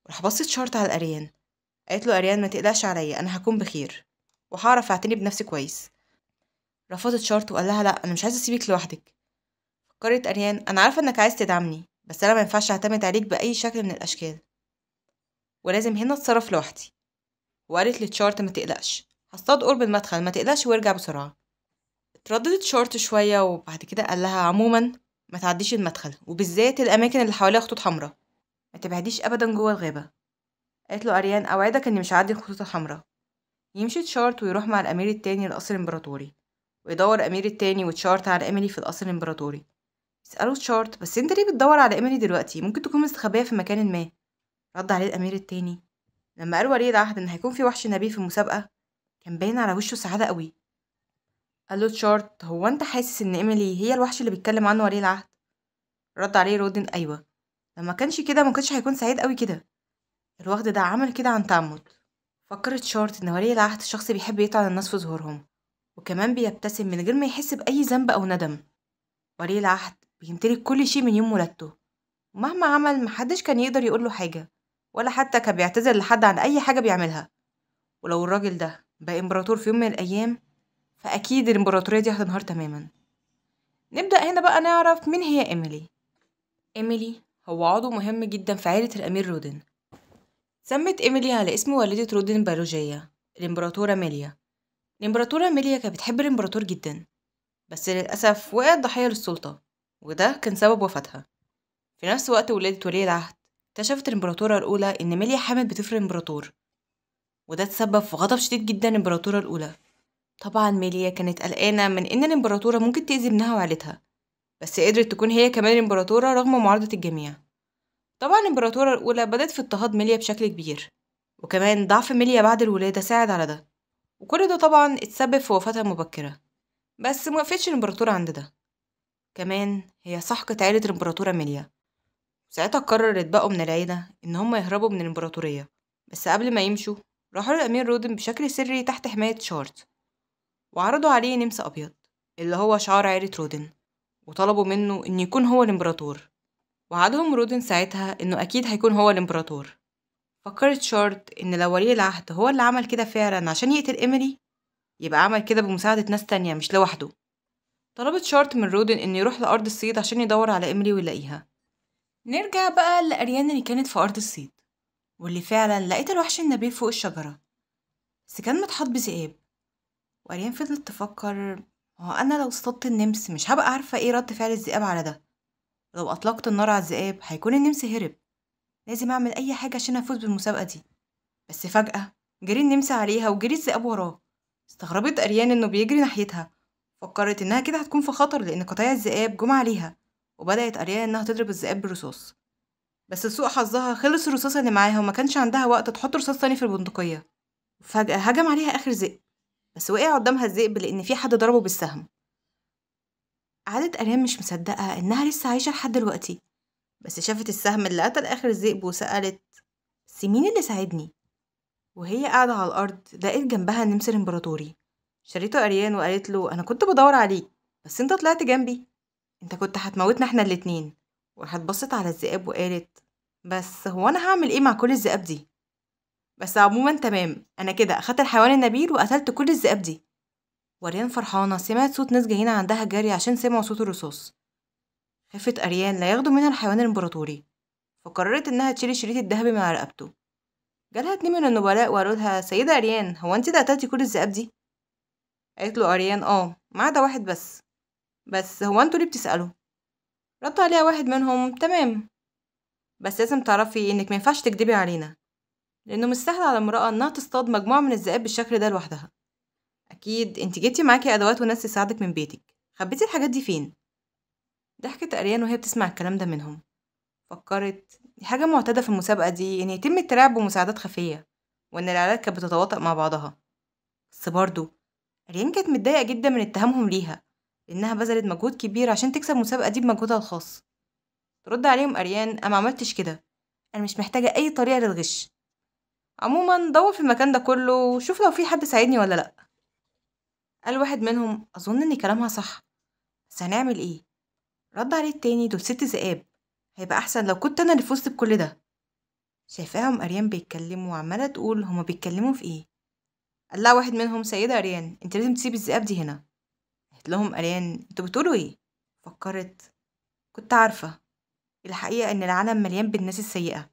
راح بص شارت على الأريان قالت له أريان ما تقلقش عليا أنا هكون بخير وهعرف أعتني بنفسي كويس رفضت شارت وقال لها لأ أنا مش عايزة أسيبك لوحدك فكرت أريان أنا عارفة إنك عايز تدعمني بس أنا ما ينفعش أعتمد عليك بأي شكل من الأشكال ولازم هنا اتصرف لوحدي وقالت لتشارت ما تقلقش هصطاد قرب المدخل ما تقلقش وارجع بسرعة اترددت شارت شوية وبعد كده قال لها عموما ما تعديش المدخل وبالذات الأماكن اللي حواليها خطوط حمراء ما تبعديش أبدا جوه الغابة قالت له أريان أوعدك إني مش هعدي الخطوط الحمراء يمشي تشارت ويروح مع الأمير التاني للقصر الإمبراطوري ويدور الأمير التاني وتشارت على إيميلي في القصر الإمبراطوري يسأله تشارت بس أنت ليه بتدور على إيميلي دلوقتي ممكن تكون مستخبية في مكان ما رد عليه الأمير التاني لما قال ولي العهد إن هيكون في وحش نبيل في المسابقة كان باين على وشه سعادة قوي قال له تشارت هو أنت حاسس إن إيميلي هي الوحش اللي بيتكلم عنه ولي العهد رد عليه رودن أيوة لما كانش كده ما كانش هيكون سعيد قوي كده الوغد ده عمل كده عن تعمد فكر تشارت إن ولي العهد شخص بيحب يطعن الناس في ظهورهم وكمان بيبتسم من غير ما يحس بأي ذنب أو ندم ولي العهد بيمتلك كل شيء من يوم ولادته ومهما عمل محدش كان يقدر يقوله حاجة ولا حتى كان بيعتذر لحد عن أي حاجة بيعملها ولو الراجل ده بقى إمبراطور في يوم من الأيام فأكيد الإمبراطورية دي هتنهار تماما نبدأ هنا بقى نعرف مين هي إيميلي إيميلي هو عضو مهم جدا في عائلة الأمير رودن سمت إيميلي على اسم والدة رودن بيولوجية الإمبراطورة ميليا الإمبراطورة ميليا كانت بتحب الإمبراطور جدا بس للأسف وقعت ضحية للسلطة وده كان سبب وفاتها في نفس وقت ولادة ولي العهد اكتشفت الإمبراطورة الأولى إن ميليا حامل بطفل الإمبراطور وده تسبب في غضب شديد جدا الإمبراطورة الأولى طبعا ميليا كانت قلقانة من إن الإمبراطورة ممكن تأذي ابنها وعيلتها بس قدرت تكون هي كمان الإمبراطورة رغم معارضة الجميع طبعا الإمبراطورة الأولى بدأت في اضطهاد ميليا بشكل كبير وكمان ضعف ميليا بعد الولادة ساعد على ده وكل ده طبعا اتسبب في وفاتها المبكرة بس موقفتش الإمبراطورة عند ده كمان هي سحقت عيلة الإمبراطورة ميليا ساعتها قرر اتبقوا من العيلة إن هما يهربوا من الإمبراطورية بس قبل ما يمشوا راحوا للأمير رودن بشكل سري تحت حماية شارت وعرضوا عليه نمس أبيض اللي هو شعار عيلة رودن وطلبوا منه إن يكون هو الإمبراطور وعدهم رودن ساعتها إنه أكيد هيكون هو الإمبراطور فكرت شارت إن لو ولي العهد هو اللي عمل كده فعلا عشان يقتل إيميلي يبقى عمل كده بمساعدة ناس تانية مش لوحده طلبت شارت من رودن إنه يروح لأرض الصيد عشان يدور على إيميلي ويلاقيها نرجع بقى لأريان اللي كانت في أرض الصيد واللي فعلا لقيت الوحش النبيل فوق الشجرة بس كان متحط بذئاب وأريان فضلت تفكر هو أنا لو اصطدت النمس مش هبقى عارفة ايه رد فعل الذئاب على ده لو أطلقت النار على الذئاب هيكون النمس هرب لازم أعمل أي حاجة عشان أفوز بالمسابقة دي بس فجأة جري النمس عليها وجري الذئاب وراه استغربت أريان إنه بيجري ناحيتها فكرت إنها كده هتكون في خطر لأن قطايع الذئاب جم عليها وبدأت أريا إنها تضرب الذئاب بالرصاص بس لسوء حظها خلص الرصاص اللي معاها وما كانش عندها وقت تحط رصاص تاني في البندقية فجأة هجم عليها آخر ذئب بس وقع قدامها الذئب لأن في حد ضربه بالسهم قعدت أريان مش مصدقة إنها لسه عايشة لحد دلوقتي بس شافت السهم اللي قتل آخر الذئب وسألت بس مين اللي ساعدني؟ وهي قاعدة على الأرض لقيت جنبها النمس الإمبراطوري شريته أريان وقالت له أنا كنت بدور عليك بس أنت طلعت جنبي انت كنت هتموتنا احنا الاتنين وراحت بصت على الذئاب وقالت بس هو انا هعمل ايه مع كل الذئاب دي بس عموما تمام انا كده اخدت الحيوان النبيل وقتلت كل الذئاب دي وريان فرحانة سمعت صوت ناس جايين عندها جري عشان سمعوا صوت الرصاص خفت أريان لا ياخدوا منها الحيوان الإمبراطوري فقررت إنها تشيل الشريط الذهب من على رقبته جالها اتنين من النبلاء وقالوا لها سيدة أريان هو انت اللي قتلتي كل الذئاب دي قالت له أريان اه ما عدا واحد بس بس هو انتوا ليه بتسألوا رد عليها واحد منهم تمام بس لازم تعرفي انك مينفعش تكدبي علينا لانه مش سهل على امرأة انها تصطاد مجموعة من الذئاب بالشكل ده لوحدها اكيد انت جبتي معاكي ادوات وناس تساعدك من بيتك خبيتي الحاجات دي فين ضحكت اريان وهي بتسمع الكلام ده منهم فكرت دي حاجة معتادة في المسابقة دي إن يتم التلاعب بمساعدات خفية وإن العائلات كانت بتتواطأ مع بعضها بس برضه أريان كانت متضايقة جدا من اتهامهم ليها لأنها بذلت مجهود كبير عشان تكسب المسابقة دي بمجهودها الخاص ترد عليهم أريان أنا معملتش كده أنا مش محتاجة أي طريقة للغش عموما دور في المكان ده كله وشوف لو في حد ساعدني ولا لأ قال واحد منهم أظن إن كلامها صح بس هنعمل إيه رد عليه التاني دول ست ذئاب هيبقى أحسن لو كنت أنا اللي فزت بكل ده شايفاهم أريان بيتكلموا وعمالة تقول هما بيتكلموا في إيه قال لها واحد منهم سيدة أريان أنت لازم تسيب الذئاب دي هنا قلت لهم أريان انتوا بتقولوا ايه فكرت كنت عارفة الحقيقة إن العالم مليان بالناس السيئة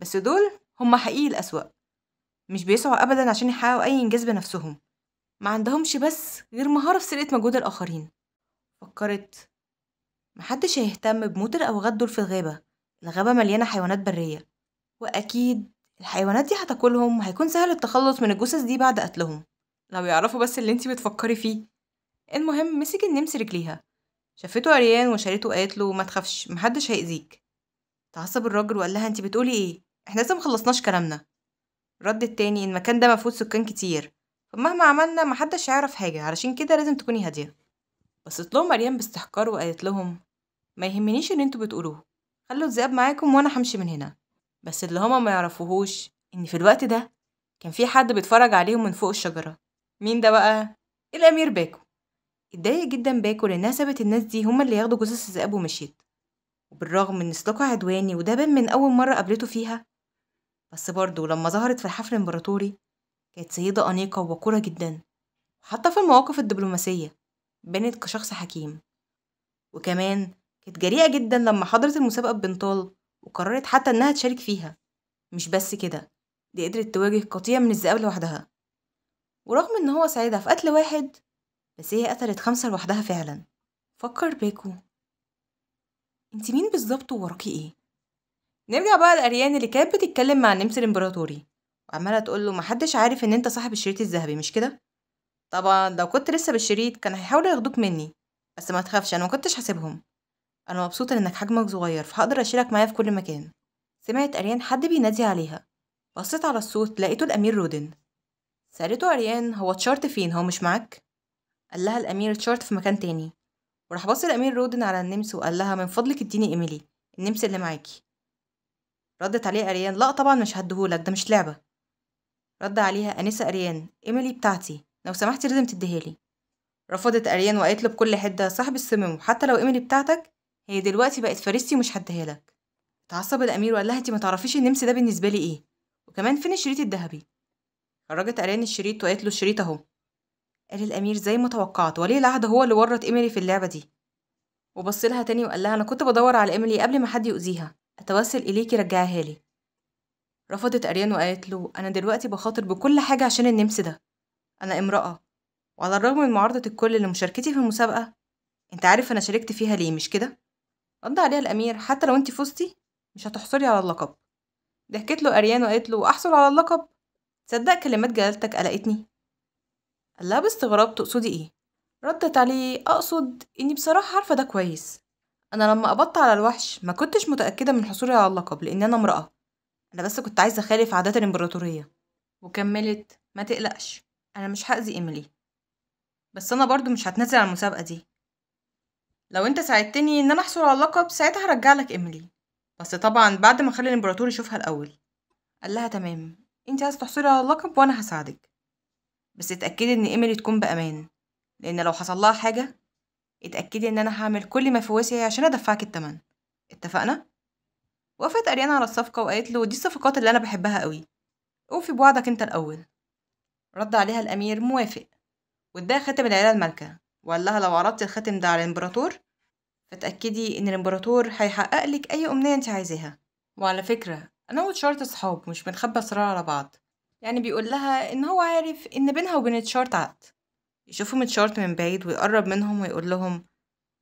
بس دول هم حقيقي الأسوأ مش بيسعوا أبدا عشان يحققوا أي إنجاز بنفسهم ما عندهمش بس غير مهارة في سرقة مجهود الآخرين فكرت محدش هيهتم بموت الأوغاد دول في الغابة الغابة مليانة حيوانات برية وأكيد الحيوانات دي هتاكلهم وهيكون سهل التخلص من الجثث دي بعد قتلهم لو يعرفوا بس اللي انتي بتفكري فيه المهم مسك النمس رجليها شافته عريان وشالته قالت له ما تخافش محدش هيأذيك تعصب الراجل وقال لها انت بتقولي ايه احنا لسه مخلصناش كلامنا رد التاني ان المكان ده مفهود سكان كتير فمهما عملنا محدش هيعرف حاجه علشان كده لازم تكوني هاديه بصت لهم مريم باستحقار وقالت لهم ما يهمنيش اللي انتوا بتقولوه خلوا الذئاب معاكم وانا همشي من هنا بس اللي هما ما يعرفوهوش ان في الوقت ده كان في حد بيتفرج عليهم من فوق الشجره مين ده بقى الامير باكو اتضايق جدا باكو لأنها سابت الناس دي هما اللي ياخدوا جثث الذئاب ومشيت وبالرغم ان سلوكها عدواني وده بان من أول مرة قابلته فيها بس برضه لما ظهرت في الحفل الإمبراطوري كانت سيدة أنيقة ووقورة جدا حتى في المواقف الدبلوماسية بانت كشخص حكيم وكمان كانت جريئة جدا لما حضرت المسابقة ببنطال وقررت حتى إنها تشارك فيها مش بس كده دي قدرت تواجه قطيع من الذئاب لوحدها ورغم إن هو ساعدها في قتل واحد بس هي قتلت خمسة لوحدها فعلا فكر باكو انت مين بالظبط ووراكي ايه نرجع بقى لأريان اللي كانت بتتكلم مع النمس الامبراطوري وعمالة تقول له محدش عارف ان انت صاحب الشريط الذهبي مش كده طبعا لو كنت لسه بالشريط كان هيحاولوا ياخدوك مني بس ما تخافش انا ما كنتش هسيبهم انا مبسوطه انك حجمك صغير فهقدر اشيلك معايا في كل مكان سمعت اريان حد بينادي عليها بصيت على الصوت لقيته الامير رودن سألته اريان هو تشارت فين هو مش معاك قال لها الأمير تشارت في مكان تاني وراح بص الأمير رودن على النمس وقال لها من فضلك اديني إيميلي النمس اللي معاكي ردت عليه أريان لا طبعا مش هديهولك ده مش لعبة رد عليها أنسة أريان إيميلي بتاعتي لو سمحتي لازم تديهالي رفضت أريان وقالت له بكل حدة صاحب السمم حتى لو إيميلي بتاعتك هي دلوقتي بقت فارسي ومش هديهالك اتعصب الأمير وقال لها انت ما تعرفيش النمس ده بالنسبة لي إيه وكمان فين الشريط الذهبي خرجت أريان الشريط وقالت له الشريط أهو قال الأمير زي ما توقعت ولي العهد هو اللي ورط إيميلي في اللعبة دي وبصلها تاني وقال لها أنا كنت بدور على إيميلي قبل ما حد يؤذيها أتوسل إليكي رجعيها لي رفضت أريان وقالت له أنا دلوقتي بخاطر بكل حاجة عشان النمس ده أنا امرأة وعلى الرغم من معارضة الكل لمشاركتي في المسابقة أنت عارف أنا شاركت فيها ليه مش كده؟ رد عليها الأمير حتى لو أنت فزتي مش هتحصلي على اللقب ضحكت له أريان وقالت له أحصل على اللقب تصدق كلمات جلالتك قلقتني قال لها باستغراب تقصدي ايه ردت عليه اقصد اني بصراحه عارفه ده كويس انا لما قبضت على الوحش ما كنتش متاكده من حصولي على اللقب لان انا امراه انا بس كنت عايزه اخالف عادات الامبراطوريه وكملت ما تقلقش انا مش هاذي ايميلي بس انا برضو مش هتنازل عن المسابقه دي لو انت ساعدتني ان انا احصل على اللقب ساعتها هرجع لك ايميلي بس طبعا بعد ما اخلي الامبراطور يشوفها الاول قال لها تمام انت عايز تحصلي على اللقب وانا هساعدك بس اتأكدي إن إيميلي تكون بأمان لأن لو حصلها حاجة اتأكدي إن أنا هعمل كل ما في وسعي عشان أدفعك التمن اتفقنا؟ وقفت أريانا على الصفقة وقالت له دي الصفقات اللي أنا بحبها قوي أوفي بوعدك أنت الأول رد عليها الأمير موافق واداها خاتم العيلة المالكة وقال لها لو عرضتي الخاتم ده على الإمبراطور فتأكدي إن الإمبراطور هيحقق لك أي أمنية أنت عايزاها وعلى فكرة أنا وتشارلز صحاب مش بنخبى أسرار على بعض يعني بيقول لها إن هو عارف إن بينها وبين تشارت عقد يشوفهم تشارت من بعيد ويقرب منهم ويقول لهم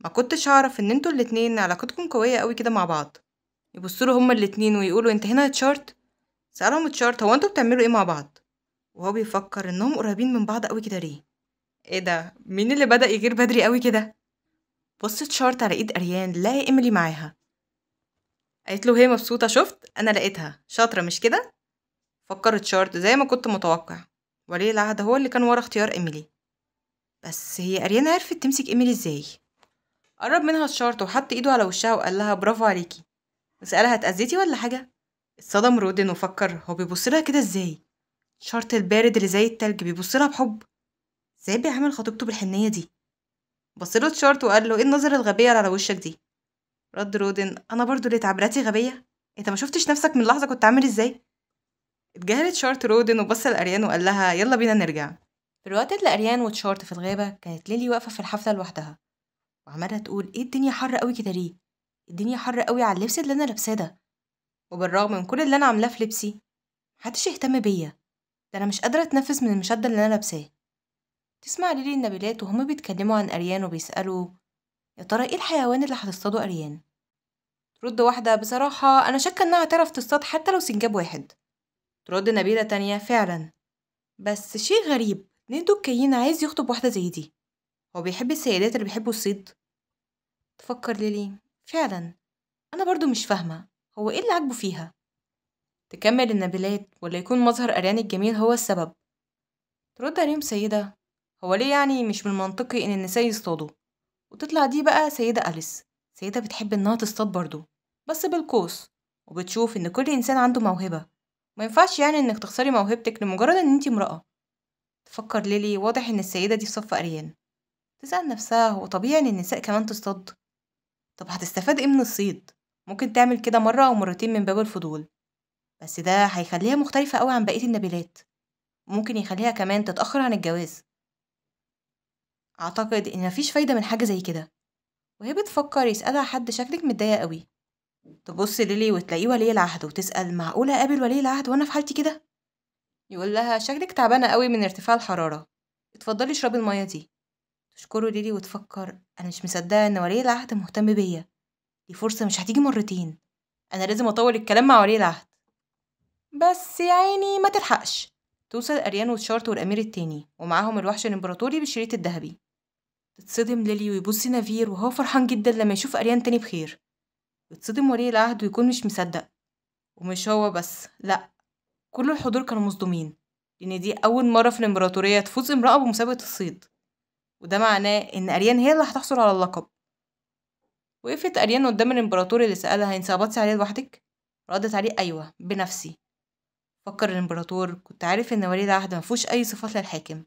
ما كنتش أعرف إن انتوا الاتنين علاقتكم قوية قوي كده مع بعض يبصوا هما الاتنين ويقولوا انت هنا تشارت سألهم تشارت هو انتوا بتعملوا ايه مع بعض وهو بيفكر انهم قريبين من بعض قوي كده ليه ايه ده مين اللي بدأ يغير بدري قوي كده بص تشارت على ايد اريان لاقي ايميلي معاها قالت له هي مبسوطة شفت انا لقيتها شاطرة مش كده فكر تشارد زي ما كنت متوقع ولي العهد هو اللي كان ورا اختيار إيميلي بس هي أريانا عرفت تمسك إيميلي إزاي قرب منها تشارد وحط إيده على وشها وقالها برافو عليكي وسألها اتأذيتي ولا حاجة اتصدم رودن وفكر هو بيبصلها كده إزاي شارت البارد اللي زي التلج بيبصلها بحب ازاي بيعمل خطيبته بالحنية دي بصله تشارت وقال له ايه النظرة الغبية اللي على وشك دي رد رودن انا برضو اللي تعبيراتي غبية انت ما شفتش نفسك من لحظة كنت عامل ازاي اتجاهلت شارت رودن وبص لأريان وقال لها يلا بينا نرجع في الوقت اللي أريان وتشارت في الغابة كانت ليلي واقفة في الحفله لوحدها وعمالة تقول ايه الدنيا حر قوي كده ليه الدنيا حر قوي على اللبس اللي أنا لابساه ده وبالرغم من كل اللي أنا عاملاه في لبسي محدش يهتم بيا ده أنا مش قادرة أتنفس من المشدة اللي أنا لابساه تسمع ليلي النبيلات وهم بيتكلموا عن أريان وبيسألوا يا ترى ايه الحيوان اللي هتصطاده أريان ترد واحدة بصراحة أنا شاكة إنها هتعرف تصطاد حتى لو سنجاب واحد ترد نبيلة تانية فعلا بس شيء غريب اتنين دكيين عايز يخطب واحدة زي دي هو بيحب السيدات اللي بيحبوا الصيد تفكر ليلي فعلا أنا برضو مش فاهمة هو إيه اللي عاجبه فيها تكمل النبيلات ولا يكون مظهر أريان الجميل هو السبب ترد عليهم سيدة هو ليه يعني مش من المنطقي إن النساء يصطادوا وتطلع دي بقى سيدة أليس سيدة بتحب إنها تصطاد برضو بس بالقوس وبتشوف إن كل إنسان عنده موهبة ما ينفعش يعني انك تخسري موهبتك لمجرد ان انتي امرأة تفكر ليلي واضح ان السيدة دي في صف اريان تسأل نفسها هو طبيعي ان النساء كمان تصطاد طب هتستفاد ايه من الصيد ممكن تعمل كده مرة او مرتين من باب الفضول بس ده هيخليها مختلفة قوي عن بقية النبيلات ممكن يخليها كمان تتأخر عن الجواز أعتقد إن مفيش فايدة من حاجة زي كده وهي بتفكر يسألها حد شكلك متضايقة قوي تبص للي وتلاقيه ولي العهد وتسأل معقولة قابل ولي العهد وأنا في حالتي كده؟ يقول لها شكلك تعبانة قوي من ارتفاع الحرارة اتفضلي اشربي المية دي تشكره ليلي وتفكر أنا مش مصدقة إن ولي العهد مهتم بيا دي فرصة مش هتيجي مرتين أنا لازم أطول الكلام مع ولي العهد بس يا عيني ما تلحقش توصل أريان وتشارت والأمير التاني ومعاهم الوحش الإمبراطوري بالشريط الذهبي تتصدم ليلي ويبص نافير وهو فرحان جدا لما يشوف أريان تاني بخير اتصدم ولي العهد ويكون مش مصدق ومش هو بس لأ كل الحضور كانوا مصدومين لأن يعني دي أول مرة في الإمبراطورية تفوز امرأة بمسابقة الصيد وده معناه إن أريان هي اللي هتحصل على اللقب وقفت أريان قدام الإمبراطور اللي سألها أنت قبضتي عليه لوحدك؟ ردت عليه أيوة بنفسي فكر الإمبراطور كنت عارف إن ولي العهد ما أي صفات للحاكم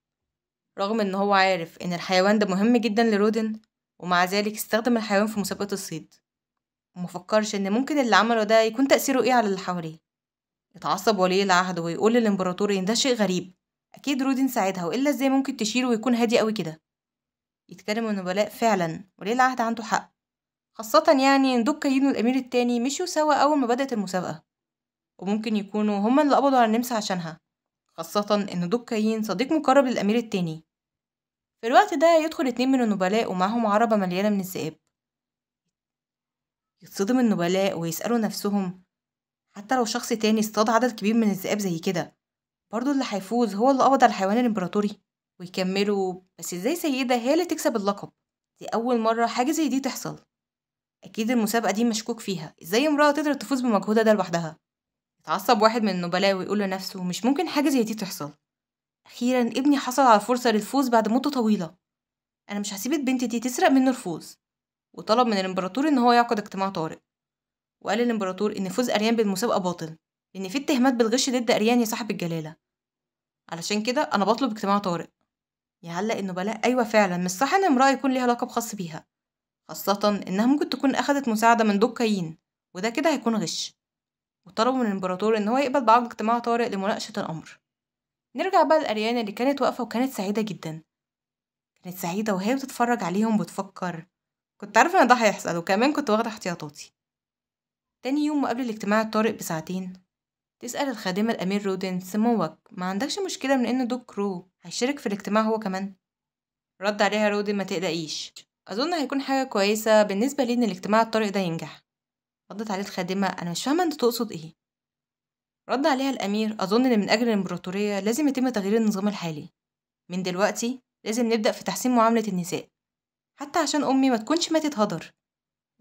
رغم إن هو عارف إن الحيوان ده مهم جدا لرودن ومع ذلك استخدم الحيوان في مسابقة الصيد ومفكرش إن ممكن اللي عمله ده يكون تأثيره إيه على اللي حواليه اتعصب ولي العهد ويقول للإمبراطور إن ده شيء غريب أكيد رودين ساعدها وإلا إزاي ممكن تشيله ويكون هادي أوي كده يتكلم النبلاء فعلا ولي العهد عنده حق خاصة يعني إن دوك كايين والأمير التاني مشيوا سوا أول ما بدأت المسابقة وممكن يكونوا هما اللي قبضوا على النمسا عشانها خاصة إن دوك كايين صديق مقرب للأمير التاني في الوقت ده يدخل اتنين من النبلاء ومعهم عربة مليانة من الذئاب يتصدم النبلاء ويسألوا نفسهم حتى لو شخص تاني اصطاد عدد كبير من الذئاب زي كده برضه اللي هيفوز هو اللي قبض على الحيوان الإمبراطوري ويكملوا بس ازاي سيدة هي اللي تكسب اللقب دي أول مرة حاجة زي دي تحصل أكيد المسابقة دي مشكوك فيها ازاي امرأة تقدر تفوز بمجهودها ده لوحدها يتعصب واحد من النبلاء ويقول لنفسه مش ممكن حاجة زي دي تحصل أخيرا ابني حصل على فرصة للفوز بعد مدة طويلة أنا مش هسيب البنت دي تسرق منه الفوز وطلب من الإمبراطور إن هو يعقد اجتماع طارئ وقال الإمبراطور إن فوز أريان بالمسابقة باطل لأن في اتهامات بالغش ضد أريان يا صاحب الجلالة علشان كده أنا بطلب اجتماع طارئ يعلق إنه بلاء أيوة فعلا مش صح إن امرأة يكون ليها لقب خاص بيها خاصة إنها ممكن تكون أخدت مساعدة من دوكايين وده كده هيكون غش وطلبوا من الإمبراطور إن هو يقبل بعقد اجتماع طارئ لمناقشة الأمر نرجع بقى لأريان اللي كانت واقفة وكانت سعيدة جدا كانت سعيدة وهي بتتفرج عليهم بتفكر كنت عارفة إن ده هيحصل وكمان كنت واخدة احتياطاتي تاني يوم قبل الاجتماع الطارئ بساعتين تسأل الخادمة الأمير رودين سموك ما عندكش مشكلة من إن دوك كرو هيشارك في الاجتماع هو كمان رد عليها رودين ما تقلقيش أظن هيكون حاجة كويسة بالنسبة لي إن الاجتماع الطارئ ده ينجح ردت عليه الخادمة أنا مش فاهمة أنت تقصد إيه رد عليها الأمير أظن إن من أجل الإمبراطورية لازم يتم تغيير النظام الحالي من دلوقتي لازم نبدأ في تحسين معاملة النساء حتى عشان أمي ما تكونش ماتت هدر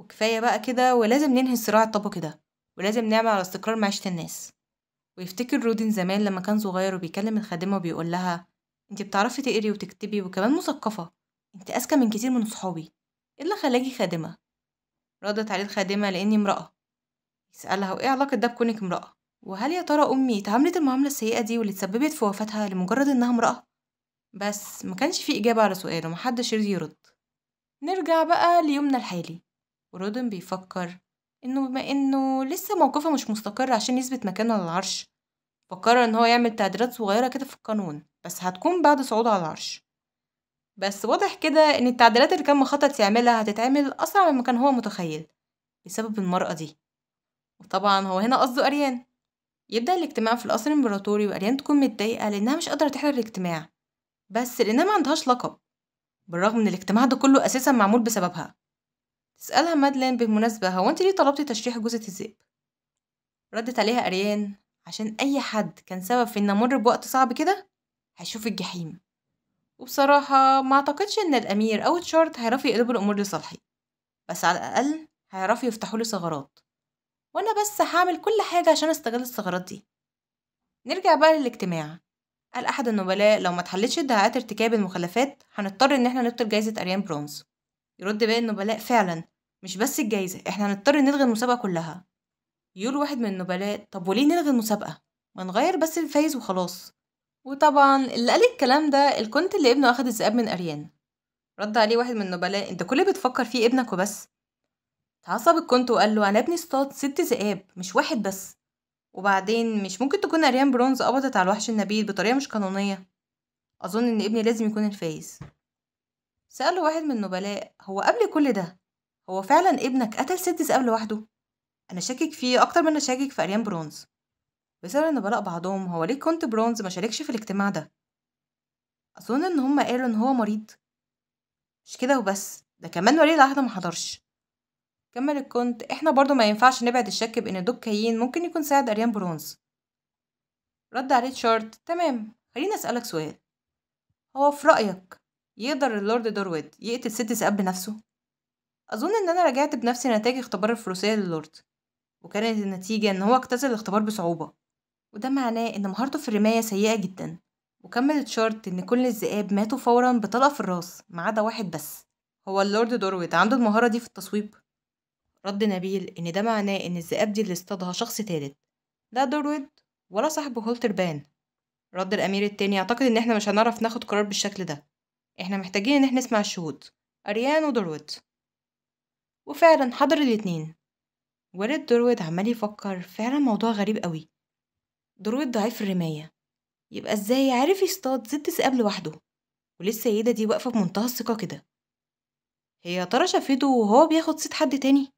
وكفاية بقى كده ولازم ننهي الصراع الطبقي ده ولازم نعمل على استقرار معيشة الناس ويفتكر رودين زمان لما كان صغير وبيكلم الخادمة وبيقول لها انت بتعرفي تقري وتكتبي وكمان مثقفة انت أذكى من كتير من صحابي ايه اللي خلاكي خادمة ردت عليه الخادمة لأني امرأة يسألها وايه علاقة ده بكونك امرأة وهل يا ترى أمي اتعاملت المعاملة السيئة دي واللي اتسببت في وفاتها لمجرد إنها امرأة؟ بس ما كانش في إجابة على سؤاله محدش يرضي يرد نرجع بقى ليومنا الحالي ورودن بيفكر إنه بما إنه لسه موقفه مش مستقر عشان يثبت مكانه على العرش فقرر إن هو يعمل تعديلات صغيرة كده في القانون بس هتكون بعد صعوده على العرش بس واضح كده إن التعديلات اللي كان مخطط يعملها هتتعمل أسرع مما كان هو متخيل بسبب المرأة دي وطبعا هو هنا قصده أريان يبدأ الاجتماع في القصر الإمبراطوري وأريان تكون متضايقة لأنها مش قادرة تحضر الاجتماع بس لأنها ما عندهاش لقب بالرغم ان الاجتماع ده كله اساسا معمول بسببها تسألها مادلين بالمناسبة هو انت ليه طلبتي تشريح جوزة الذئب؟ ردت عليها أريان عشان أي حد كان سبب في إن أمر بوقت صعب كده هيشوف الجحيم وبصراحة ما أعتقدش إن الأمير أو تشارت هيعرفوا يقلبوا الأمور لصالحي بس على الأقل هيعرفوا يفتحوا لي ثغرات وأنا بس هعمل كل حاجة عشان أستغل الثغرات دي نرجع بقى للاجتماع قال أحد النبلاء لو ما اتحلتش ادعاءات ارتكاب المخالفات هنضطر إن احنا نبطل جايزة أريان برونز يرد باقي النبلاء فعلا مش بس الجايزة احنا هنضطر نلغي المسابقة كلها يقول واحد من النبلاء طب وليه نلغي المسابقة ما نغير بس الفايز وخلاص وطبعا اللي قال الكلام ده الكونت اللي ابنه أخد الذئاب من أريان رد عليه واحد من النبلاء انت كل اللي بتفكر فيه ابنك وبس اتعصب الكونت وقال له انا ابني اصطاد ست ذئاب مش واحد بس وبعدين مش ممكن تكون اريان برونز قبضت على الوحش النبيل بطريقه مش قانونيه اظن ان ابني لازم يكون الفايز ساله واحد من النبلاء هو قبل كل ده هو فعلا ابنك قتل سيدس قبل لوحده انا شاكك فيه اكتر من انا شاكك في اريان برونز بسبب النبلاء بعضهم هو ليه كنت برونز ما شاركش في الاجتماع ده اظن ان هما قالوا ان هو مريض مش كده وبس ده كمان ولي العهد ما حضرش كمل الكونت احنا برضو ما ينفعش نبعد الشك بان كايين ممكن يكون ساعد أريان برونز رد عليه تشارت تمام خليني أسألك سؤال هو في رأيك يقدر اللورد دورويد يقتل ست ذئاب بنفسه؟ أظن إن أنا رجعت بنفسي نتائج اختبار الفروسية للورد وكانت النتيجة إن هو اجتاز الاختبار بصعوبة وده معناه إن مهارته في الرماية سيئة جدا وكمل تشارت إن كل الذئاب ماتوا فورا بطلقة في الراس ما عدا واحد بس هو اللورد دورويد عنده المهارة دي في التصويب؟ رد نبيل إن ده معناه إن الذئاب دي اللي اصطادها شخص تالت لا درويد ولا صاحبه بان رد الأمير التاني أعتقد إن إحنا مش هنعرف ناخد قرار بالشكل ده إحنا محتاجين إن إحنا نسمع الشهود أريان ودرويد وفعلا حضر الاتنين والد درويد عمال يفكر فعلا موضوع غريب قوي درويد ضعيف الرماية يبقى ازاي عارف يصطاد ست ذئاب لوحده ولسه السيدة دي واقفة بمنتهى الثقة كده هي ترى شافته وهو بياخد صيت حد تاني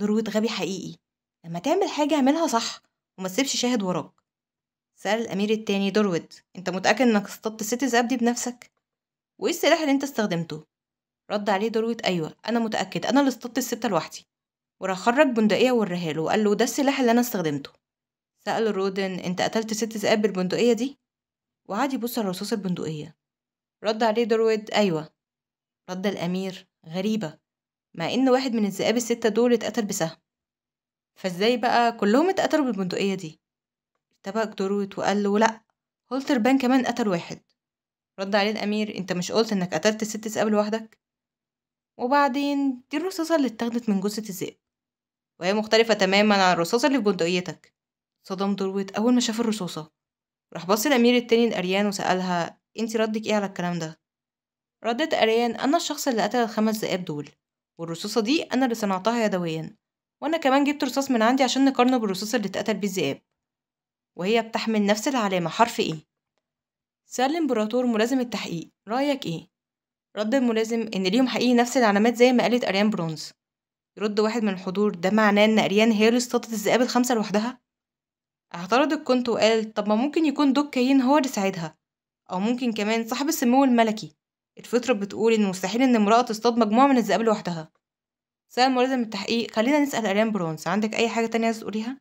ذروة غبي حقيقي لما تعمل حاجة اعملها صح وما تسيبش شاهد وراك سأل الأمير التاني درويد أنت متأكد إنك اصطدت سيتي زاب دي بنفسك؟ وإيه السلاح اللي أنت استخدمته؟ رد عليه درويد أيوة أنا متأكد أنا اللي اصطدت الستة لوحدي وراح خرج بندقية ووريها له وقال له ده السلاح اللي أنا استخدمته سأل رودن أنت قتلت ست زاب بالبندقية دي؟ وقعد يبص على رصاص البندقية رد عليه درويد أيوة رد الأمير غريبة مع إن واحد من الذئاب الستة دول اتقتل بسهم فازاي بقى كلهم اتقتلوا بالبندقية دي ارتبك دروت وقال له لأ هولتربان كمان قتل واحد رد عليه الأمير انت مش قلت انك قتلت الست ذئاب لوحدك وبعدين دي الرصاصة اللي اتاخدت من جثة الذئب وهي مختلفة تماما عن الرصاصة اللي في بندقيتك صدم دروت أول ما شاف الرصاصة راح بص الأمير التاني لأريان وسألها انت ردك ايه على الكلام ده ردت أريان أنا الشخص اللي قتل الخمس ذئاب دول والرصاصة دي أنا اللي صنعتها يدويا وأنا كمان جبت رصاص من عندي عشان نقارنه بالرصاص اللي اتقتل بيه الذئاب وهي بتحمل نفس العلامة حرف إيه سأل الإمبراطور ملازم التحقيق رأيك إيه؟ رد الملازم إن ليهم حقيقي نفس العلامات زي ما قالت أريان برونز يرد واحد من الحضور ده معناه إن أريان هي اللي اصطادت الذئاب الخمسة لوحدها؟ اعترض الكونت وقال طب ما ممكن يكون دوك كاين هو اللي ساعدها أو ممكن كمان صاحب السمو الملكي الفطرة بتقول إن مستحيل إن امرأة تصطاد مجموعة من الذئاب لوحدها سأل المريضة من التحقيق خلينا نسأل أريان برونز عندك أي حاجة تانية عايز تقوليها؟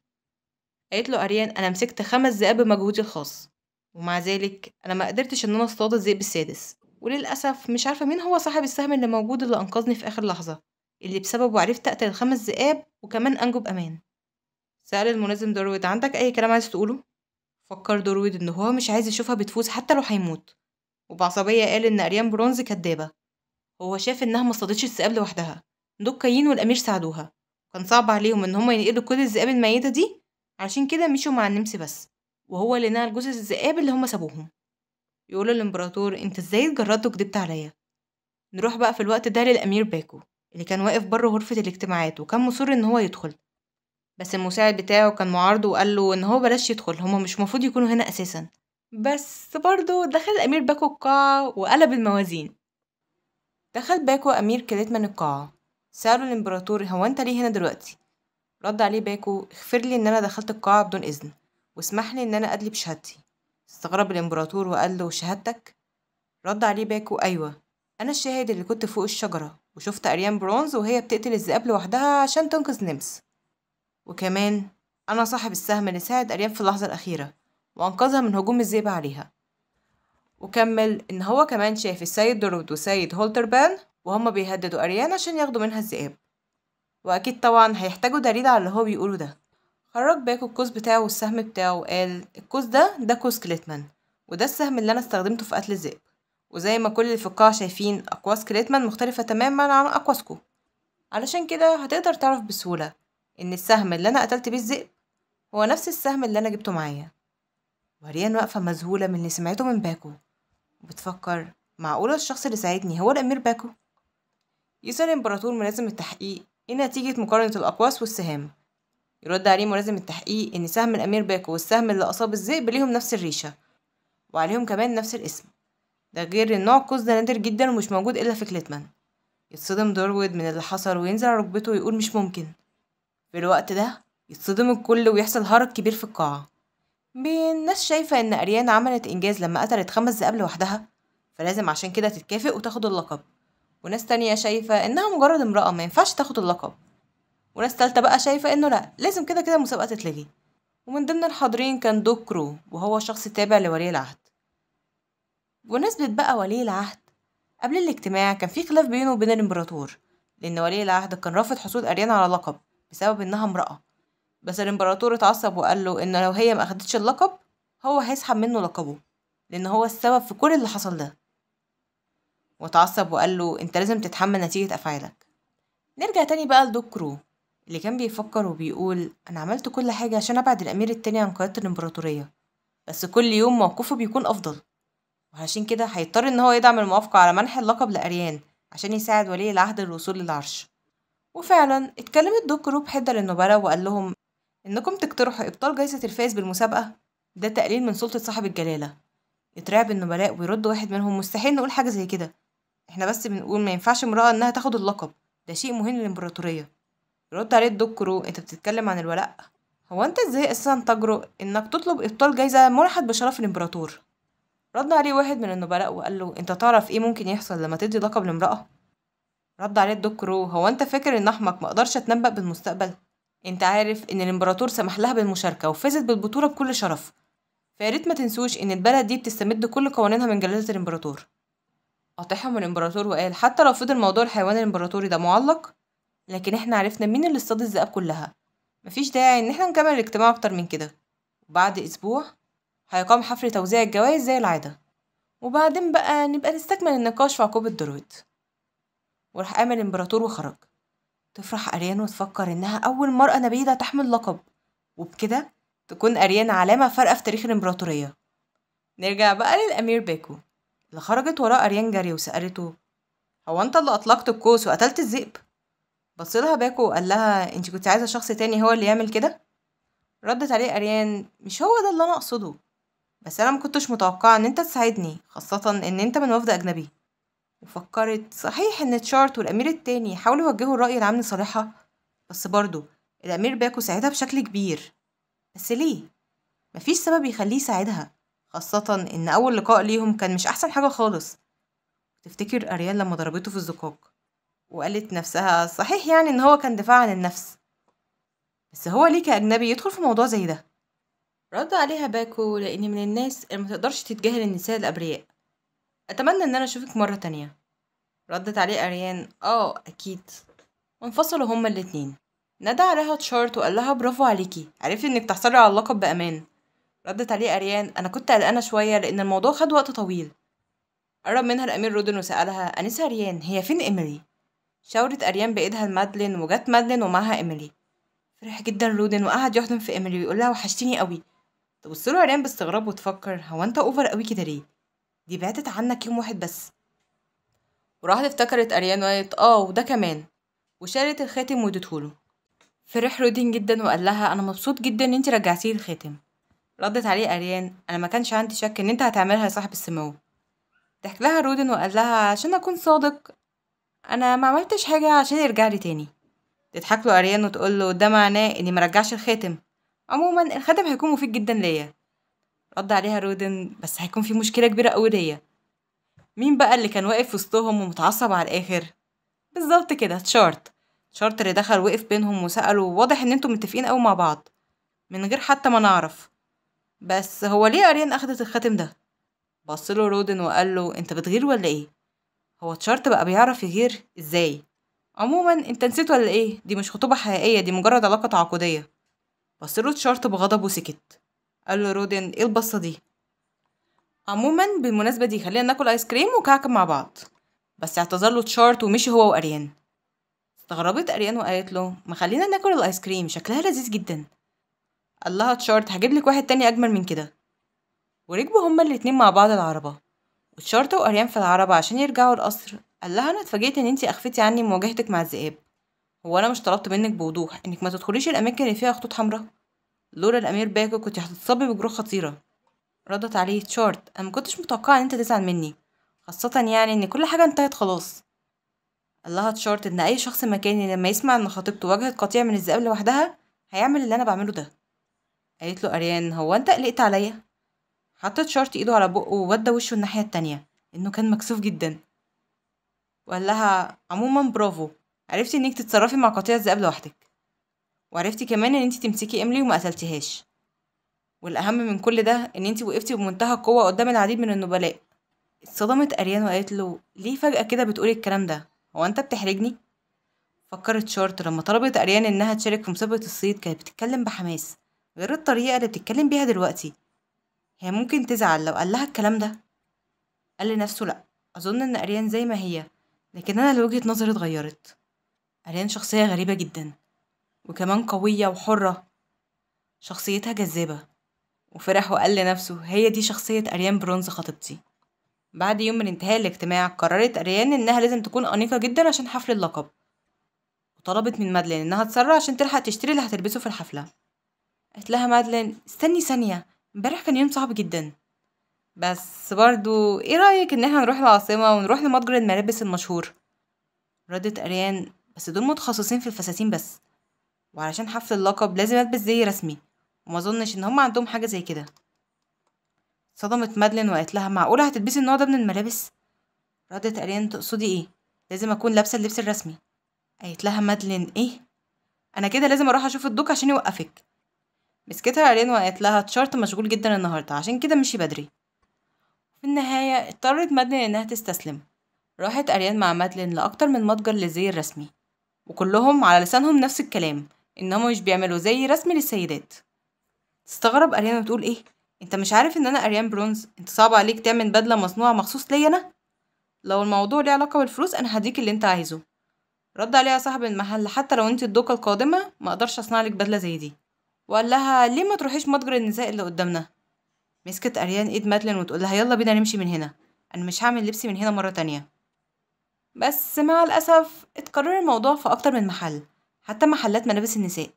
قالت له أريان أنا مسكت خمس ذئاب بمجهودي الخاص ومع ذلك أنا ما قدرتش إن أنا أصطاد الذئب السادس وللأسف مش عارفة مين هو صاحب السهم اللي موجود اللي أنقذني في آخر لحظة اللي بسببه عرفت أقتل الخمس ذئاب وكمان أنجو بأمان سأل الملازم درويد عندك أي كلام عايز تقوله؟ فكر درويد إن هو مش عايز يشوفها بتفوز حتى لو هيموت وبعصبية قال إن أريان برونز كدابة هو شاف إنها مصطادتش الذئاب لوحدها كاين والأمير ساعدوها كان صعب عليهم إن هما ينقلوا كل الذئاب الميتة دي عشان كده مشوا مع النمس بس وهو اللي نقل جثث الذئاب اللي هما سابوهم يقول الإمبراطور أنت إزاي اتجردت وكدبت عليا نروح بقى في الوقت ده للأمير باكو اللي كان واقف بره غرفة الاجتماعات وكان مصر إن هو يدخل بس المساعد بتاعه كان معارضه وقال له إن هو بلاش يدخل هما مش مفروض يكونوا هنا أساسا بس برضه دخل أمير باكو القاعة وقلب الموازين دخل باكو أمير كليتمان القاعة سأله الإمبراطور هو أنت ليه هنا دلوقتي؟ رد عليه باكو اغفر لي إن أنا دخلت القاعة بدون إذن واسمح لي إن أنا أدلي بشهادتي استغرب الإمبراطور وقال له شهادتك؟ رد عليه باكو أيوة أنا الشاهد اللي كنت فوق الشجرة وشفت أريان برونز وهي بتقتل الذئاب لوحدها عشان تنقذ نمس وكمان أنا صاحب السهم اللي ساعد أريان في اللحظة الأخيرة وأنقذها من هجوم الذئب عليها وكمل إن هو كمان شاف السيد درود وسيد هولتربان وهما بيهددوا أريان عشان ياخدوا منها الذئاب وأكيد طبعا هيحتاجوا دليل على اللي هو بيقوله ده خرج باكو القوس بتاعه والسهم بتاعه وقال القوس ده ده قوس كليتمان وده السهم اللي أنا استخدمته في قتل الذئب وزي ما كل الفقاع شايفين أقواس كليتمان مختلفة تماما عن أقواسكو علشان كده هتقدر تعرف بسهولة إن السهم اللي أنا قتلت بيه الذئب هو نفس السهم اللي أنا جبته معايا وريان واقفة مذهولة من اللي سمعته من باكو وبتفكر معقولة الشخص اللي ساعدني هو الأمير باكو؟ يسأل الإمبراطور ملازم التحقيق إيه نتيجة مقارنة الأقواس والسهام يرد عليه ملازم التحقيق إن سهم الأمير باكو والسهم اللي أصاب الذئب ليهم نفس الريشة وعليهم كمان نفس الاسم ده غير إن نوع القوس ده نادر جدا ومش موجود إلا في كليتمان يتصدم دورويد من اللي حصل وينزل على ركبته ويقول مش ممكن في الوقت ده يتصدم الكل ويحصل هرج كبير في القاعة بين ناس شايفة إن أريان عملت إنجاز لما قتلت خمس ذئاب لوحدها فلازم عشان كده تتكافئ وتاخد اللقب وناس تانية شايفة إنها مجرد امرأة مينفعش تاخد اللقب وناس تالتة بقى شايفة إنه لأ لازم كده كده المسابقة تتلغي ومن ضمن الحاضرين كان دوكرو وهو شخص تابع لولي العهد بمناسبة بقى ولي العهد قبل الاجتماع كان في خلاف بينه وبين الإمبراطور لأن ولي العهد كان رافض حصول أريان على لقب بسبب إنها امرأة بس الإمبراطور اتعصب وقال له إن لو هي ما أخدتش اللقب هو هيسحب منه لقبه لأن هو السبب في كل اللي حصل ده واتعصب وقال له أنت لازم تتحمل نتيجة أفعالك نرجع تاني بقى لدكرو كرو اللي كان بيفكر وبيقول أنا عملت كل حاجة عشان أبعد الأمير التاني عن قيادة الإمبراطورية بس كل يوم موقفه بيكون أفضل وعشان كده هيضطر إن هو يدعم الموافقة على منح اللقب لأريان عشان يساعد ولي العهد الوصول للعرش وفعلا اتكلمت دوكرو بحدة للنبلاء وقال لهم إنكم تقترحوا إبطال جايزة الفايز بالمسابقة ده تقليل من سلطة صاحب الجلالة يترعب النبلاء ويرد واحد منهم مستحيل نقول حاجة زي كده إحنا بس بنقول ما ينفعش امرأة إنها تاخد اللقب ده شيء مهم للإمبراطورية يرد عليه الدكرو أنت بتتكلم عن الولاء هو أنت إزاي أساسا تجرؤ إنك تطلب إبطال جايزة منحت بشرف الإمبراطور رد عليه واحد من النبلاء وقال له أنت تعرف إيه ممكن يحصل لما تدي لقب لامرأة رد عليه الدكرو هو أنت فاكر إن أحمق مقدرش أتنبأ بالمستقبل انت عارف ان الامبراطور سمح لها بالمشاركة وفازت بالبطولة بكل شرف فياريت ما تنسوش ان البلد دي بتستمد كل قوانينها من جلالة الامبراطور قاطعهم الامبراطور وقال حتى لو فضل موضوع الحيوان الامبراطوري ده معلق لكن احنا عرفنا مين اللي اصطاد الذئاب كلها مفيش داعي ان احنا نكمل الاجتماع اكتر من كده وبعد اسبوع هيقام حفل توزيع الجوائز زي العادة وبعدين بقى نبقى نستكمل النقاش في عقوبة درود وراح قام الامبراطور وخرج تفرح أريان وتفكر إنها أول مرأة نبيلة تحمل لقب وبكده تكون أريان علامة فارقة في تاريخ الإمبراطورية نرجع بقى للأمير باكو اللي خرجت وراه أريان جري وسألته هو أنت اللي أطلقت القوس وقتلت الذئب؟ بصلها باكو وقال لها انت كنت عايزة شخص تاني هو اللي يعمل كده؟ ردت عليه أريان مش هو ده اللي أنا أقصده بس أنا مكنتش متوقعة إن أنت تساعدني خاصة إن أنت من وفد أجنبي وفكرت صحيح ان تشارت والامير التاني حاولوا يوجهوا الرأي العام لصالحها بس برضه الامير باكو ساعدها بشكل كبير بس ليه مفيش سبب يخليه يساعدها خاصة ان اول لقاء ليهم كان مش احسن حاجة خالص تفتكر اريان لما ضربته في الزقاق وقالت نفسها صحيح يعني ان هو كان دفاع عن النفس بس هو ليه كأجنبي يدخل في موضوع زي ده رد عليها باكو لأن من الناس اللي متقدرش تتجاهل النساء الأبرياء أتمنى إن أنا أشوفك مرة تانية ردت عليه أريان آه أكيد وانفصلوا هما الاتنين نادى عليها تشارت وقال لها برافو عليكي عرفتي إنك تحصلي على اللقب بأمان ردت عليه أريان أنا كنت قلقانة شوية لأن الموضوع خد وقت طويل قرب منها الأمير رودن وسألها أنسة أريان هي فين إيميلي؟ شاورت أريان بإيدها لمادلين وجت مادلين ومعها إيميلي فرح جدا رودن وقعد يحضن في إيميلي ويقول لها وحشتيني قوي تبص له أريان باستغراب وتفكر هو أنت أوفر قوي كده ليه؟ دي بعدت عنك يوم واحد بس وراحت افتكرت اريان وقالت اه وده كمان وشالت الخاتم وادتهوله فرح رودين جدا وقال لها انا مبسوط جدا ان انت رجعتي الخاتم ردت عليه اريان انا ما كانش عندي شك ان انت هتعملها يا صاحب السمو ضحك لها رودين وقال لها عشان اكون صادق انا ما عملتش حاجه عشان يرجع لي تاني تضحك له اريان وتقول له ده معناه اني ما رجعش الخاتم عموما الخاتم هيكون مفيد جدا ليا رد عليها رودن بس هيكون في مشكلة كبيرة أوي ليا مين بقى اللي كان واقف وسطهم ومتعصب على الآخر؟ بالظبط كده تشارت تشارت اللي دخل وقف بينهم وسأله واضح إن انتوا متفقين أوي مع بعض من غير حتى ما نعرف بس هو ليه أريان أخدت الخاتم ده؟ بصله رودن وقاله انت بتغير ولا ايه؟ هو تشارت بقى بيعرف يغير ازاي؟ عموما انت نسيت ولا ايه؟ دي مش خطوبة حقيقية دي مجرد علاقة تعاقدية بصله تشارت بغضب وسكت قال له رودن ايه البصه دي عموما بالمناسبه دي خلينا ناكل ايس كريم وكعك مع بعض بس اعتذر له تشارت ومشي هو واريان استغربت اريان وقالت له ما خلينا ناكل الايس كريم شكلها لذيذ جدا قال لها تشارت هجيب لك واحد تاني اجمل من كده وركبوا هما الاتنين مع بعض العربه وتشارت واريان في العربه عشان يرجعوا القصر قال لها انا اتفاجئت ان انتي اخفتي عني مواجهتك مع الذئاب هو انا مش طلبت منك بوضوح انك ما تدخليش الاماكن اللي فيها خطوط حمراء لولا الامير باكر كنت هتتصاب بجروح خطيره ردت عليه تشارت انا مكنتش متوقعه ان انت تزعل مني خاصه يعني ان كل حاجه انتهت خلاص قالها تشارت ان اي شخص مكاني لما يسمع ان خطيبته واجهت قطيع من الذئاب لوحدها هيعمل اللي انا بعمله ده قالت له اريان هو انت قلقت عليا حط تشارت ايده على بقه وودى وشه الناحيه التانية انه كان مكسوف جدا وقال لها عموما برافو عرفتي انك تتصرفي مع قطيع الذئاب لوحدك وعرفتي كمان ان انت تمسكي املي وما قتلتيهاش والاهم من كل ده ان انت وقفتي بمنتهى القوه قدام العديد من النبلاء اتصدمت اريان وقالت له ليه فجاه كده بتقولي الكلام ده هو انت بتحرجني فكرت شورت لما طلبت اريان انها تشارك في مسابقه الصيد كانت بتتكلم بحماس غير الطريقه اللي بتتكلم بيها دلوقتي هي ممكن تزعل لو قال لها الكلام ده قال لنفسه لا اظن ان اريان زي ما هي لكن انا لوجهه نظري اتغيرت اريان شخصيه غريبه جدا وكمان قوية وحرة شخصيتها جذابة وفرح وقال لنفسه هي دي شخصية أريان برونز خطيبتي بعد يوم من انتهاء الاجتماع قررت أريان إنها لازم تكون أنيقة جدا عشان حفل اللقب وطلبت من مادلين إنها تسرع عشان تلحق تشتري اللي هتلبسه في الحفلة قالت لها مادلين استني ثانية امبارح كان يوم صعب جدا بس برضو ايه رأيك إن احنا نروح العاصمة ونروح لمتجر الملابس المشهور ردت أريان بس دول متخصصين في الفساتين بس وعلشان حفل اللقب لازم البس زي رسمي وما اظنش ان هم عندهم حاجه زي كده صدمت مادلين وقالت لها معقوله هتلبسي النوع ده من الملابس ردت اريان تقصدي ايه لازم اكون لابسه اللبس الرسمي قالت لها مادلين ايه انا كده لازم اروح اشوف الدوك عشان يوقفك مسكتها اريان وقالت لها تشارت مشغول جدا النهارده عشان كده مشي بدري في النهاية اضطرت مادلين إنها تستسلم راحت أريان مع مادلين لأكتر من متجر للزي الرسمي وكلهم على لسانهم نفس الكلام ان هما مش بيعملوا زي رسم للسيدات تستغرب اريانا بتقول ايه انت مش عارف ان انا اريان برونز انت صعب عليك تعمل بدله مصنوعه مخصوص ليا انا لو الموضوع ليه علاقه بالفلوس انا هديك اللي انت عايزه رد عليها صاحب المحل حتى لو انت الدوكه القادمه ما اقدرش اصنع لك بدله زي دي وقال لها ليه ما تروحيش متجر النساء اللي قدامنا مسكت اريان ايد مادلين وتقول لها يلا بينا نمشي من هنا انا مش هعمل لبسي من هنا مره تانية بس مع الاسف اتكرر الموضوع في اكتر من محل حتى محلات ملابس النساء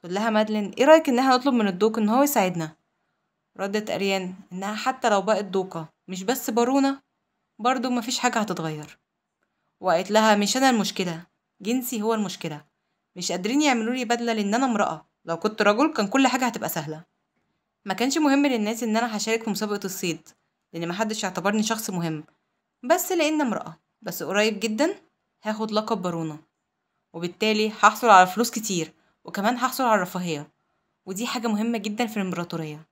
تقول لها مادلين ايه رايك ان احنا نطلب من الدوق ان هو يساعدنا ردت اريان انها حتى لو بقت دوقة مش بس بارونة برضو مفيش حاجة هتتغير وقالت لها مش انا المشكلة جنسي هو المشكلة مش قادرين يعملولي بدلة لان انا امرأة لو كنت رجل كان كل حاجة هتبقى سهلة ما كانش مهم للناس ان انا هشارك في مسابقة الصيد لان محدش اعتبرني شخص مهم بس لان امرأة بس قريب جدا هاخد لقب بارونة وبالتالي هحصل على فلوس كتير وكمان هحصل على رفاهية ودي حاجة مهمة جدا في الإمبراطورية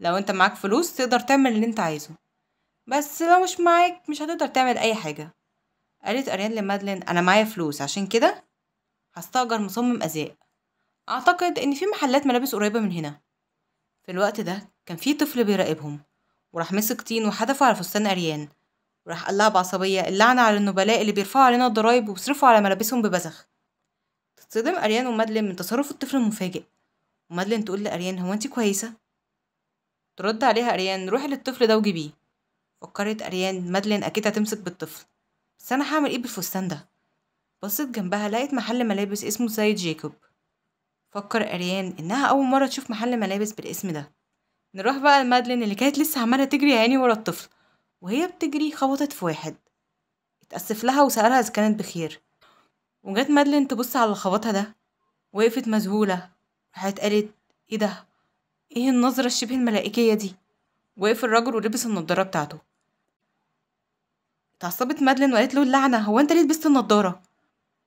لو انت معاك فلوس تقدر تعمل اللي انت عايزه بس لو مش معاك مش هتقدر تعمل أي حاجة قالت أريان لمادلين أنا معايا فلوس عشان كده هستأجر مصمم أزياء أعتقد إن في محلات ملابس قريبة من هنا في الوقت ده كان في طفل بيراقبهم وراح مسك طين وحدفه على فستان أريان وراح قالها بعصبية اللعنة على النبلاء اللي بيرفعوا علينا الضرايب وبيصرفوا على ملابسهم ببذخ صدم أريان ومادلين من تصرف الطفل المفاجئ ومادلين تقول لأريان هو أنت كويسة؟ ترد عليها أريان روحي للطفل ده وجيبيه فكرت أريان مادلين أكيد هتمسك بالطفل بس أنا هعمل إيه بالفستان ده؟ بصت جنبها لقت محل ملابس اسمه سيد جيكوب فكر أريان إنها أول مرة تشوف محل ملابس بالاسم ده نروح بقى لمادلين اللي كانت لسه عمالة تجري يا عيني ورا الطفل وهي بتجري خبطت في واحد اتأسف لها وسألها إذا كانت بخير وجت مادلين تبص على خبطها ده وقفت مذهولة راحت قالت ايه ده ايه النظرة الشبه الملائكية دي وقف الراجل ولبس النضارة بتاعته اتعصبت مادلين وقالت له اللعنة هو انت ليه لبست النضارة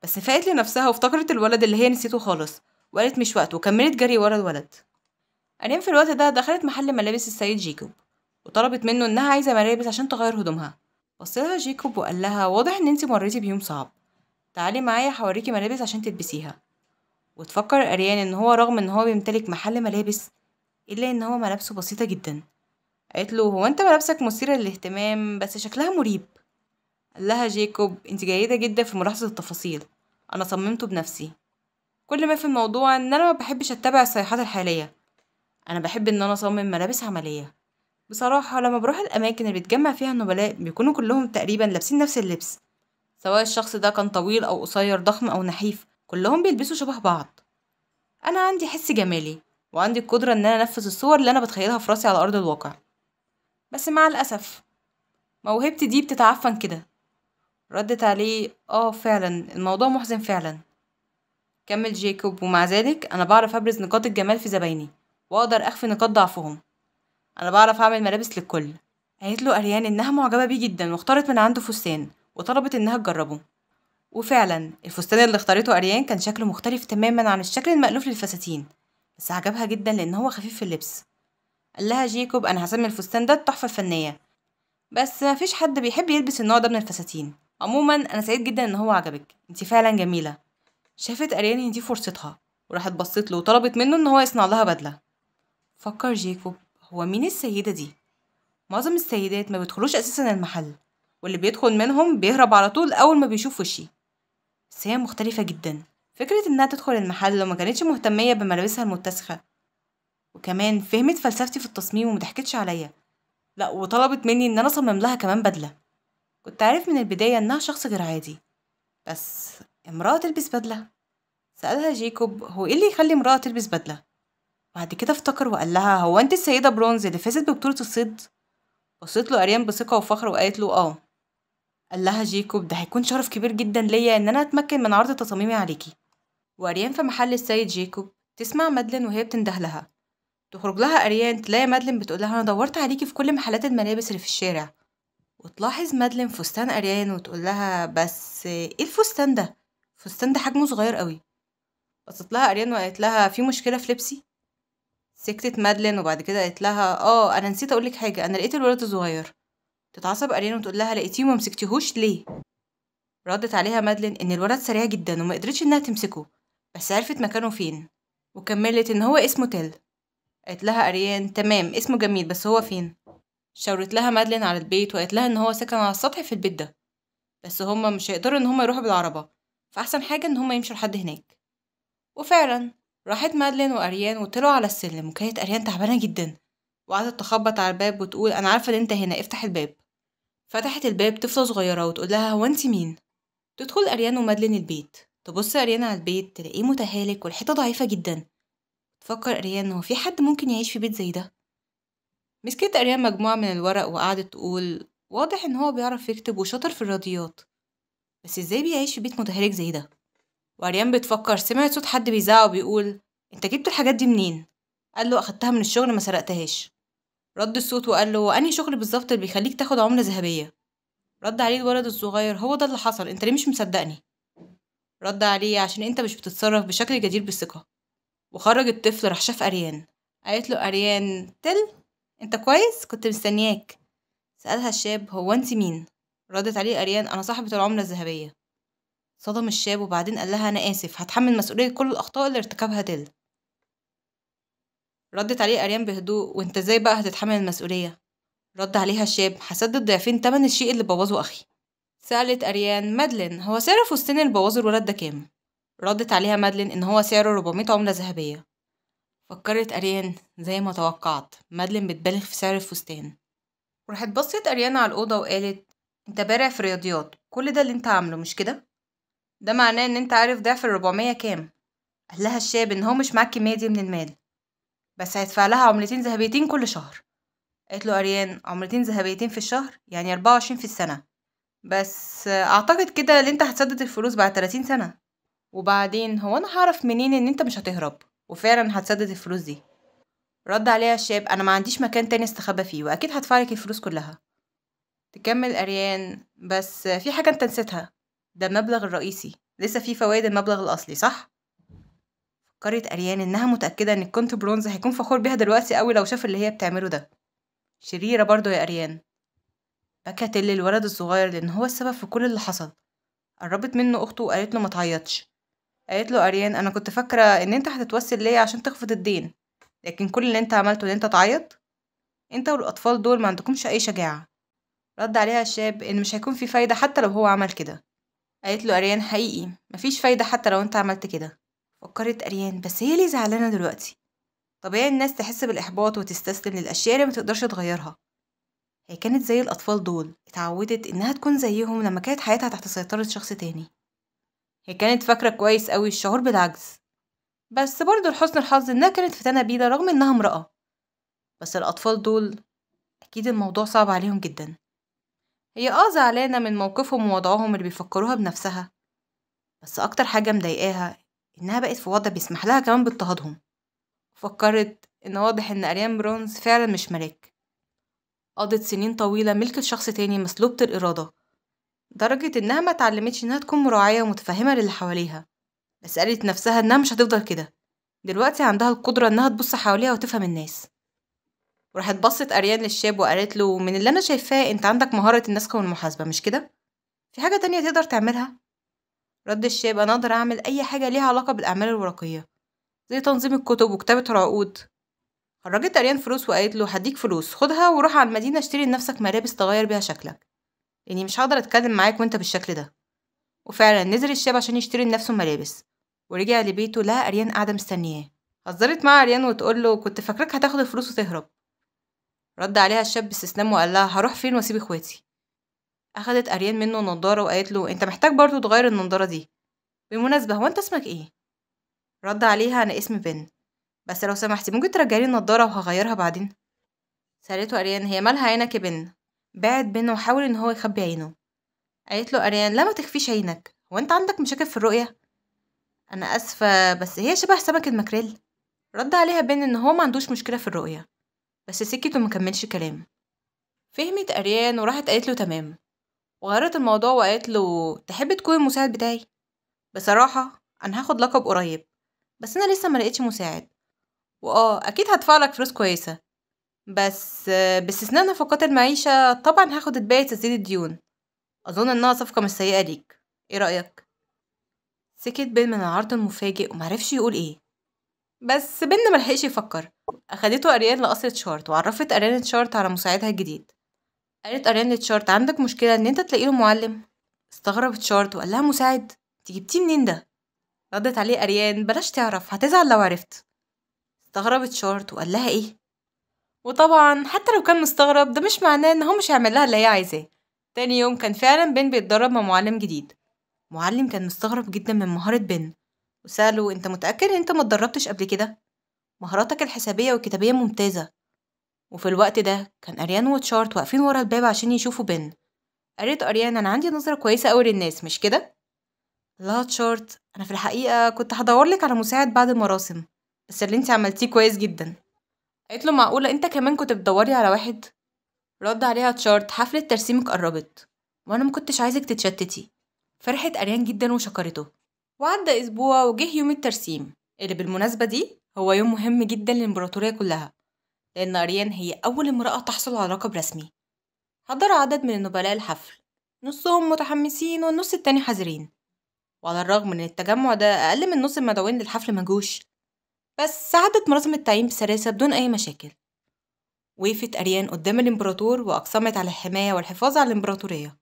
بس فاقت لنفسها وافتكرت الولد اللي هي نسيته خالص وقالت مش وقته وكملت جري ورا الولد أريم في الوقت ده دخلت محل ملابس السيد جيكوب وطلبت منه إنها عايزة ملابس عشان تغير هدومها بصلها جيكوب وقال لها واضح إن انتي مريتي بيوم صعب تعالي معايا هوريكي ملابس عشان تلبسيها وتفكر أريان إن هو رغم إن هو بيمتلك محل ملابس إلا إن هو ملابسه بسيطة جدا قالت له هو أنت ملابسك مثيرة للاهتمام بس شكلها مريب قال لها جيكوب أنت جيدة جدا في ملاحظة التفاصيل أنا صممته بنفسي كل ما في الموضوع إن أنا ما بحبش أتبع الصيحات الحالية أنا بحب إن أنا أصمم ملابس عملية بصراحة لما بروح الأماكن اللي بيتجمع فيها النبلاء بيكونوا كلهم تقريبا لابسين نفس اللبس سواء الشخص ده كان طويل أو قصير ضخم أو نحيف كلهم بيلبسوا شبه بعض أنا عندي حس جمالي وعندي القدرة إن أنا أنفذ الصور اللي أنا بتخيلها في راسي على أرض الواقع بس مع الأسف موهبتي دي بتتعفن كده ردت عليه آه فعلا الموضوع محزن فعلا كمل جيكوب ومع ذلك أنا بعرف أبرز نقاط الجمال في زبايني وأقدر أخفي نقاط ضعفهم أنا بعرف أعمل ملابس للكل قالت له أريان إنها معجبة بيه جدا واختارت من عنده فستان وطلبت إنها تجربه وفعلا الفستان اللي اختارته أريان كان شكله مختلف تماما عن الشكل المألوف للفساتين بس عجبها جدا لأن هو خفيف في اللبس قال لها جيكوب أنا هسمي الفستان ده التحفة الفنية بس مفيش حد بيحب يلبس النوع ده من الفساتين عموما أنا سعيد جدا إن هو عجبك انت فعلا جميلة شافت أريان إن دي فرصتها وراحت بصت له وطلبت منه إن هو يصنع لها بدلة فكر جيكوب هو مين السيدة دي؟ معظم السيدات ما بيدخلوش أساسا المحل واللي بيدخل منهم بيهرب على طول أول ما بيشوف وشي بس هي مختلفة جدا فكرة إنها تدخل المحل وما كانتش مهتمية بملابسها المتسخة وكمان فهمت فلسفتي في التصميم ومضحكتش عليا لا وطلبت مني إن أنا أصمم لها كمان بدلة كنت عارف من البداية إنها شخص غير عادي بس امرأة تلبس بدلة سألها جيكوب هو إيه اللي يخلي امرأة تلبس بدلة بعد كده افتكر وقال لها هو أنت السيدة برونز اللي فازت ببطولة الصيد بصيت له أريان بثقة وفخر وقالت له آه قال لها جيكوب ده هيكون شرف كبير جدا ليا ان انا اتمكن من عرض تصاميمي عليكي واريان في محل السيد جيكوب تسمع مادلين وهي بتنده لها تخرج لها اريان تلاقي مادلين بتقول لها انا دورت عليكي في كل محلات الملابس اللي في الشارع وتلاحظ مادلين فستان اريان وتقول لها بس ايه الفستان ده الفستان ده حجمه صغير قوي بصت لها اريان وقالت لها في مشكله في لبسي سكتت مادلين وبعد كده قالت لها اه انا نسيت اقولك حاجه انا لقيت الولد صغير تتعصب أريان وتقول لها لقيتيه وما مسكتيهوش ليه ردت عليها مادلين إن الولد سريع جدا وما قدرتش إنها تمسكه بس عرفت مكانه فين وكملت إن هو اسمه تيل قالت لها أريان تمام اسمه جميل بس هو فين شاورت لها مادلين على البيت وقالت لها إن هو سكن على السطح في البيت ده بس هما مش هيقدروا إن هما يروحوا بالعربة فأحسن حاجة إن هما يمشوا لحد هناك وفعلا راحت مادلين وأريان وطلعوا على السلم وكانت أريان تعبانة جدا وقعدت تخبط على الباب وتقول أنا عارفة إن أنت هنا افتح الباب فتحت الباب طفلة صغيرة وتقول لها هو انت مين؟ تدخل أريان ومادلين البيت تبص أريان على البيت تلاقيه متهالك والحيطة ضعيفة جدا تفكر أريان هو في حد ممكن يعيش في بيت زي ده مسكت أريان مجموعة من الورق وقعدت تقول واضح إن هو بيعرف يكتب وشاطر في الرياضيات بس إزاي بيعيش في بيت متهالك زي ده وأريان بتفكر سمعت صوت حد بيزعق وبيقول أنت جبت الحاجات دي منين؟ قال له أخدتها من الشغل ما سرقتهاش رد الصوت وقال له أنهي شغل بالظبط اللي بيخليك تاخد عملة ذهبية رد عليه الولد الصغير هو ده اللي حصل انت ليه مش مصدقني رد عليه عشان انت مش بتتصرف بشكل جدير بالثقة وخرج الطفل راح شاف أريان قالت له أريان تل انت كويس كنت مستنياك سألها الشاب هو انت مين ردت عليه أريان أنا صاحبة العملة الذهبية صدم الشاب وبعدين قال لها أنا آسف هتحمل مسؤولية كل الأخطاء اللي ارتكبها تل ردت عليه أريان بهدوء وانت ازاي بقى هتتحمل المسؤولية رد عليها الشاب هسدد ضعفين تمن الشيء اللي بوظه أخي سألت أريان مادلين هو سعر فستان اللي بوظه الولد ده كام ردت عليها مادلين إن هو سعره 400 عملة ذهبية فكرت أريان زي ما توقعت مادلين بتبالغ في سعر الفستان وراحت بصت أريان على الأوضة وقالت انت بارع في الرياضيات كل ده اللي انت عامله مش كده ده معناه ان انت عارف ضعف الربعمية كام قال لها الشاب ان هو مش معاك كمية دي من المال بس هيدفع لها عملتين ذهبيتين كل شهر قالت له اريان عملتين ذهبيتين في الشهر يعني اربعة وعشرين في السنة بس اعتقد كده ان انت هتسدد الفلوس بعد تلاتين سنة وبعدين هو انا هعرف منين ان انت مش هتهرب وفعلا هتسدد الفلوس دي رد عليها الشاب انا ما عنديش مكان تاني استخبى فيه واكيد هدفعلك الفلوس كلها تكمل اريان بس في حاجة انت نسيتها ده المبلغ الرئيسي لسه في فوائد المبلغ الاصلي صح قرية أريان إنها متأكدة إن الكونت برونز هيكون فخور بيها دلوقتي قوي لو شاف اللي هي بتعمله ده شريرة برضه يا أريان بكى تل الولد الصغير لأن هو السبب في كل اللي حصل قربت منه أخته وقالت له ما تعيطش قالت له أريان أنا كنت فاكرة إن أنت هتتوسل ليا عشان تخفض الدين لكن كل اللي أنت عملته إن أنت تعيط أنت والأطفال دول ما عندكمش أي شجاعة رد عليها الشاب إن مش هيكون في فايدة حتى لو هو عمل كده قالت له أريان حقيقي مفيش فايدة حتى لو أنت عملت كده فكرت أريان بس هي ليه زعلانة دلوقتي طبيعي الناس تحس بالإحباط وتستسلم للأشياء اللي متقدرش تغيرها هي كانت زي الأطفال دول اتعودت إنها تكون زيهم لما كانت حياتها تحت سيطرة شخص تاني هي كانت فاكرة كويس أوي الشعور بالعجز بس برضه لحسن الحظ إنها كانت فتاة بيضة رغم إنها امرأة بس الأطفال دول أكيد الموضوع صعب عليهم جدا هي اه زعلانة من موقفهم ووضعهم اللي بيفكروها بنفسها بس أكتر حاجة مضايقاها إنها بقت في وضع بيسمح لها كمان باضطهادهم فكرت إن واضح إن أريان برونز فعلا مش ملاك قضت سنين طويلة ملك لشخص تاني مسلوبة الإرادة درجة إنها ما اتعلمتش إنها تكون مراعية ومتفهمة للي حواليها بس قالت نفسها إنها مش هتفضل كده دلوقتي عندها القدرة إنها تبص حواليها وتفهم الناس وراحت بصت أريان للشاب وقالت له من اللي أنا شايفاه أنت عندك مهارة النسخة والمحاسبة مش كده؟ في حاجة تانية تقدر تعملها؟ رد الشاب أنا أقدر أعمل أي حاجة ليها علاقة بالأعمال الورقية زي تنظيم الكتب وكتابة العقود خرجت أريان فلوس وقالت له هديك فلوس خدها وروح على المدينة اشتري لنفسك ملابس تغير بيها شكلك لأني مش هقدر أتكلم معاك وأنت بالشكل ده وفعلا نزل الشاب عشان يشتري لنفسه ملابس ورجع لبيته لقى أريان قاعدة مستنياه هزرت مع أريان وتقول له كنت فاكراك هتاخد الفلوس وتهرب رد عليها الشاب باستسلام وقال لها هروح فين واسيب اخواتي أخدت أريان منه النضارة وقالت له أنت محتاج برضو تغير النضارة دي بالمناسبة هو أنت اسمك إيه؟ رد عليها أنا اسمي بن بس لو سمحتي ممكن ترجعلي النضارة وهغيرها بعدين سألته أريان هي مالها عينك يا بن؟ بعد بن وحاول إن هو يخبي عينه قالت له أريان لا ما تخفيش عينك هو أنت عندك مشاكل في الرؤية؟ أنا أسفة بس هي شبه سمك المكريل رد عليها بن إن هو ما عندوش مشكلة في الرؤية بس سكت ومكملش كلام فهمت أريان وراحت قالت له تمام وغيرت الموضوع وقالت له تحب تكون المساعد بتاعي بصراحة أنا هاخد لقب قريب بس أنا لسه ملقتش مساعد وآه أكيد هدفعلك فلوس كويسة بس باستثناء نفقات المعيشة طبعا هاخد الباقي تسديد الديون أظن إنها صفقة مش سيئة ليك إيه رأيك؟ سكت بن من العرض المفاجئ ومعرفش يقول إيه بس بن ملحقش يفكر أخدته أريان لقصر تشارت وعرفت أريان تشارت على مساعدها الجديد قالت اريان لتشارت عندك مشكله ان انت تلاقي له معلم استغرب تشارت وقال لها مساعد انت جبتيه منين ده ردت عليه اريان بلاش تعرف هتزعل لو عرفت استغربت شارت وقال لها ايه وطبعا حتى لو كان مستغرب ده مش معناه ان هو مش هيعمل لها اللي هي عايزاه تاني يوم كان فعلا بن بيتدرب مع معلم جديد معلم كان مستغرب جدا من مهارة بن وسأله انت متأكد ان انت متدربتش قبل كده مهاراتك الحسابية والكتابية ممتازة وفي الوقت ده كان أريان وتشارت واقفين ورا الباب عشان يشوفوا بن قالت أريان أنا عندي نظرة كويسة أوي للناس مش كده؟ لا تشارت أنا في الحقيقة كنت هدورلك على مساعد بعد المراسم بس اللي انت عملتيه كويس جدا قالت له معقولة انت كمان كنت بتدوري على واحد؟ رد عليها تشارت حفلة ترسيمك قربت وأنا مكنتش عايزك تتشتتي فرحت أريان جدا وشكرته وعدى أسبوع وجه يوم الترسيم اللي بالمناسبة دي هو يوم مهم جدا للإمبراطورية كلها لأن أريان هي أول امرأة تحصل على لقب رسمي حضر عدد من النبلاء الحفل نصهم متحمسين والنص التاني حذرين وعلى الرغم من التجمع ده أقل من نص المدعوين للحفل مجوش بس عدت مراسم التعيين بسلاسة بدون أي مشاكل وقفت أريان قدام الإمبراطور وأقسمت على الحماية والحفاظ على الإمبراطورية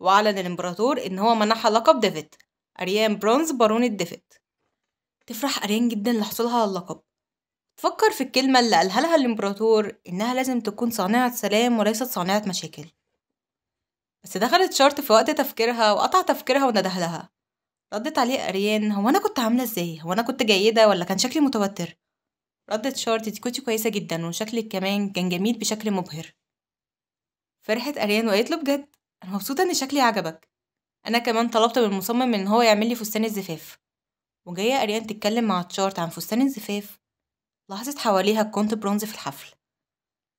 وأعلن الإمبراطور إن هو منحها لقب ديفيد أريان برونز بارونة ديفيد تفرح أريان جدا لحصولها على اللقب فكر في الكلمة اللي قالها لها الإمبراطور إنها لازم تكون صانعة سلام وليست صانعة مشاكل بس دخلت شارت في وقت تفكيرها وقطع تفكيرها وندهلها لها ردت عليه أريان هو أنا كنت عاملة إزاي؟ هو أنا كنت جيدة ولا كان شكلي متوتر؟ ردت شارت دي كنتي كويسة جدا وشكلك كمان كان جميل بشكل مبهر فرحت أريان وقالت له بجد أنا مبسوطة إن شكلي عجبك أنا كمان طلبت من المصمم إن هو يعمل لي فستان الزفاف وجاية أريان تتكلم مع تشارت عن فستان الزفاف لاحظت حواليها الكونت برونز في الحفل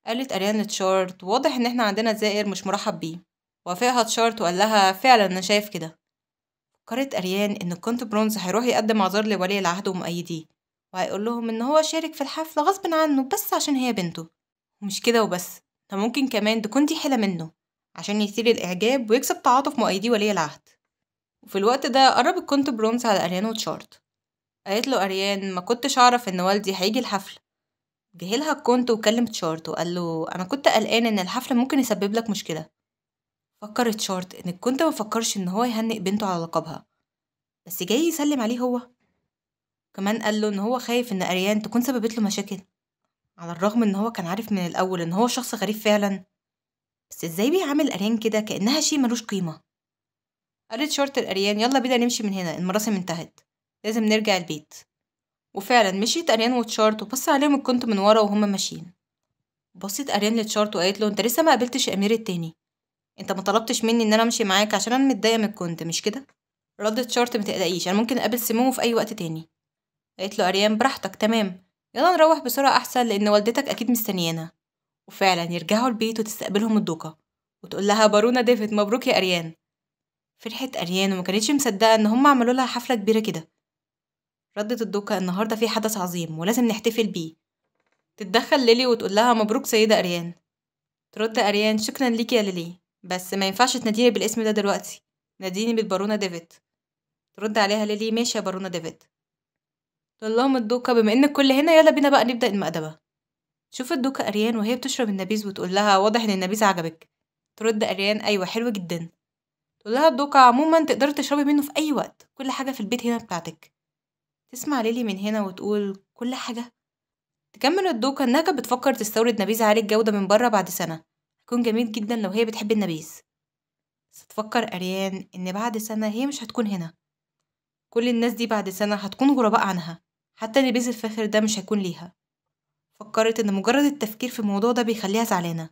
قالت اريان تشارت واضح إن إحنا عندنا زائر مش مرحب بيه وافقها تشارت وقال لها فعلا أنا شايف كده فكرت أريان إن الكونت برونز هيروح يقدم اعذار لولي العهد ومؤيديه وهيقول لهم إن هو شارك في الحفل غصب عنه بس عشان هي بنته ومش كده وبس ده ممكن كمان تكون دي حيلة منه عشان يثير الإعجاب ويكسب تعاطف مؤيدي ولي العهد وفي الوقت ده قرب الكونت برونز على أريان وتشارت قالت له أريان ما كنتش أعرف إن والدي هيجي الحفلة جهلها الكونت وكلم تشارت وقال له أنا كنت قلقان إن الحفلة ممكن يسبب لك مشكلة فكر تشارت إن كنت ما فكرش إن هو يهنئ بنته على لقبها بس جاي يسلم عليه هو كمان قال له إن هو خايف إن أريان تكون سببت له مشاكل على الرغم إن هو كان عارف من الأول إن هو شخص غريب فعلا بس إزاي بيعامل أريان كده كأنها شيء ملوش قيمة قالت شارت الأريان يلا بينا نمشي من هنا المراسم انتهت لازم نرجع البيت وفعلا مشيت أريان وتشارت وبص عليهم كنت من ورا وهما ماشيين بصيت أريان لتشارت وقالت له أنت لسه ما قابلتش أمير التاني أنت ما طلبتش مني إن أنا أمشي معاك عشان أنا متضايقة من كنت مش كده ردت تشارت ما تقلقيش أنا ممكن أقابل سمو في أي وقت تاني قالت له أريان براحتك تمام يلا نروح بسرعة أحسن لأن والدتك أكيد مستنيانا وفعلا يرجعوا البيت وتستقبلهم الدوكا وتقول لها بارونا ديفيد مبروك يا أريان فرحت أريان وما كانتش مصدقة إن هم عملوا لها حفلة كبيرة كده ردت الدكة النهاردة في حدث عظيم ولازم نحتفل بيه تتدخل ليلي وتقولها مبروك سيدة أريان ترد أريان شكرا ليكي يا ليلي بس ما ينفعش تناديني بالاسم ده دلوقتي ناديني بالبارونة ديفيد ترد عليها ليلي ماشي يا بارونة ديفيد تقول لهم الدوكة بما ان الكل هنا يلا بينا بقى نبدأ المأدبة شوف الدوكة أريان وهي بتشرب النبيذ وتقول لها واضح ان النبيذ عجبك ترد أريان أيوة حلو جدا تقول لها الدوكة عموما تقدري تشربي منه في أي وقت كل حاجة في البيت هنا بتاعتك تسمع ليلي من هنا وتقول كل حاجة تكمل الدوكة إنها كانت بتفكر تستورد نبيذ عالي الجودة من بره بعد سنة هيكون جميل جدا لو هي بتحب النبيذ بس تفكر أريان إن بعد سنة هي مش هتكون هنا كل الناس دي بعد سنة هتكون غرباء عنها حتى النبيذ الفاخر ده مش هيكون ليها فكرت إن مجرد التفكير في الموضوع ده بيخليها زعلانة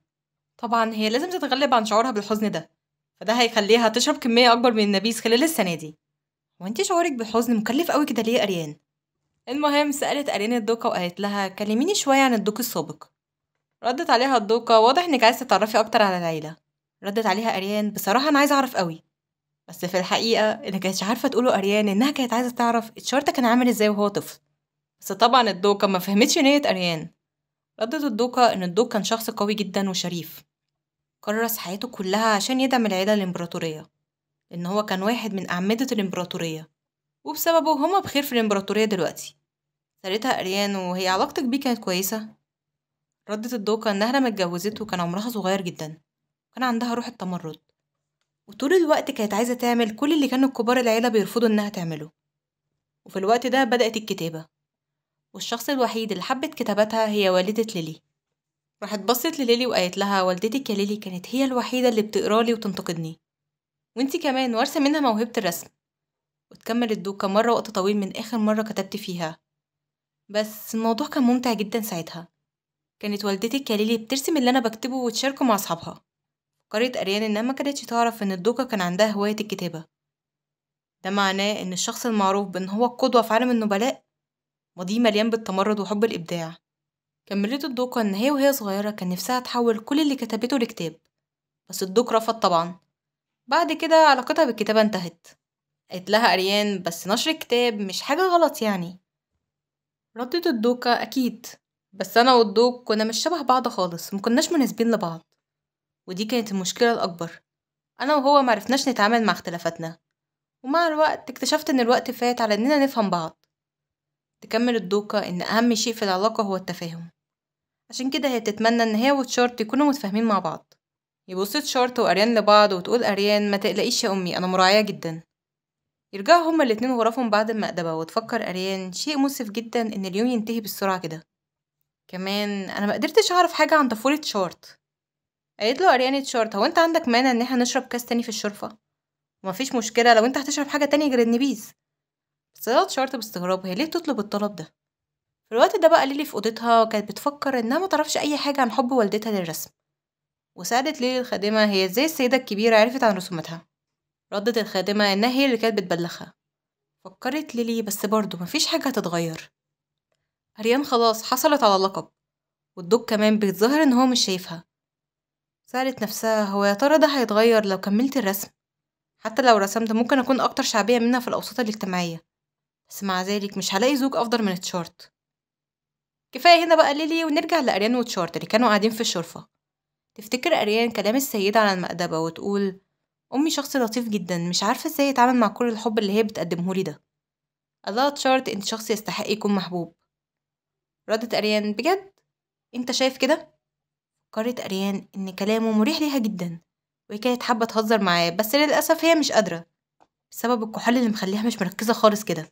طبعا هي لازم تتغلب عن شعورها بالحزن ده فده هيخليها تشرب كمية أكبر من النبيذ خلال السنة دي وانتي شعورك بالحزن مكلف قوي كده ليه اريان المهم سالت اريان الدوكا وقالت لها كلميني شويه عن الدوق السابق ردت عليها الدوكا واضح انك عايزه تتعرفي اكتر على العيله ردت عليها اريان بصراحه انا عايزه اعرف قوي بس في الحقيقه اللي كانت عارفه تقوله اريان انها كانت عايزه تعرف الشرطه كان عامل ازاي وهو طفل بس طبعا الدوكا ما فهمتش نيه اريان ردت الدوكا ان الدوك كان شخص قوي جدا وشريف كرس حياته كلها عشان يدعم العيله الامبراطوريه لأن هو كان واحد من أعمدة الإمبراطورية وبسببه هما بخير في الإمبراطورية دلوقتي سألتها أريان وهي علاقتك بيه كانت كويسة ردت الدوكة إنها لما اتجوزته كان عمرها صغير جدا وكان عندها روح التمرد وطول الوقت كانت عايزة تعمل كل اللي كانوا كبار العيلة بيرفضوا إنها تعمله وفي الوقت ده بدأت الكتابة والشخص الوحيد اللي حبت كتابتها هي والدة ليلي راحت بصت لليلي وقالت لها والدتك يا ليلي كانت هي الوحيدة اللي بتقرالي وتنتقدني وانتي كمان وارثة منها موهبة الرسم وتكمل الدوكة مرة وقت طويل من آخر مرة كتبت فيها بس الموضوع كان ممتع جدا ساعتها كانت والدتي الكليلي بترسم اللي أنا بكتبه وتشاركه مع أصحابها فكرت أريان إنها ما كانتش تعرف إن الدوكة كان عندها هواية الكتابة ده معناه إن الشخص المعروف بإن هو القدوة في عالم النبلاء ماضيه مليان بالتمرد وحب الإبداع كملت الدوكة إن هي وهي صغيرة كان نفسها تحول كل اللي كتبته لكتاب بس الدوك رفض طبعا بعد كده علاقتها بالكتابة انتهت قالت لها أريان بس نشر الكتاب مش حاجة غلط يعني ردت الدوكة أكيد بس أنا والدوك كنا مش شبه بعض خالص مكناش مناسبين لبعض ودي كانت المشكلة الأكبر أنا وهو معرفناش نتعامل مع اختلافاتنا ومع الوقت اكتشفت إن الوقت فات على إننا نفهم بعض تكمل الدوكة إن أهم شيء في العلاقة هو التفاهم عشان كده هي تتمنى إن هي وتشارت يكونوا متفاهمين مع بعض يبص شارت وأريان لبعض وتقول أريان ما تقلقيش يا أمي أنا مراعية جدا يرجعوا هما الاتنين غرفهم بعد المأدبة وتفكر أريان شيء مؤسف جدا إن اليوم ينتهي بالسرعة كده كمان أنا مقدرتش أعرف حاجة عن طفولة شارت قالت له أريان شارت هو أنت عندك مانع إن احنا نشرب كاس تاني في الشرفة ومفيش مشكلة لو أنت هتشرب حاجة تانية غير النبيذ استغربت شارت باستغراب هي ليه بتطلب الطلب ده في الوقت ده بقى ليلي في أوضتها وكانت بتفكر إنها متعرفش أي حاجة عن حب والدتها للرسم وسألت ليلي الخادمة هي ازاي السيدة الكبيرة عرفت عن رسوماتها ردت الخادمة إنها هي اللي كانت بتبلغها فكرت ليلي بس برضه مفيش حاجة هتتغير أريان خلاص حصلت على اللقب والدوك كمان بيتظاهر إن هو مش شايفها سألت نفسها هو يا ترى ده هيتغير لو كملت الرسم حتى لو رسمت ممكن أكون أكتر شعبية منها في الأوساط الاجتماعية بس مع ذلك مش هلاقي زوج أفضل من تشارت كفاية هنا بقى ليلي ونرجع لأريان وتشارت اللي كانوا قاعدين في الشرفة تفتكر أريان كلام السيدة على المأدبة وتقول أمي شخص لطيف جدا مش عارفة ازاي يتعامل مع كل الحب اللي هي بتقدمهولي ده الله تشارت انت شخص يستحق يكون محبوب ردت أريان بجد انت شايف كده فكرت أريان ان كلامه مريح ليها جدا وهي كانت حابة تهزر معاه بس للأسف هي مش قادرة بسبب الكحول اللي مخليها مش مركزة خالص كده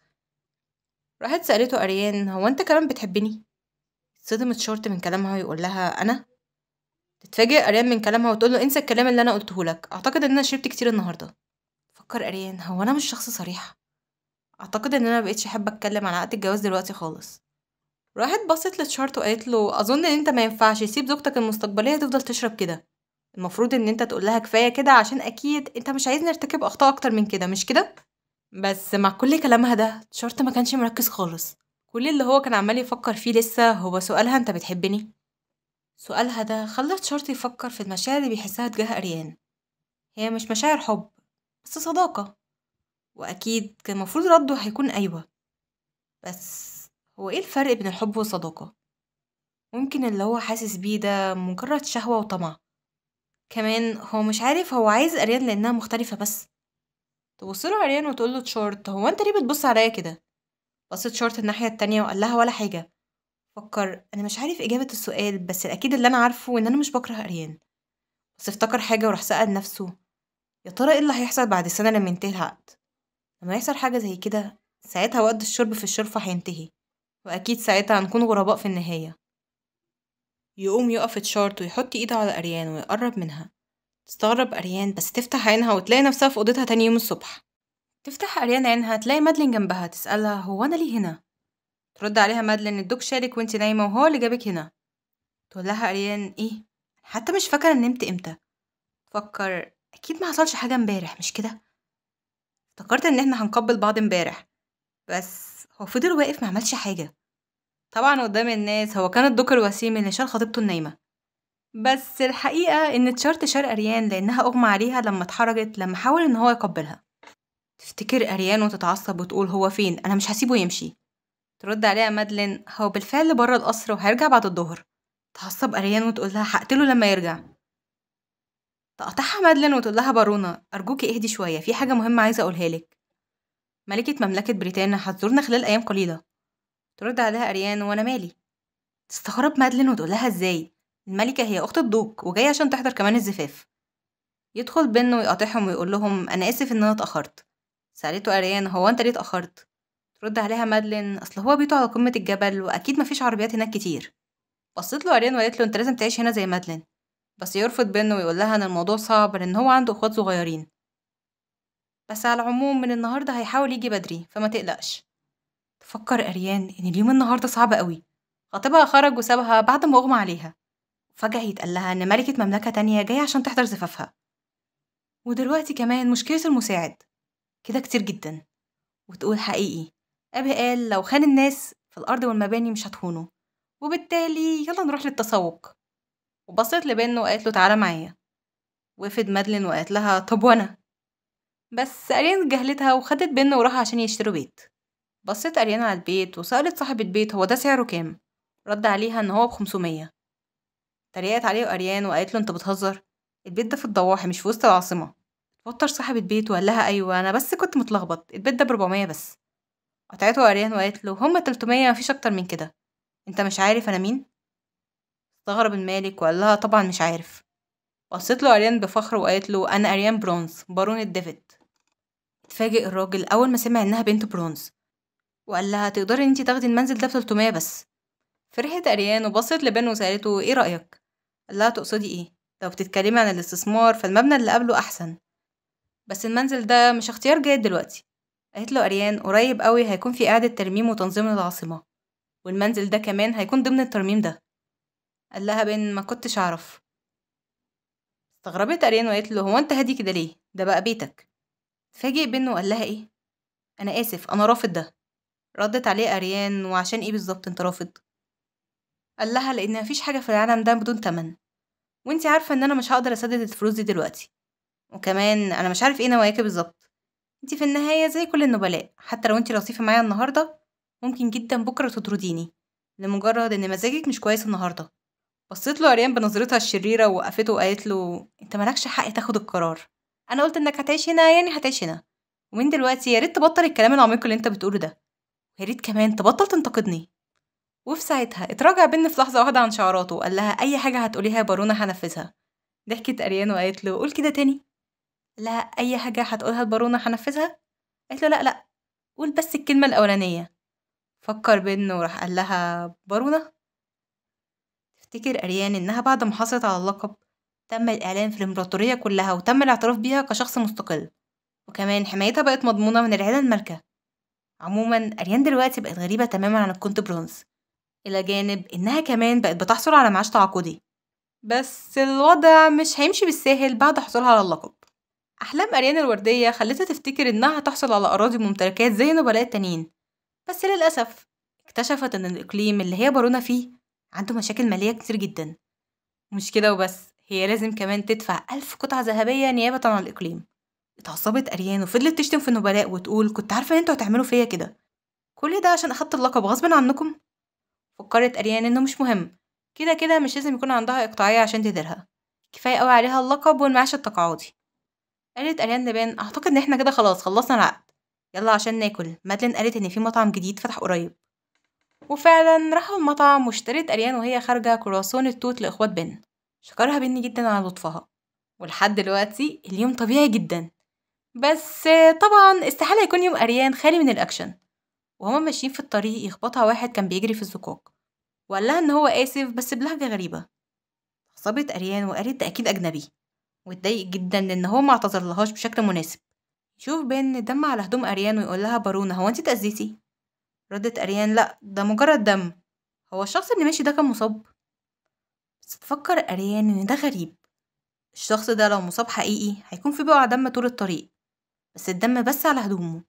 راحت سألته أريان هو انت كمان بتحبني صدمت شورت من كلامها ويقول لها أنا تتفاجئ اريان من كلامها وتقول له انسى الكلام اللي انا قلته لك اعتقد ان انا شربت كتير النهارده فكر اريان هو انا مش شخص صريح اعتقد ان انا مبقتش حابه اتكلم عن عقد الجواز دلوقتي خالص راحت بصت لتشارت وقالت له اظن ان انت ما ينفعش تسيب زوجتك المستقبليه تفضل تشرب كده المفروض ان انت تقول لها كفايه كده عشان اكيد انت مش عايزني ارتكب اخطاء اكتر من كده مش كده بس مع كل كلامها ده تشارت ما كانش مركز خالص كل اللي هو كان عمال يفكر فيه لسه هو سؤالها انت بتحبني سؤالها ده خلى تشارت يفكر في المشاعر اللي بيحسها تجاه أريان هي مش مشاعر حب بس صداقة وأكيد كان المفروض رده هيكون أيوة بس هو إيه الفرق بين الحب والصداقة؟ ممكن اللي هو حاسس بيه ده مجرد شهوة وطمع كمان هو مش عارف هو عايز أريان لأنها مختلفة بس تبصله أريان وتقوله تشارت هو أنت ليه بتبص عليا كده؟ بصت شورت الناحية التانية وقال لها ولا حاجة فكر أنا مش عارف إجابة السؤال بس الأكيد اللي أنا عارفه إن أنا مش بكره أريان بس افتكر حاجة وراح سأل نفسه يا ترى إيه اللي هيحصل بعد سنه لما ينتهي العقد لما يحصل حاجة زي كده ساعتها وقت الشرب في الشرفة هينتهي وأكيد ساعتها هنكون غرباء في النهاية يقوم يقف اتشارت ويحط ايده على أريان ويقرب منها تستغرب أريان بس تفتح عينها وتلاقي نفسها في أوضتها تاني يوم الصبح تفتح أريان عينها تلاقي مادلين جنبها تسألها هو أنا ليه هنا؟ ترد عليها مادلين الدوك شالك وانت نايمة وهو اللي جابك هنا تقول لها أريان إيه حتى مش فاكرة نمت امتى فكر أكيد ما حصلش حاجة امبارح مش كده افتكرت إن احنا هنقبل بعض امبارح بس هو فضل واقف ما عملش حاجة طبعا قدام الناس هو كان الدوك الوسيم اللي شال خطيبته النايمة بس الحقيقة إن تشارت شار أريان لأنها أغمى عليها لما اتحرجت لما حاول إن هو يقبلها تفتكر أريان وتتعصب وتقول هو فين أنا مش هسيبه يمشي ترد عليها مادلين هو بالفعل بره القصر وهيرجع بعد الظهر تعصب أريان وتقولها هقتله لما يرجع تقطعها مادلين وتقولها بارونا أرجوكي اهدي شوية في حاجة مهمة عايزة أقولها لك ملكة مملكة بريطانيا هتزورنا خلال أيام قليلة ترد عليها أريان وأنا مالي تستغرب مادلين وتقولها ازاي الملكة هي أخت الدوق وجاية عشان تحضر كمان الزفاف يدخل بينه ويقاطعهم ويقول لهم أنا آسف إن أنا اتأخرت سألته أريان هو أنت ليه اتأخرت ترد عليها مادلين اصل هو بيته على قمه الجبل واكيد مفيش عربيات هناك كتير بصيت له اريان وقالت له انت لازم تعيش هنا زي مادلين بس يرفض بينه ويقول لها ان الموضوع صعب لان هو عنده اخوات صغيرين بس على العموم من النهارده هيحاول يجي بدري فما تقلقش تفكر اريان ان اليوم النهارده صعب قوي خطيبها خرج وسابها بعد ما اغمى عليها فجأة يتقال لها إن ملكة مملكة تانية جاية عشان تحضر زفافها ودلوقتي كمان مشكلة المساعد كده كتير جدا وتقول حقيقي أبي قال لو خان الناس فالأرض والمباني مش هتخونه وبالتالي يلا نروح للتسوق وبصت لبنه وقالت له تعالى معايا وفد مادلين وقالت لها طب وانا بس أريان جهلتها وخدت بنة وراح عشان يشتروا بيت بصت أريان على البيت وسألت صاحب البيت هو ده سعره كام رد عليها إن هو بخمسمية تريقت عليه أريان وقالت له أنت بتهزر البيت ده في الضواحي مش في وسط العاصمة اتوتر صاحب البيت وقال لها أيوة أنا بس كنت متلخبط البيت ده بربعمية بس قطعته عريان وقالت له هما تلتمية مفيش أكتر من كده أنت مش عارف أنا مين؟ استغرب المالك وقال لها طبعا مش عارف بصت له أريان بفخر وقالت له أنا أريان برونز بارون الديفيد اتفاجئ الراجل أول ما سمع إنها بنت برونز وقال لها تقدري إن انتي تاخدي المنزل ده بتلتمية بس فرحت أريان وبصت لبن وسألته إيه رأيك؟ قال لها تقصدي إيه؟ لو بتتكلمي عن الاستثمار فالمبنى اللي قبله أحسن بس المنزل ده مش اختيار جيد دلوقتي قالت له أريان قريب قوي هيكون في إعادة ترميم وتنظيم للعاصمة والمنزل ده كمان هيكون ضمن الترميم ده قال لها بين ما كنتش أعرف استغربت أريان وقالت له هو أنت هادي كده ليه ده بقى بيتك تفاجئ بينه وقال لها إيه أنا آسف أنا رافض ده ردت عليه أريان وعشان إيه بالظبط أنت رافض قال لها لأن مفيش حاجة في العالم ده بدون تمن وانتي عارفة إن أنا مش هقدر أسدد الفلوس دي دلوقتي وكمان أنا مش عارف إيه نواياكي بالظبط انت في النهاية زي كل النبلاء حتى لو انت لطيفة معايا النهاردة ممكن جدا بكرة تطرديني لمجرد ان مزاجك مش كويس النهاردة بصيت له عريان بنظرتها الشريرة ووقفته وقالت له انت مالكش حق تاخد القرار انا قلت انك هتعيش هنا يعني هتعيش هنا ومن دلوقتي يا ريت تبطل الكلام العميق اللي انت بتقوله ده ويا ريت كمان تبطل تنتقدني وفي ساعتها اتراجع بن في لحظة واحدة عن شعراته وقال لها أي حاجة هتقوليها يا بارونة هنفذها ضحكت أريان وقالت له قول كده تاني لها أي حاجة هتقولها البارونة هنفذها؟ قالت له لأ لأ قول بس الكلمة الأولانية فكر بإنه راح قال لها بارونة تفتكر أريان إنها بعد ما حصلت على اللقب تم الإعلان في الإمبراطورية كلها وتم الاعتراف بيها كشخص مستقل وكمان حمايتها بقت مضمونة من العيلة المالكة عموما أريان دلوقتي بقت غريبة تماما عن الكونت برونز إلى جانب إنها كمان بقت بتحصل على معاش تعاقدي بس الوضع مش هيمشي بالساهل بعد حصولها على اللقب أحلام أريان الوردية خلتها تفتكر إنها هتحصل على أراضي وممتلكات زي نبلاء التانيين بس للأسف اكتشفت إن الإقليم اللي هي بارونة فيه عنده مشاكل مالية كتير جدا مش كده وبس هي لازم كمان تدفع ألف قطعة ذهبية نيابة عن الإقليم اتعصبت أريان وفضلت تشتم في النبلاء وتقول كنت عارفة إن انتوا هتعملوا فيا كده كل ده عشان أخدت اللقب غصب عنكم فكرت أريان إنه مش مهم كده كده مش لازم يكون عندها إقطاعية عشان تديرها كفاية قوي عليها اللقب والمعاش التقاعدي قالت أريان لبان أعتقد إن إحنا كده خلاص خلصنا العقد يلا عشان ناكل مادلين قالت إن في مطعم جديد فتح قريب وفعلا راحوا المطعم واشترت أريان وهي خارجة كرواسون التوت لإخوات بن شكرها بني جدا على لطفها ولحد دلوقتي اليوم طبيعي جدا بس طبعا استحالة يكون يوم أريان خالي من الأكشن وهما ماشيين في الطريق يخبطها واحد كان بيجري في الزقاق وقال لها إن هو آسف بس بلهجة غريبة عصبت أريان وقالت ده أكيد أجنبي واتضايق جدا لان هو ما اعتذرلهاش بشكل مناسب يشوف بان الدم على هدوم اريان ويقولها بارونة هو انت اتاذيتي ردت اريان لا ده مجرد دم هو الشخص اللي ماشي ده كان مصاب بس تفكر اريان ان ده غريب الشخص ده لو مصاب حقيقي هيكون في بقع دم طول الطريق بس الدم بس على هدومه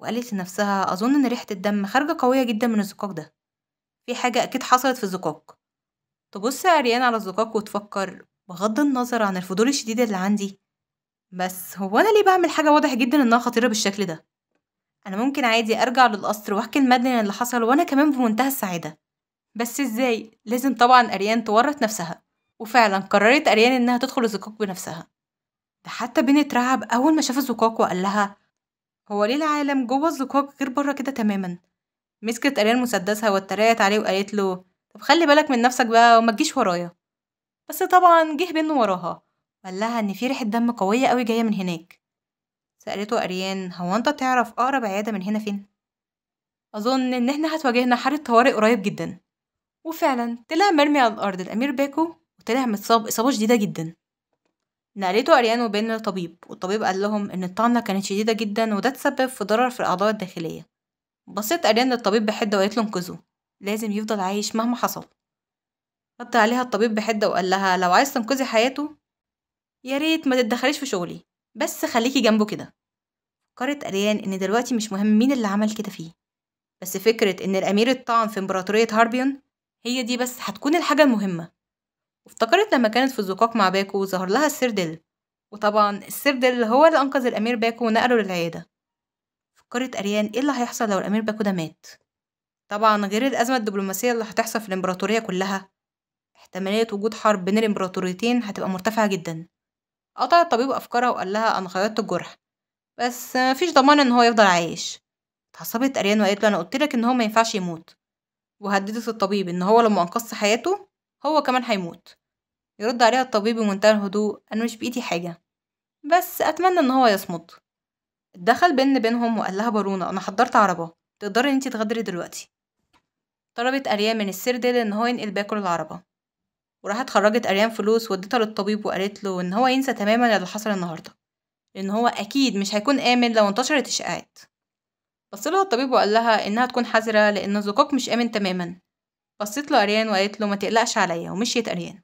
وقالت لنفسها أظن إن ريحة الدم خارجة قوية جدا من الزقاق ده في حاجة أكيد حصلت في الزقاق تبص أريان على الزقاق وتفكر بغض النظر عن الفضول الشديد اللي عندي بس هو أنا ليه بعمل حاجة واضح جدا إنها خطيرة بالشكل ده أنا ممكن عادي أرجع للقصر وأحكي المدلن اللي حصل وأنا كمان بمنتهى السعادة بس إزاي؟ لازم طبعا أريان تورط نفسها وفعلا قررت أريان إنها تدخل الزقاق بنفسها ده حتى بين اترعب أول ما شاف الزقاق وقال لها هو ليه العالم جوه الزقاق غير بره كده تماما مسكت أريان مسدسها واتريقت عليه وقالت له طب خلي بالك من نفسك بقى وما تجيش ورايا بس طبعا جه بن وراها قال لها ان في ريحه دم قويه قوي جايه من هناك سالته اريان هو انت تعرف اقرب عياده من هنا فين اظن ان احنا هتواجهنا حاله طوارئ قريب جدا وفعلا طلع مرمي على الارض الامير باكو وطلع متصاب اصابه شديده جدا نقلته اريان وبين للطبيب والطبيب قال لهم ان الطعنه كانت شديده جدا وده تسبب في ضرر في الاعضاء الداخليه بصيت اريان للطبيب بحده وقالت له انقذوه لازم يفضل عايش مهما حصل رد عليها الطبيب بحدة وقال لها لو عايز تنقذي حياته يا ريت ما تتدخليش في شغلي بس خليكي جنبه كده فكرت أريان إن دلوقتي مش مهم مين اللي عمل كده فيه بس فكرة إن الأمير الطعن في إمبراطورية هاربيون هي دي بس هتكون الحاجة المهمة وافتكرت لما كانت في الزقاق مع باكو ظهر لها السردل ديل وطبعا السردل ديل هو اللي أنقذ الأمير باكو ونقله للعيادة فكرت أريان إيه اللي هيحصل لو الأمير باكو ده مات طبعا غير الأزمة الدبلوماسية اللي هتحصل في الإمبراطورية كلها احتمالية وجود حرب بين الإمبراطوريتين هتبقى مرتفعة جدا قطع الطبيب أفكارها وقال لها أنا خيطت الجرح بس مفيش ضمان إن هو يفضل عايش اتعصبت أريان وقالت له أنا قلتلك إن هو مينفعش يموت وهددت الطبيب إن هو لما أنقذت حياته هو كمان هيموت يرد عليها الطبيب بمنتهى الهدوء أنا مش بإيدي حاجة بس أتمنى إن هو يصمد دخل بن بينهم وقال لها بارونة أنا حضرت عربة تقدري إن انتي تغدري دلوقتي طلبت أريان من السردل إن هو ينقل باكل العربة وراحت خرجت اريان فلوس وادتها للطبيب وقالت له ان هو ينسى تماما اللي حصل النهارده لان هو اكيد مش هيكون امن لو انتشرت اشاعات بصلها الطبيب وقال لها انها تكون حذره لان زقاق مش امن تماما بصيت له اريان وقالت له ما تقلقش عليا ومشيت اريان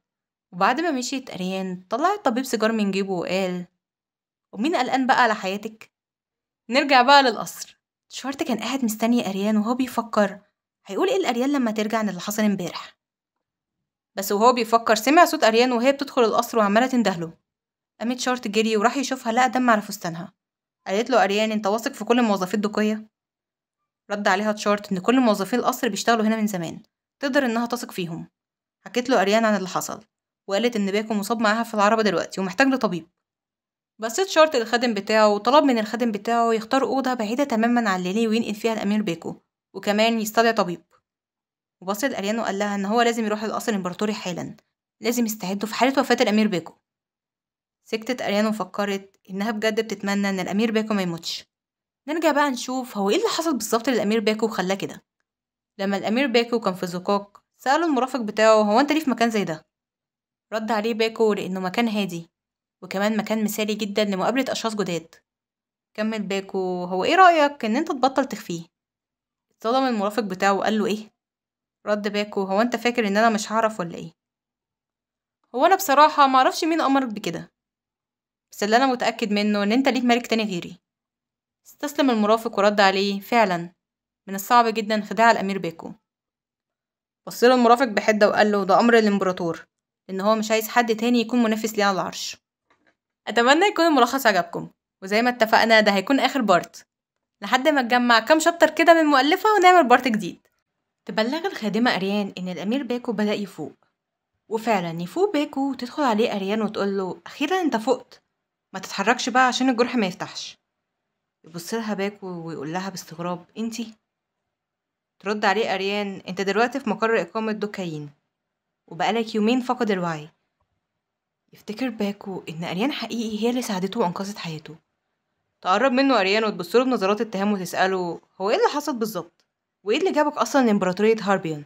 وبعد ما مشيت اريان طلع الطبيب سيجار من جيبه وقال ومين قلقان بقى على حياتك نرجع بقى للقصر شورت كان قاعد مستني اريان وهو بيفكر هيقول ايه لاريان لما ترجع عن اللي حصل امبارح بس وهو بيفكر سمع صوت أريان وهي بتدخل القصر وعمالة تندهله قامت شارت جري وراح يشوفها لقى دم على فستانها قالت له أريان أنت واثق في كل موظفي الدقية رد عليها تشارت إن كل موظفي القصر بيشتغلوا هنا من زمان تقدر إنها تثق فيهم حكيت له أريان عن اللي حصل وقالت إن باكو مصاب معاها في العربة دلوقتي ومحتاج لطبيب بصيت شارت للخادم بتاعه وطلب من الخادم بتاعه يختار أوضة بعيدة تماما عن ليلي وينقل فيها الأمير باكو وكمان يستدعي طبيب وبصت لأريان وقال لها إن هو لازم يروح القصر الإمبراطوري حالا لازم يستعدوا في حالة وفاة الأمير بيكو سكتت أريان وفكرت إنها بجد بتتمنى إن الأمير بيكو ما يموتش نرجع بقى نشوف هو إيه اللي حصل بالظبط للأمير بيكو وخلاه كده لما الأمير بيكو كان في زقاق سأله المرافق بتاعه هو أنت ليه في مكان زي ده؟ رد عليه باكو لأنه مكان هادي وكمان مكان مثالي جدا لمقابلة أشخاص جداد كمل باكو هو إيه رأيك إن أنت تبطل تخفيه؟ اتصدم المرافق بتاعه وقال له إيه؟ رد باكو هو انت فاكر ان انا مش هعرف ولا ايه هو انا بصراحه معرفش مين امرك بكده بس اللي انا متاكد منه ان انت ليك ملك تاني غيري استسلم المرافق ورد عليه فعلا من الصعب جدا خداع الامير باكو بصله المرافق بحده وقال له ده امر الامبراطور لان هو مش عايز حد تاني يكون منافس ليه على العرش اتمنى يكون الملخص عجبكم وزي ما اتفقنا ده هيكون اخر بارت لحد ما نجمع كام شابتر كده من مؤلفه ونعمل بارت جديد تبلغ الخادمة أريان إن الأمير باكو بدأ يفوق وفعلا يفوق باكو وتدخل عليه أريان وتقوله أخيرا أنت فقت ما تتحركش بقى عشان الجرح ما يفتحش يبصلها باكو ويقول لها باستغراب انتي ترد عليه أريان انت دلوقتي في مقر إقامة دوكاين وبقالك يومين فقد الوعي يفتكر باكو إن أريان حقيقي هي اللي ساعدته وأنقذت حياته تقرب منه أريان وتبصله بنظرات اتهام وتسأله هو ايه اللي حصل بالظبط وايه اللي جابك اصلا لامبراطورية هاربيون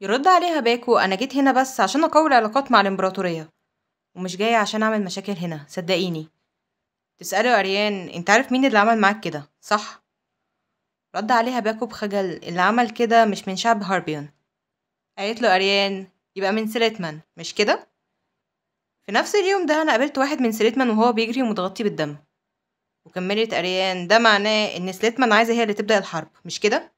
يرد عليها باكو انا جيت هنا بس عشان اقوي العلاقات مع الامبراطورية ومش جاية عشان اعمل مشاكل هنا صدقيني تسألوا اريان انت عارف مين اللي عمل معاك كده صح رد عليها باكو بخجل اللي عمل كده مش من شعب هاربيون قالت له اريان يبقى من سليتمان مش كده في نفس اليوم ده انا قابلت واحد من سليتمان وهو بيجري ومتغطي بالدم وكملت اريان ده معناه ان سليتمان عايزه هي اللي تبدا الحرب مش كده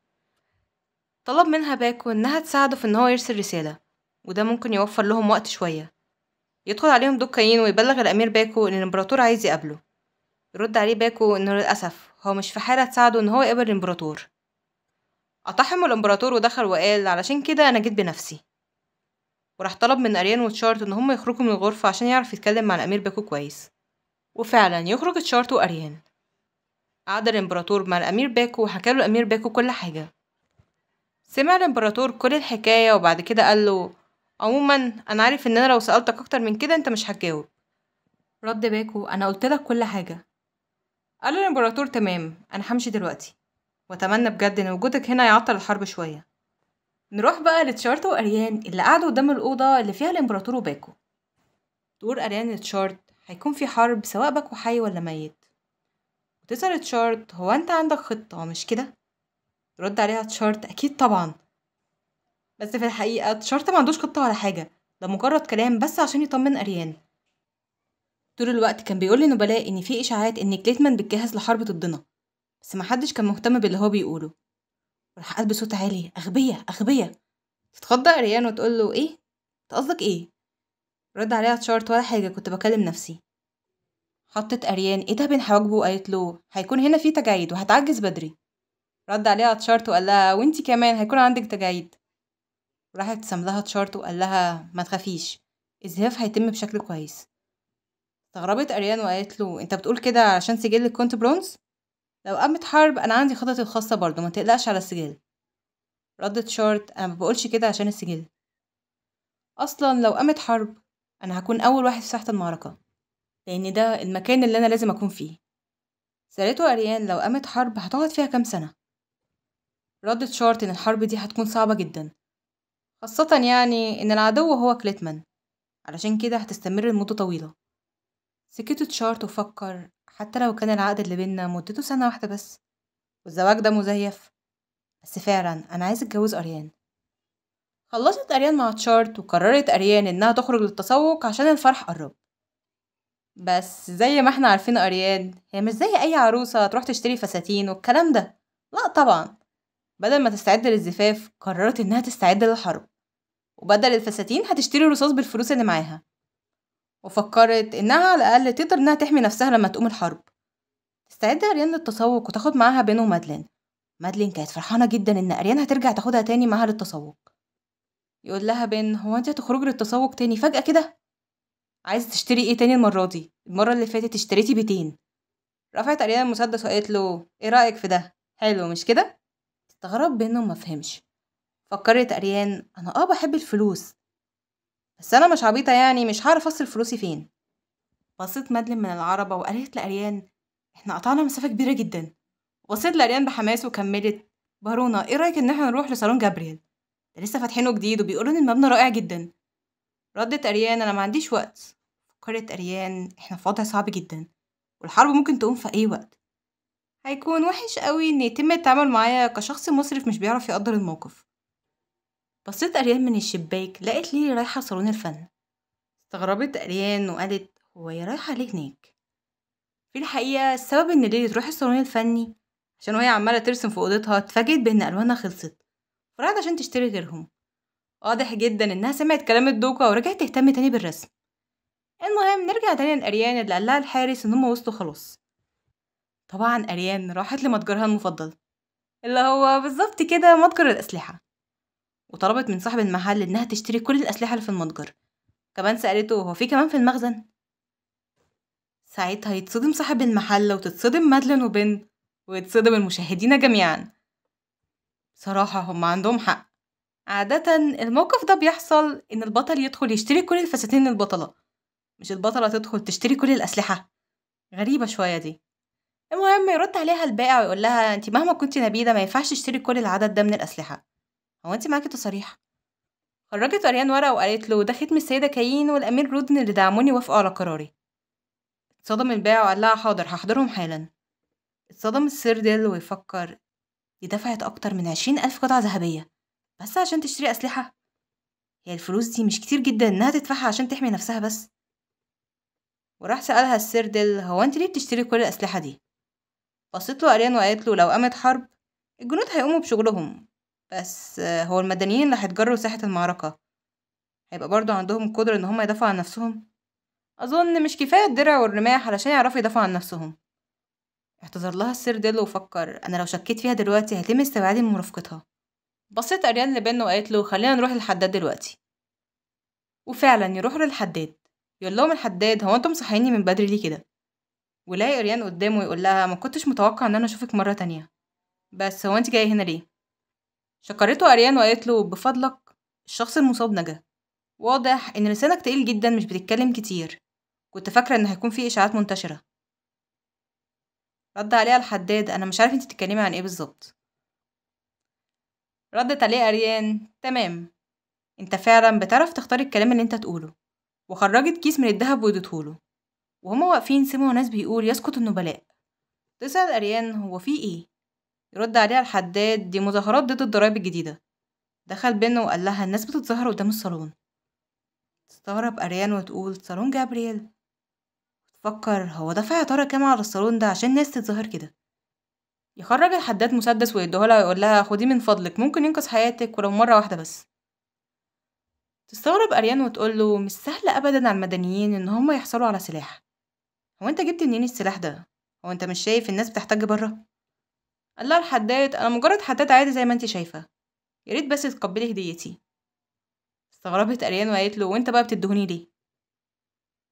طلب منها باكو إنها تساعده في إن هو يرسل رسالة وده ممكن يوفر لهم وقت شوية يدخل عليهم دوك كاين ويبلغ الأمير باكو إن الإمبراطور عايز يقابله يرد عليه باكو إنه للأسف هو مش في حالة تساعده إن هو يقابل الإمبراطور أطحمه الإمبراطور ودخل وقال علشان كده أنا جيت بنفسي وراح طلب من أريان وتشارت إن هما يخرجوا من الغرفة عشان يعرف يتكلم مع الأمير باكو كويس وفعلا يخرج تشارت وأريان قعد الإمبراطور مع الأمير باكو وحكاله الأمير باكو كل حاجة سمع الامبراطور كل الحكاية وبعد كده قال له عموما انا عارف ان انا لو سألتك اكتر من كده انت مش هتجاوب رد باكو انا قلت لك كل حاجة قال الامبراطور تمام انا همشي دلوقتي واتمنى بجد ان وجودك هنا يعطل الحرب شوية نروح بقى لتشارت واريان اللي قعدوا قدام الأوضة اللي فيها الامبراطور وباكو تقول اريان لتشارت هيكون في حرب سواء باكو حي ولا ميت وتسأل تشارت هو انت عندك خطة مش كده رد عليها تشارت اكيد طبعا بس في الحقيقه تشارت ما عندوش خطه ولا حاجه ده مجرد كلام بس عشان يطمن اريان طول الوقت كان بيقول لنبلاء ان في اشاعات ان كليتمان بتجهز لحرب ضدنا بس محدش كان مهتم باللي هو بيقوله راح قال بصوت عالي اغبيه اغبيه تتخضى اريان وتقول له ايه انت قصدك ايه رد عليها تشارت ولا حاجه كنت بكلم نفسي حطت اريان ايدها بين حواجبه وقالت له هيكون هنا في تجاعيد وهتعجز بدري رد عليها تشارت وقال لها وانت كمان هيكون عندك تجاعيد راحت ابتسم لها تشارت وقال لها ما تخافيش الزفاف هيتم بشكل كويس استغربت اريان وقالت له انت بتقول كده عشان سجل الكونت برونز لو قامت حرب انا عندي خططي الخاصه برضه ما تقلقش على السجل ردت شارت انا ما بقولش كده عشان السجل اصلا لو قامت حرب انا هكون اول واحد في ساحه المعركه لان ده المكان اللي انا لازم اكون فيه سألته اريان لو قامت حرب هتقعد فيها كام سنه ردت شارت إن الحرب دي هتكون صعبة جدا خاصة يعني إن العدو هو كليتمان علشان كده هتستمر لمدة طويلة سكت شارت وفكر حتى لو كان العقد اللي بينا مدته سنة واحدة بس والزواج ده مزيف بس فعلا أنا عايز أتجوز أريان خلصت أريان مع تشارت وقررت أريان إنها تخرج للتسوق عشان الفرح قرب بس زي ما احنا عارفين أريان هي مش زي أي عروسة تروح تشتري فساتين والكلام ده لأ طبعا بدل ما تستعد للزفاف قررت إنها تستعد للحرب وبدل الفساتين هتشتري رصاص بالفلوس اللي معاها وفكرت إنها على الأقل تقدر إنها تحمي نفسها لما تقوم الحرب تستعد أريان للتسوق وتاخد معاها بين ومادلين مادلين كانت فرحانة جدا إن أريان هترجع تاخدها تاني معاها للتسوق يقول لها بين هو انت هتخرجي للتسوق تاني فجأة كده عايزة تشتري ايه تاني المرة دي المرة اللي فاتت اشتريتي بيتين رفعت أريان المسدس وقالت له ايه رأيك في ده حلو مش كده استغرب بانه ما فهمش فكرت اريان انا اه بحب الفلوس بس انا مش عبيطه يعني مش هعرف اصل فلوسي فين بصيت مدلن من العربه وقالت لاريان احنا قطعنا مسافه كبيره جدا بصيت لاريان بحماس وكملت بارونا ايه رايك ان احنا نروح لصالون جابرييل ده لسه فاتحينه جديد وبيقولوا ان المبنى رائع جدا ردت اريان انا ما عنديش وقت فكرت اريان احنا في وضع صعب جدا والحرب ممكن تقوم في اي وقت هيكون وحش قوي ان يتم التعامل معايا كشخص مصرف مش بيعرف يقدر الموقف بصيت اريان من الشباك لقيت ليلي رايحه صالون الفن استغربت اريان وقالت هو يا رايحه ليه هناك في الحقيقه السبب ان ليلي تروح الصالون الفني عشان وهي عماله ترسم في اوضتها اتفاجئت بان الوانها خلصت فراحت عشان تشتري غيرهم واضح جدا انها سمعت كلام الدوكا ورجعت تهتم تاني بالرسم المهم نرجع تاني لاريان اللي قالها الحارس ان هما وصلوا خلاص طبعا أريان راحت لمتجرها المفضل اللي هو بالظبط كده متجر الأسلحة وطلبت من صاحب المحل إنها تشتري كل الأسلحة اللي في المتجر كمان سألته هو في كمان في المخزن ساعتها يتصدم صاحب المحل وتتصدم مادلين وبن ويتصدم المشاهدين جميعا صراحة هم عندهم حق عادة الموقف ده بيحصل إن البطل يدخل يشتري كل الفساتين البطلة مش البطلة تدخل تشتري كل الأسلحة غريبة شوية دي المهم يرد عليها البائع ويقول لها انت مهما كنت نبيله ما ينفعش تشتري كل العدد ده من الاسلحه هو انت معاكي تصاريح خرجت اريان ورقه وقالت له ده ختم السيده كاين والامير رودن اللي دعموني وافقوا على قراري اتصدم البائع وقال لها حاضر هحضرهم حالا اتصدم السردل ويفكر دي دفعت اكتر من عشرين الف قطعه ذهبيه بس عشان تشتري اسلحه هي الفلوس دي مش كتير جدا انها تدفعها عشان تحمي نفسها بس وراح سألها السردل هو انت ليه بتشتري كل الأسلحة دي؟ بصيت له قريان وقالت له لو قامت حرب الجنود هيقوموا بشغلهم بس هو المدنيين اللي هيتجروا ساحة المعركة هيبقى برضو عندهم قدرة ان هم يدافعوا عن نفسهم اظن مش كفاية الدرع والرماح علشان يعرفوا يدافعوا عن نفسهم اعتذر لها السير ديلو وفكر انا لو شكيت فيها دلوقتي هيتم استبعادي من مرافقتها بصيت اريان لبن وقالت له خلينا نروح للحداد دلوقتي وفعلا يروحوا للحداد يقول لهم الحداد هو انتم مصحيني من بدري ليه كده ولاقي اريان قدامه يقول لها ما كنتش متوقع ان انا اشوفك مره تانية بس هو انت جايه هنا ليه شكرته اريان وقالت له بفضلك الشخص المصاب نجا واضح ان لسانك تقيل جدا مش بتتكلم كتير كنت فاكره ان هيكون في اشاعات منتشره رد عليها الحداد انا مش عارف انت بتتكلمي عن ايه بالظبط ردت عليه اريان تمام انت فعلا بتعرف تختار الكلام اللي انت تقوله وخرجت كيس من الذهب واديتهوله وهما واقفين سمعوا ناس بيقول يسكت النبلاء تسأل أريان هو في إيه؟ يرد عليها الحداد دي مظاهرات ضد الضرايب الجديدة دخل بينا وقال لها الناس بتتظاهر قدام الصالون تستغرب أريان وتقول صالون جابرييل تفكر هو دفع يا ترى كام على الصالون ده عشان ناس تتظاهر كده يخرج الحداد مسدس ويديهولها ويقول لها خديه من فضلك ممكن ينقذ حياتك ولو مرة واحدة بس تستغرب أريان وتقول له مش سهل أبدا على المدنيين إن هما يحصلوا على سلاح هو انت جبت منين السلاح ده هو انت مش شايف الناس بتحتاج بره لها الحداد انا مجرد حداد عادي زي ما انت شايفه يا ريت بس تقبلي هديتي استغربت اريان وقالت له وانت بقى بتدهني ليه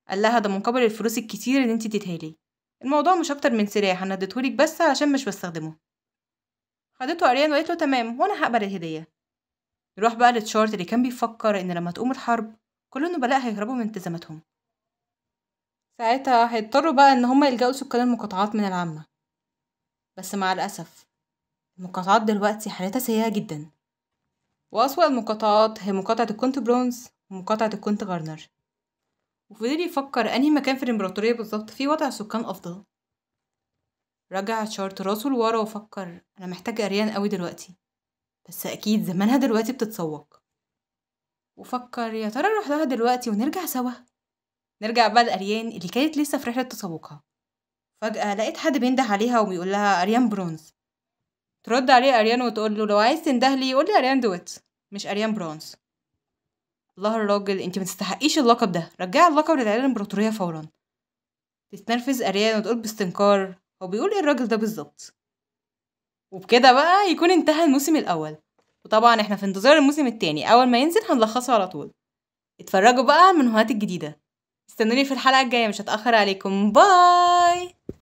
قال لها ده مقابل الفلوس الكتير اللي انت لي الموضوع مش اكتر من سلاح انا اديتهولك بس علشان مش بستخدمه خدته اريان وقالت له تمام وانا هقبل الهديه نروح بقى لتشارت اللي كان بيفكر ان لما تقوم الحرب كل النبلاء هيهربوا من التزاماتهم ساعتها هيضطروا بقى ان هما يلجأوا لسكان المقاطعات من العامة بس مع الأسف المقاطعات دلوقتي حالتها سيئة جدا وأسوأ المقاطعات هي مقاطعة الكونت برونز ومقاطعة الكونت غارنر وفضل يفكر أنهي مكان في الإمبراطورية بالظبط فيه وضع سكان أفضل رجع شارت راسه لورا وفكر أنا محتاج أريان قوي دلوقتي بس أكيد زمانها دلوقتي بتتسوق وفكر يا ترى نروح لها دلوقتي ونرجع سوا نرجع بقى لأريان اللي كانت لسه في رحلة تسوقها فجأة لقيت حد بينده عليها وبيقول لها أريان برونز ترد عليه أريان وتقول له لو عايز تنده لي قول لي أريان دويت مش أريان برونز الله الراجل انت ما تستحقيش اللقب ده رجعي اللقب للعيال الامبراطوريه فورا تتنرفز اريان وتقول باستنكار هو بيقول ايه الراجل ده بالظبط وبكده بقى يكون انتهى الموسم الاول وطبعا احنا في انتظار الموسم التاني اول ما ينزل هنلخصه على طول اتفرجوا بقى من الجديده استنوني في الحلقة الجاية مش هتأخر عليكم باي